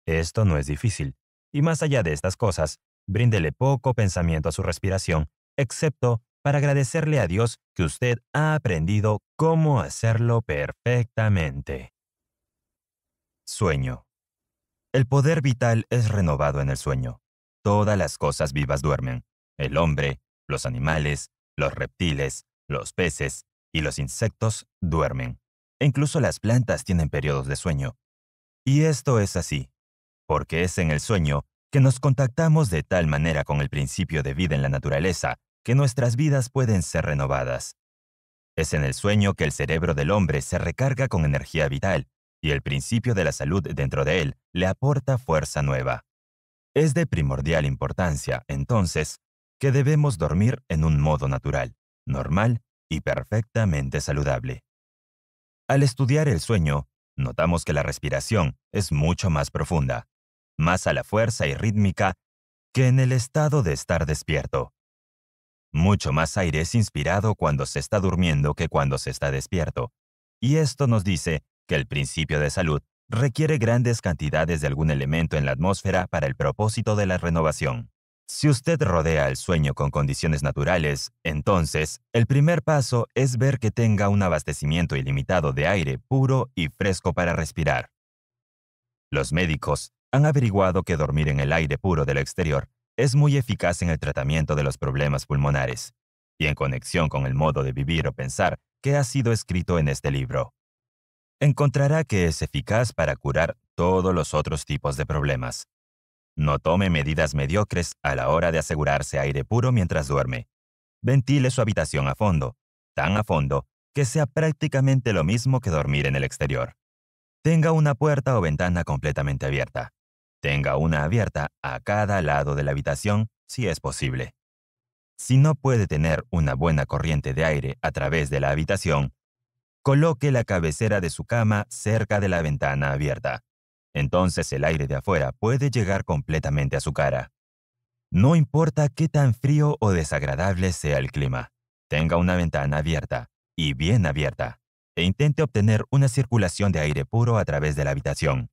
Esto no es difícil, y más allá de estas cosas, bríndele poco pensamiento a su respiración, excepto para agradecerle a Dios que usted ha aprendido cómo hacerlo perfectamente. Sueño. El poder vital es renovado en el sueño. Todas las cosas vivas duermen. El hombre, los animales, los reptiles, los peces y los insectos duermen. E incluso las plantas tienen periodos de sueño. Y esto es así, porque es en el sueño que nos contactamos de tal manera con el principio de vida en la naturaleza que nuestras vidas pueden ser renovadas. Es en el sueño que el cerebro del hombre se recarga con energía vital y el principio de la salud dentro de él le aporta fuerza nueva. Es de primordial importancia, entonces, que debemos dormir en un modo natural, normal y perfectamente saludable. Al estudiar el sueño, notamos que la respiración es mucho más profunda, más a la fuerza y rítmica que en el estado de estar despierto. Mucho más aire es inspirado cuando se está durmiendo que cuando se está despierto. Y esto nos dice que el principio de salud requiere grandes cantidades de algún elemento en la atmósfera para el propósito de la renovación. Si usted rodea el sueño con condiciones naturales, entonces el primer paso es ver que tenga un abastecimiento ilimitado de aire puro y fresco para respirar. Los médicos han averiguado que dormir en el aire puro del exterior es muy eficaz en el tratamiento de los problemas pulmonares y en conexión con el modo de vivir o pensar que ha sido escrito en este libro. Encontrará que es eficaz para curar todos los otros tipos de problemas. No tome medidas mediocres a la hora de asegurarse aire puro mientras duerme. Ventile su habitación a fondo, tan a fondo que sea prácticamente lo mismo que dormir en el exterior. Tenga una puerta o ventana completamente abierta. Tenga una abierta a cada lado de la habitación si es posible. Si no puede tener una buena corriente de aire a través de la habitación, coloque la cabecera de su cama cerca de la ventana abierta. Entonces el aire de afuera puede llegar completamente a su cara. No importa qué tan frío o desagradable sea el clima, tenga una ventana abierta, y bien abierta, e intente obtener una circulación de aire puro a través de la habitación.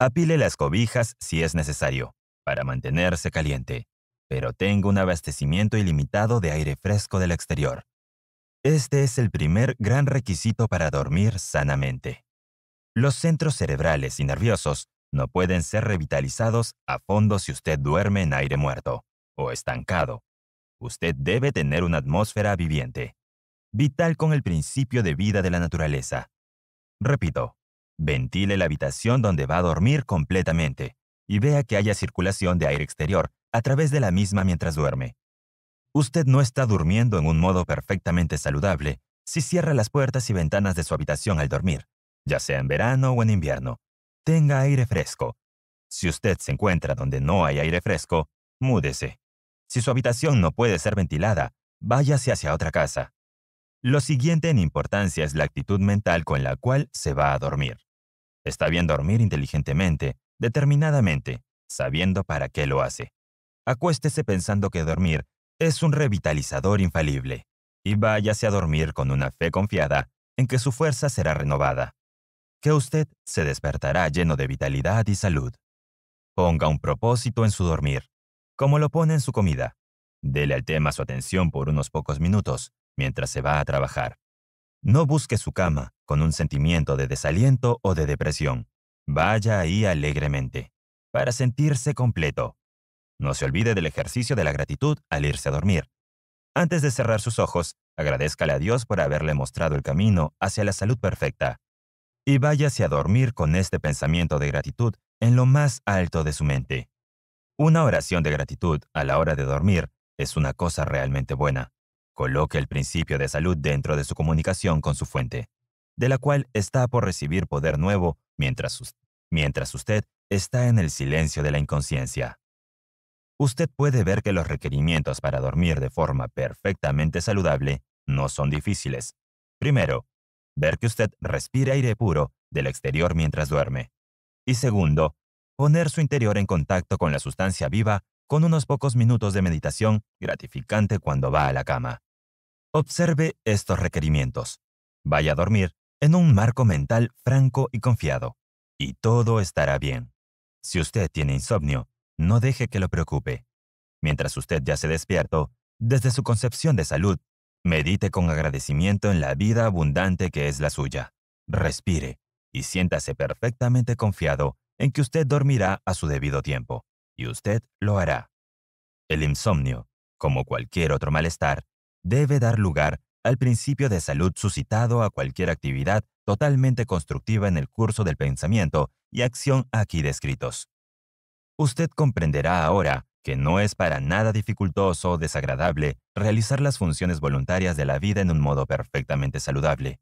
Apile las cobijas si es necesario, para mantenerse caliente, pero tenga un abastecimiento ilimitado de aire fresco del exterior. Este es el primer gran requisito para dormir sanamente. Los centros cerebrales y nerviosos no pueden ser revitalizados a fondo si usted duerme en aire muerto o estancado. Usted debe tener una atmósfera viviente, vital con el principio de vida de la naturaleza. Repito, Ventile la habitación donde va a dormir completamente y vea que haya circulación de aire exterior a través de la misma mientras duerme. Usted no está durmiendo en un modo perfectamente saludable si cierra las puertas y ventanas de su habitación al dormir, ya sea en verano o en invierno. Tenga aire fresco. Si usted se encuentra donde no hay aire fresco, múdese. Si su habitación no puede ser ventilada, váyase hacia otra casa. Lo siguiente en importancia es la actitud mental con la cual se va a dormir. Está bien dormir inteligentemente, determinadamente, sabiendo para qué lo hace. Acuéstese pensando que dormir es un revitalizador infalible y váyase a dormir con una fe confiada en que su fuerza será renovada, que usted se despertará lleno de vitalidad y salud. Ponga un propósito en su dormir, como lo pone en su comida. Dele al tema su atención por unos pocos minutos mientras se va a trabajar. No busque su cama, con un sentimiento de desaliento o de depresión. Vaya ahí alegremente, para sentirse completo. No se olvide del ejercicio de la gratitud al irse a dormir. Antes de cerrar sus ojos, agradezcale a Dios por haberle mostrado el camino hacia la salud perfecta. Y váyase a dormir con este pensamiento de gratitud en lo más alto de su mente. Una oración de gratitud a la hora de dormir es una cosa realmente buena. Coloque el principio de salud dentro de su comunicación con su fuente de la cual está por recibir poder nuevo mientras, usted está en el silencio de la inconsciencia. Usted puede ver que los requerimientos para dormir de forma perfectamente saludable no son difíciles. Primero, ver que usted respira aire puro del exterior mientras duerme. Y segundo, poner su interior en contacto con la sustancia viva con unos pocos minutos de meditación gratificante cuando va a la cama. Observe estos requerimientos. Vaya a dormir en un marco mental franco y confiado, y todo estará bien. Si usted tiene insomnio, no deje que lo preocupe. Mientras usted ya se despierto, desde su concepción de salud, medite con agradecimiento en la vida abundante que es la suya. Respire y siéntase perfectamente confiado en que usted dormirá a su debido tiempo, y usted lo hará. El insomnio, como cualquier otro malestar, debe dar lugar al principio de salud suscitado a cualquier actividad totalmente constructiva en el curso del pensamiento y acción aquí descritos. Usted comprenderá ahora que no es para nada dificultoso o desagradable realizar las funciones voluntarias de la vida en un modo perfectamente saludable.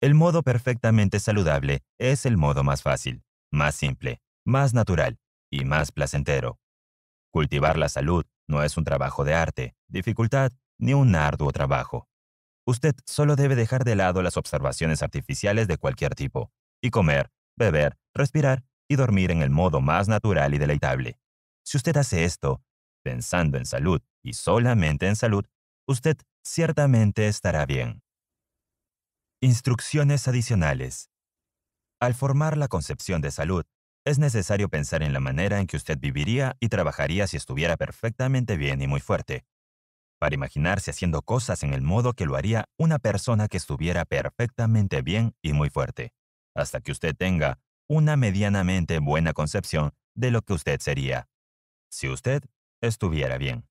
El modo perfectamente saludable es el modo más fácil, más simple, más natural y más placentero. Cultivar la salud no es un trabajo de arte, dificultad ni un arduo trabajo. Usted solo debe dejar de lado las observaciones artificiales de cualquier tipo y comer, beber, respirar y dormir en el modo más natural y deleitable. Si usted hace esto, pensando en salud y solamente en salud, usted ciertamente estará bien. Instrucciones adicionales. Al formar la concepción de salud, es necesario pensar en la manera en que usted viviría y trabajaría si estuviera perfectamente bien y muy fuerte, para imaginarse haciendo cosas en el modo que lo haría una persona que estuviera perfectamente bien y muy fuerte, hasta que usted tenga una medianamente buena concepción de lo que usted sería, si usted estuviera bien.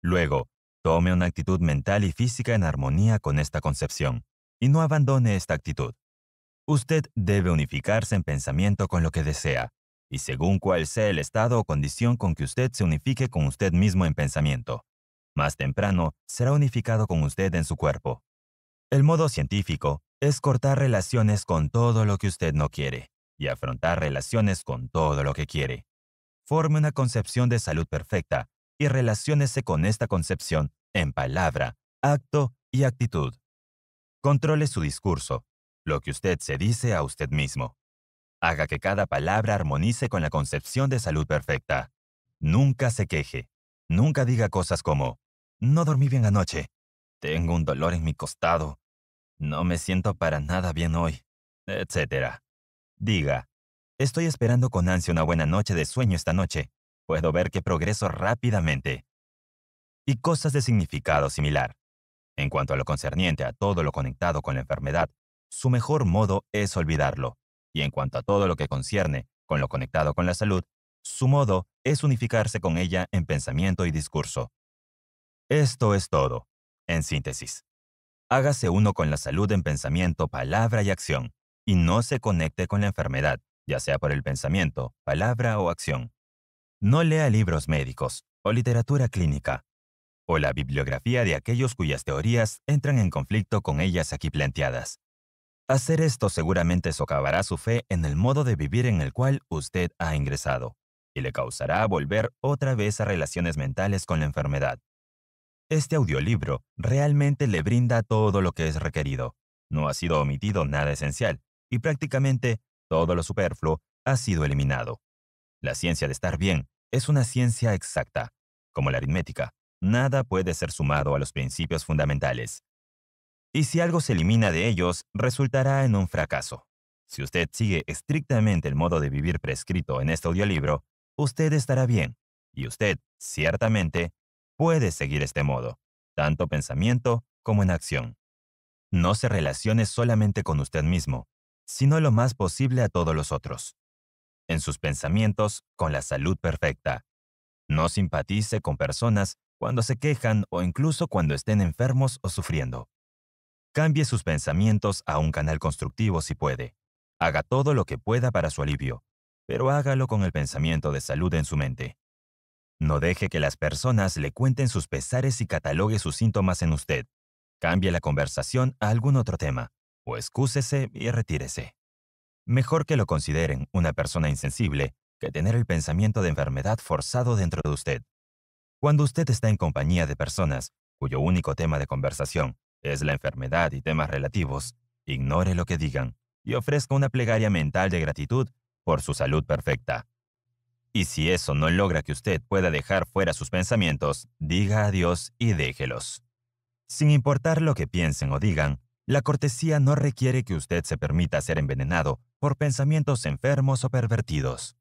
Luego, tome una actitud mental y física en armonía con esta concepción, y no abandone esta actitud. Usted debe unificarse en pensamiento con lo que desea, y según cuál sea el estado o condición con que usted se unifique con usted mismo en pensamiento. Más temprano, será unificado con usted en su cuerpo. El modo científico es cortar relaciones con todo lo que usted no quiere y afrontar relaciones con todo lo que quiere. Forme una concepción de salud perfecta y relaciónese con esta concepción en palabra, acto y actitud. Controle su discurso, lo que usted se dice a usted mismo. Haga que cada palabra armonice con la concepción de salud perfecta. Nunca se queje. Nunca diga cosas como, no dormí bien anoche, tengo un dolor en mi costado, no me siento para nada bien hoy, etc. Diga, estoy esperando con ansia una buena noche de sueño esta noche, puedo ver que progreso rápidamente. Y cosas de significado similar. En cuanto a lo concerniente a todo lo conectado con la enfermedad, su mejor modo es olvidarlo. Y en cuanto a todo lo que concierne con lo conectado con la salud, su modo es unificarse con ella en pensamiento y discurso. Esto es todo, en síntesis. Hágase uno con la salud en pensamiento, palabra y acción, y no se conecte con la enfermedad, ya sea por el pensamiento, palabra o acción. No lea libros médicos o literatura clínica, o la bibliografía de aquellos cuyas teorías entran en conflicto con ellas aquí planteadas. Hacer esto seguramente socavará su fe en el modo de vivir en el cual usted ha ingresado y le causará volver otra vez a relaciones mentales con la enfermedad. Este audiolibro realmente le brinda todo lo que es requerido. No ha sido omitido nada esencial y prácticamente todo lo superfluo ha sido eliminado. La ciencia de estar bien es una ciencia exacta. Como la aritmética, nada puede ser sumado a los principios fundamentales. Y si algo se elimina de ellos, resultará en un fracaso. Si usted sigue estrictamente el modo de vivir prescrito en este audiolibro, usted estará bien y usted, ciertamente, puede seguir este modo, tanto pensamiento como en acción. No se relacione solamente con usted mismo, sino lo más posible a todos los otros. En sus pensamientos, con la salud perfecta. No simpatice con personas cuando se quejan o incluso cuando estén enfermos o sufriendo. Cambie sus pensamientos a un canal constructivo si puede. Haga todo lo que pueda para su alivio, pero hágalo con el pensamiento de salud en su mente. No deje que las personas le cuenten sus pesares y catalogue sus síntomas en usted. Cambie la conversación a algún otro tema, o excúsese y retírese. Mejor que lo consideren una persona insensible que tener el pensamiento de enfermedad forzado dentro de usted. Cuando usted está en compañía de personas cuyo único tema de conversación es la enfermedad y temas relativos, ignore lo que digan y ofrezca una plegaria mental de gratitud por su salud perfecta. Y si eso no logra que usted pueda dejar fuera sus pensamientos, diga adiós y déjelos. Sin importar lo que piensen o digan, la cortesía no requiere que usted se permita ser envenenado por pensamientos enfermos o pervertidos.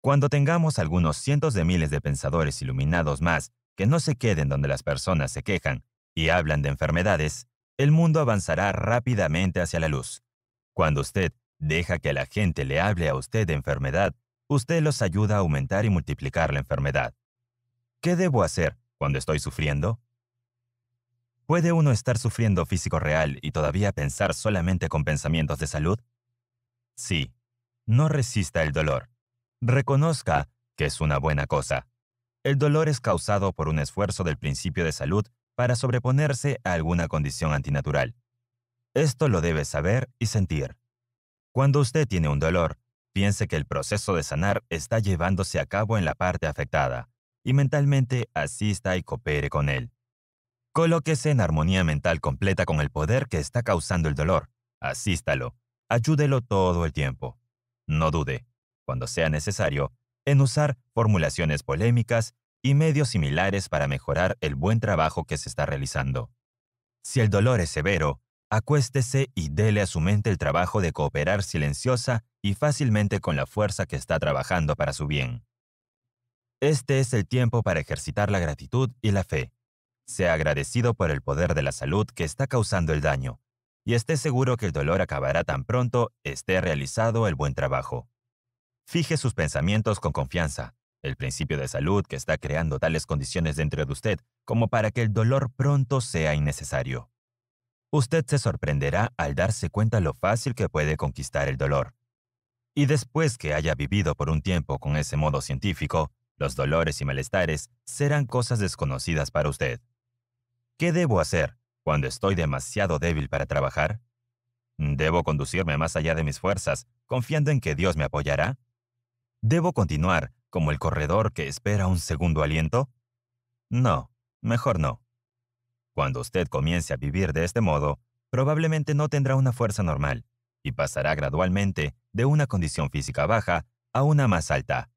Cuando tengamos algunos cientos de miles de pensadores iluminados más que no se queden donde las personas se quejan y hablan de enfermedades, el mundo avanzará rápidamente hacia la luz. Cuando usted Deja que la gente le hable a usted de enfermedad. Usted los ayuda a aumentar y multiplicar la enfermedad. ¿Qué debo hacer cuando estoy sufriendo? ¿Puede uno estar sufriendo físico real y todavía pensar solamente con pensamientos de salud? Sí, no resista el dolor. Reconozca que es una buena cosa. El dolor es causado por un esfuerzo del principio de salud para sobreponerse a alguna condición antinatural. Esto lo debe saber y sentir. Cuando usted tiene un dolor, piense que el proceso de sanar está llevándose a cabo en la parte afectada y mentalmente asista y coopere con él. Colóquese en armonía mental completa con el poder que está causando el dolor. Asístalo. Ayúdelo todo el tiempo. No dude, cuando sea necesario, en usar formulaciones polémicas y medios similares para mejorar el buen trabajo que se está realizando. Si el dolor es severo, Acuéstese y dele a su mente el trabajo de cooperar silenciosa y fácilmente con la fuerza que está trabajando para su bien. Este es el tiempo para ejercitar la gratitud y la fe. Sea agradecido por el poder de la salud que está causando el daño, y esté seguro que el dolor acabará tan pronto esté realizado el buen trabajo. Fije sus pensamientos con confianza, el principio de salud que está creando tales condiciones dentro de usted como para que el dolor pronto sea innecesario usted se sorprenderá al darse cuenta lo fácil que puede conquistar el dolor. Y después que haya vivido por un tiempo con ese modo científico, los dolores y malestares serán cosas desconocidas para usted. ¿Qué debo hacer cuando estoy demasiado débil para trabajar? ¿Debo conducirme más allá de mis fuerzas, confiando en que Dios me apoyará? ¿Debo continuar como el corredor que espera un segundo aliento? No, mejor no. Cuando usted comience a vivir de este modo, probablemente no tendrá una fuerza normal y pasará gradualmente de una condición física baja a una más alta.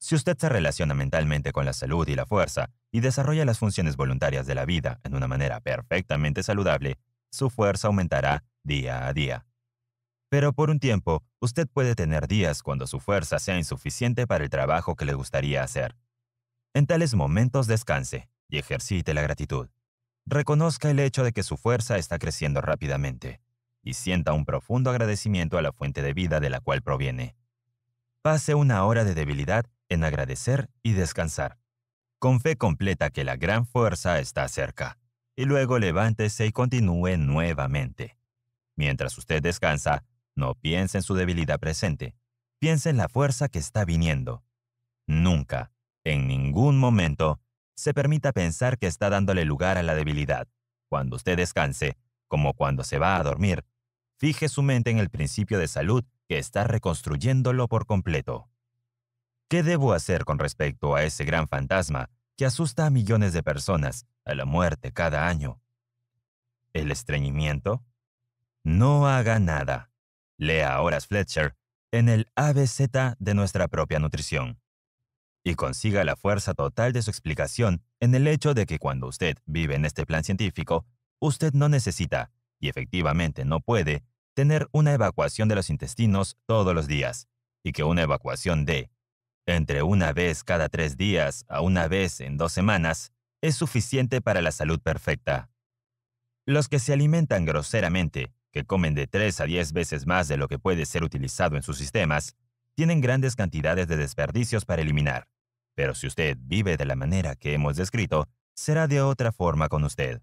Si usted se relaciona mentalmente con la salud y la fuerza y desarrolla las funciones voluntarias de la vida en una manera perfectamente saludable, su fuerza aumentará día a día. Pero por un tiempo, usted puede tener días cuando su fuerza sea insuficiente para el trabajo que le gustaría hacer. En tales momentos descanse y ejercite la gratitud reconozca el hecho de que su fuerza está creciendo rápidamente y sienta un profundo agradecimiento a la fuente de vida de la cual proviene. Pase una hora de debilidad en agradecer y descansar, con fe completa que la gran fuerza está cerca, y luego levántese y continúe nuevamente. Mientras usted descansa, no piense en su debilidad presente, piense en la fuerza que está viniendo. Nunca, en ningún momento, se permita pensar que está dándole lugar a la debilidad. Cuando usted descanse, como cuando se va a dormir, fije su mente en el principio de salud que está reconstruyéndolo por completo. ¿Qué debo hacer con respecto a ese gran fantasma que asusta a millones de personas a la muerte cada año? ¿El estreñimiento? No haga nada. Lea ahora Fletcher en el ABC de nuestra propia nutrición y consiga la fuerza total de su explicación en el hecho de que cuando usted vive en este plan científico, usted no necesita, y efectivamente no puede, tener una evacuación de los intestinos todos los días, y que una evacuación de entre una vez cada tres días a una vez en dos semanas es suficiente para la salud perfecta. Los que se alimentan groseramente, que comen de tres a 10 veces más de lo que puede ser utilizado en sus sistemas, tienen grandes cantidades de desperdicios para eliminar pero si usted vive de la manera que hemos descrito, será de otra forma con usted.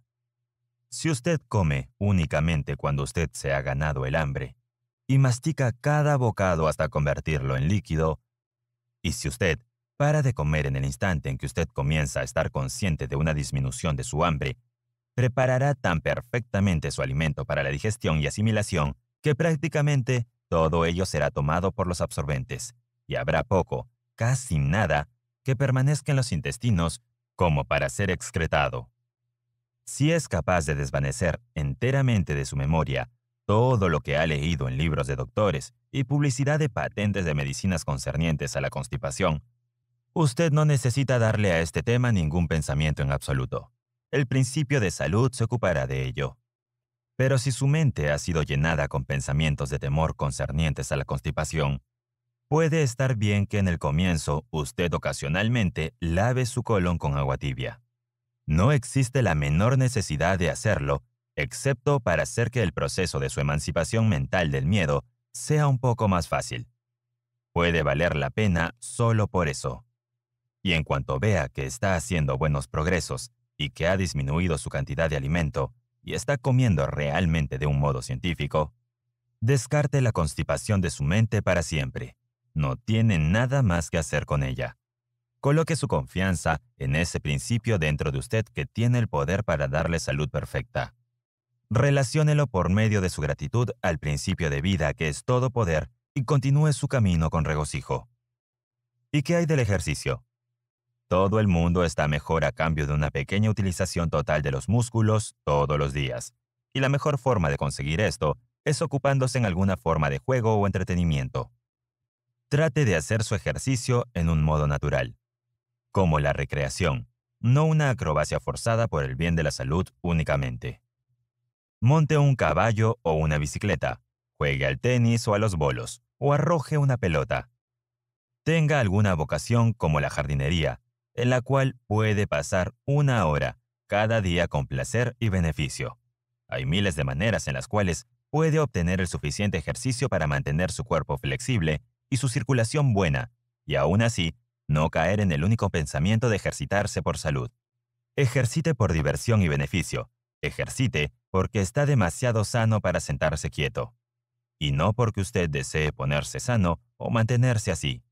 Si usted come únicamente cuando usted se ha ganado el hambre y mastica cada bocado hasta convertirlo en líquido, y si usted para de comer en el instante en que usted comienza a estar consciente de una disminución de su hambre, preparará tan perfectamente su alimento para la digestión y asimilación que prácticamente todo ello será tomado por los absorbentes, y habrá poco, casi nada, que permanezca en los intestinos como para ser excretado. Si es capaz de desvanecer enteramente de su memoria todo lo que ha leído en libros de doctores y publicidad de patentes de medicinas concernientes a la constipación, usted no necesita darle a este tema ningún pensamiento en absoluto. El principio de salud se ocupará de ello. Pero si su mente ha sido llenada con pensamientos de temor concernientes a la constipación, Puede estar bien que en el comienzo usted ocasionalmente lave su colon con agua tibia. No existe la menor necesidad de hacerlo, excepto para hacer que el proceso de su emancipación mental del miedo sea un poco más fácil. Puede valer la pena solo por eso. Y en cuanto vea que está haciendo buenos progresos y que ha disminuido su cantidad de alimento y está comiendo realmente de un modo científico, descarte la constipación de su mente para siempre no tiene nada más que hacer con ella. Coloque su confianza en ese principio dentro de usted que tiene el poder para darle salud perfecta. Relaciónelo por medio de su gratitud al principio de vida que es todo poder y continúe su camino con regocijo. ¿Y qué hay del ejercicio? Todo el mundo está mejor a cambio de una pequeña utilización total de los músculos todos los días. Y la mejor forma de conseguir esto es ocupándose en alguna forma de juego o entretenimiento. Trate de hacer su ejercicio en un modo natural, como la recreación, no una acrobacia forzada por el bien de la salud únicamente. Monte un caballo o una bicicleta, juegue al tenis o a los bolos, o arroje una pelota. Tenga alguna vocación como la jardinería, en la cual puede pasar una hora cada día con placer y beneficio. Hay miles de maneras en las cuales puede obtener el suficiente ejercicio para mantener su cuerpo flexible y su circulación buena, y aún así, no caer en el único pensamiento de ejercitarse por salud. Ejercite por diversión y beneficio. Ejercite porque está demasiado sano para sentarse quieto. Y no porque usted desee ponerse sano o mantenerse así.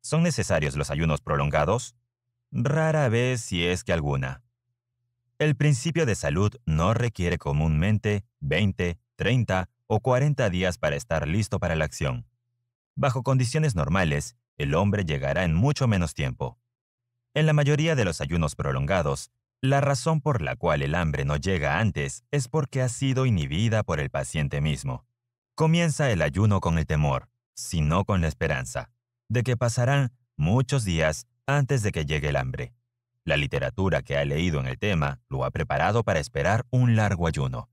¿Son necesarios los ayunos prolongados? Rara vez si es que alguna. El principio de salud no requiere comúnmente 20, 30 o 40 días para estar listo para la acción. Bajo condiciones normales, el hombre llegará en mucho menos tiempo. En la mayoría de los ayunos prolongados, la razón por la cual el hambre no llega antes es porque ha sido inhibida por el paciente mismo. Comienza el ayuno con el temor, sino con la esperanza, de que pasarán muchos días antes de que llegue el hambre. La literatura que ha leído en el tema lo ha preparado para esperar un largo ayuno,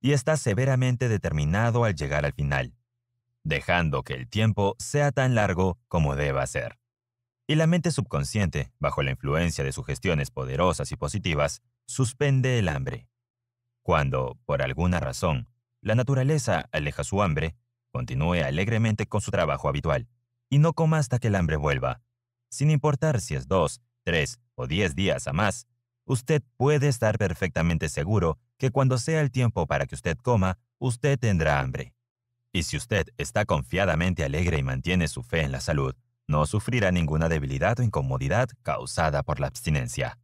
y está severamente determinado al llegar al final dejando que el tiempo sea tan largo como deba ser. Y la mente subconsciente, bajo la influencia de sugestiones poderosas y positivas, suspende el hambre. Cuando, por alguna razón, la naturaleza aleja su hambre, continúe alegremente con su trabajo habitual, y no coma hasta que el hambre vuelva. Sin importar si es dos, tres o diez días a más, usted puede estar perfectamente seguro que cuando sea el tiempo para que usted coma, usted tendrá hambre. Y si usted está confiadamente alegre y mantiene su fe en la salud, no sufrirá ninguna debilidad o incomodidad causada por la abstinencia.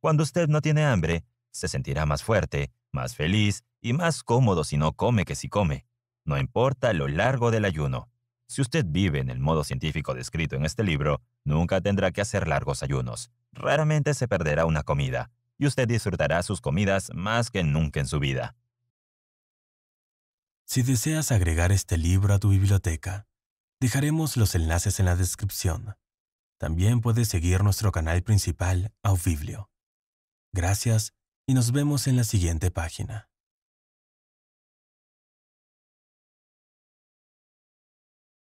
Cuando usted no tiene hambre, se sentirá más fuerte, más feliz y más cómodo si no come que si come. No importa lo largo del ayuno. Si usted vive en el modo científico descrito en este libro, nunca tendrá que hacer largos ayunos. Raramente se perderá una comida, y usted disfrutará sus comidas más que nunca en su vida. Si deseas agregar este libro a tu biblioteca, dejaremos los enlaces en la descripción. También puedes seguir nuestro canal principal, Aubiblio. Gracias y nos vemos en la siguiente página.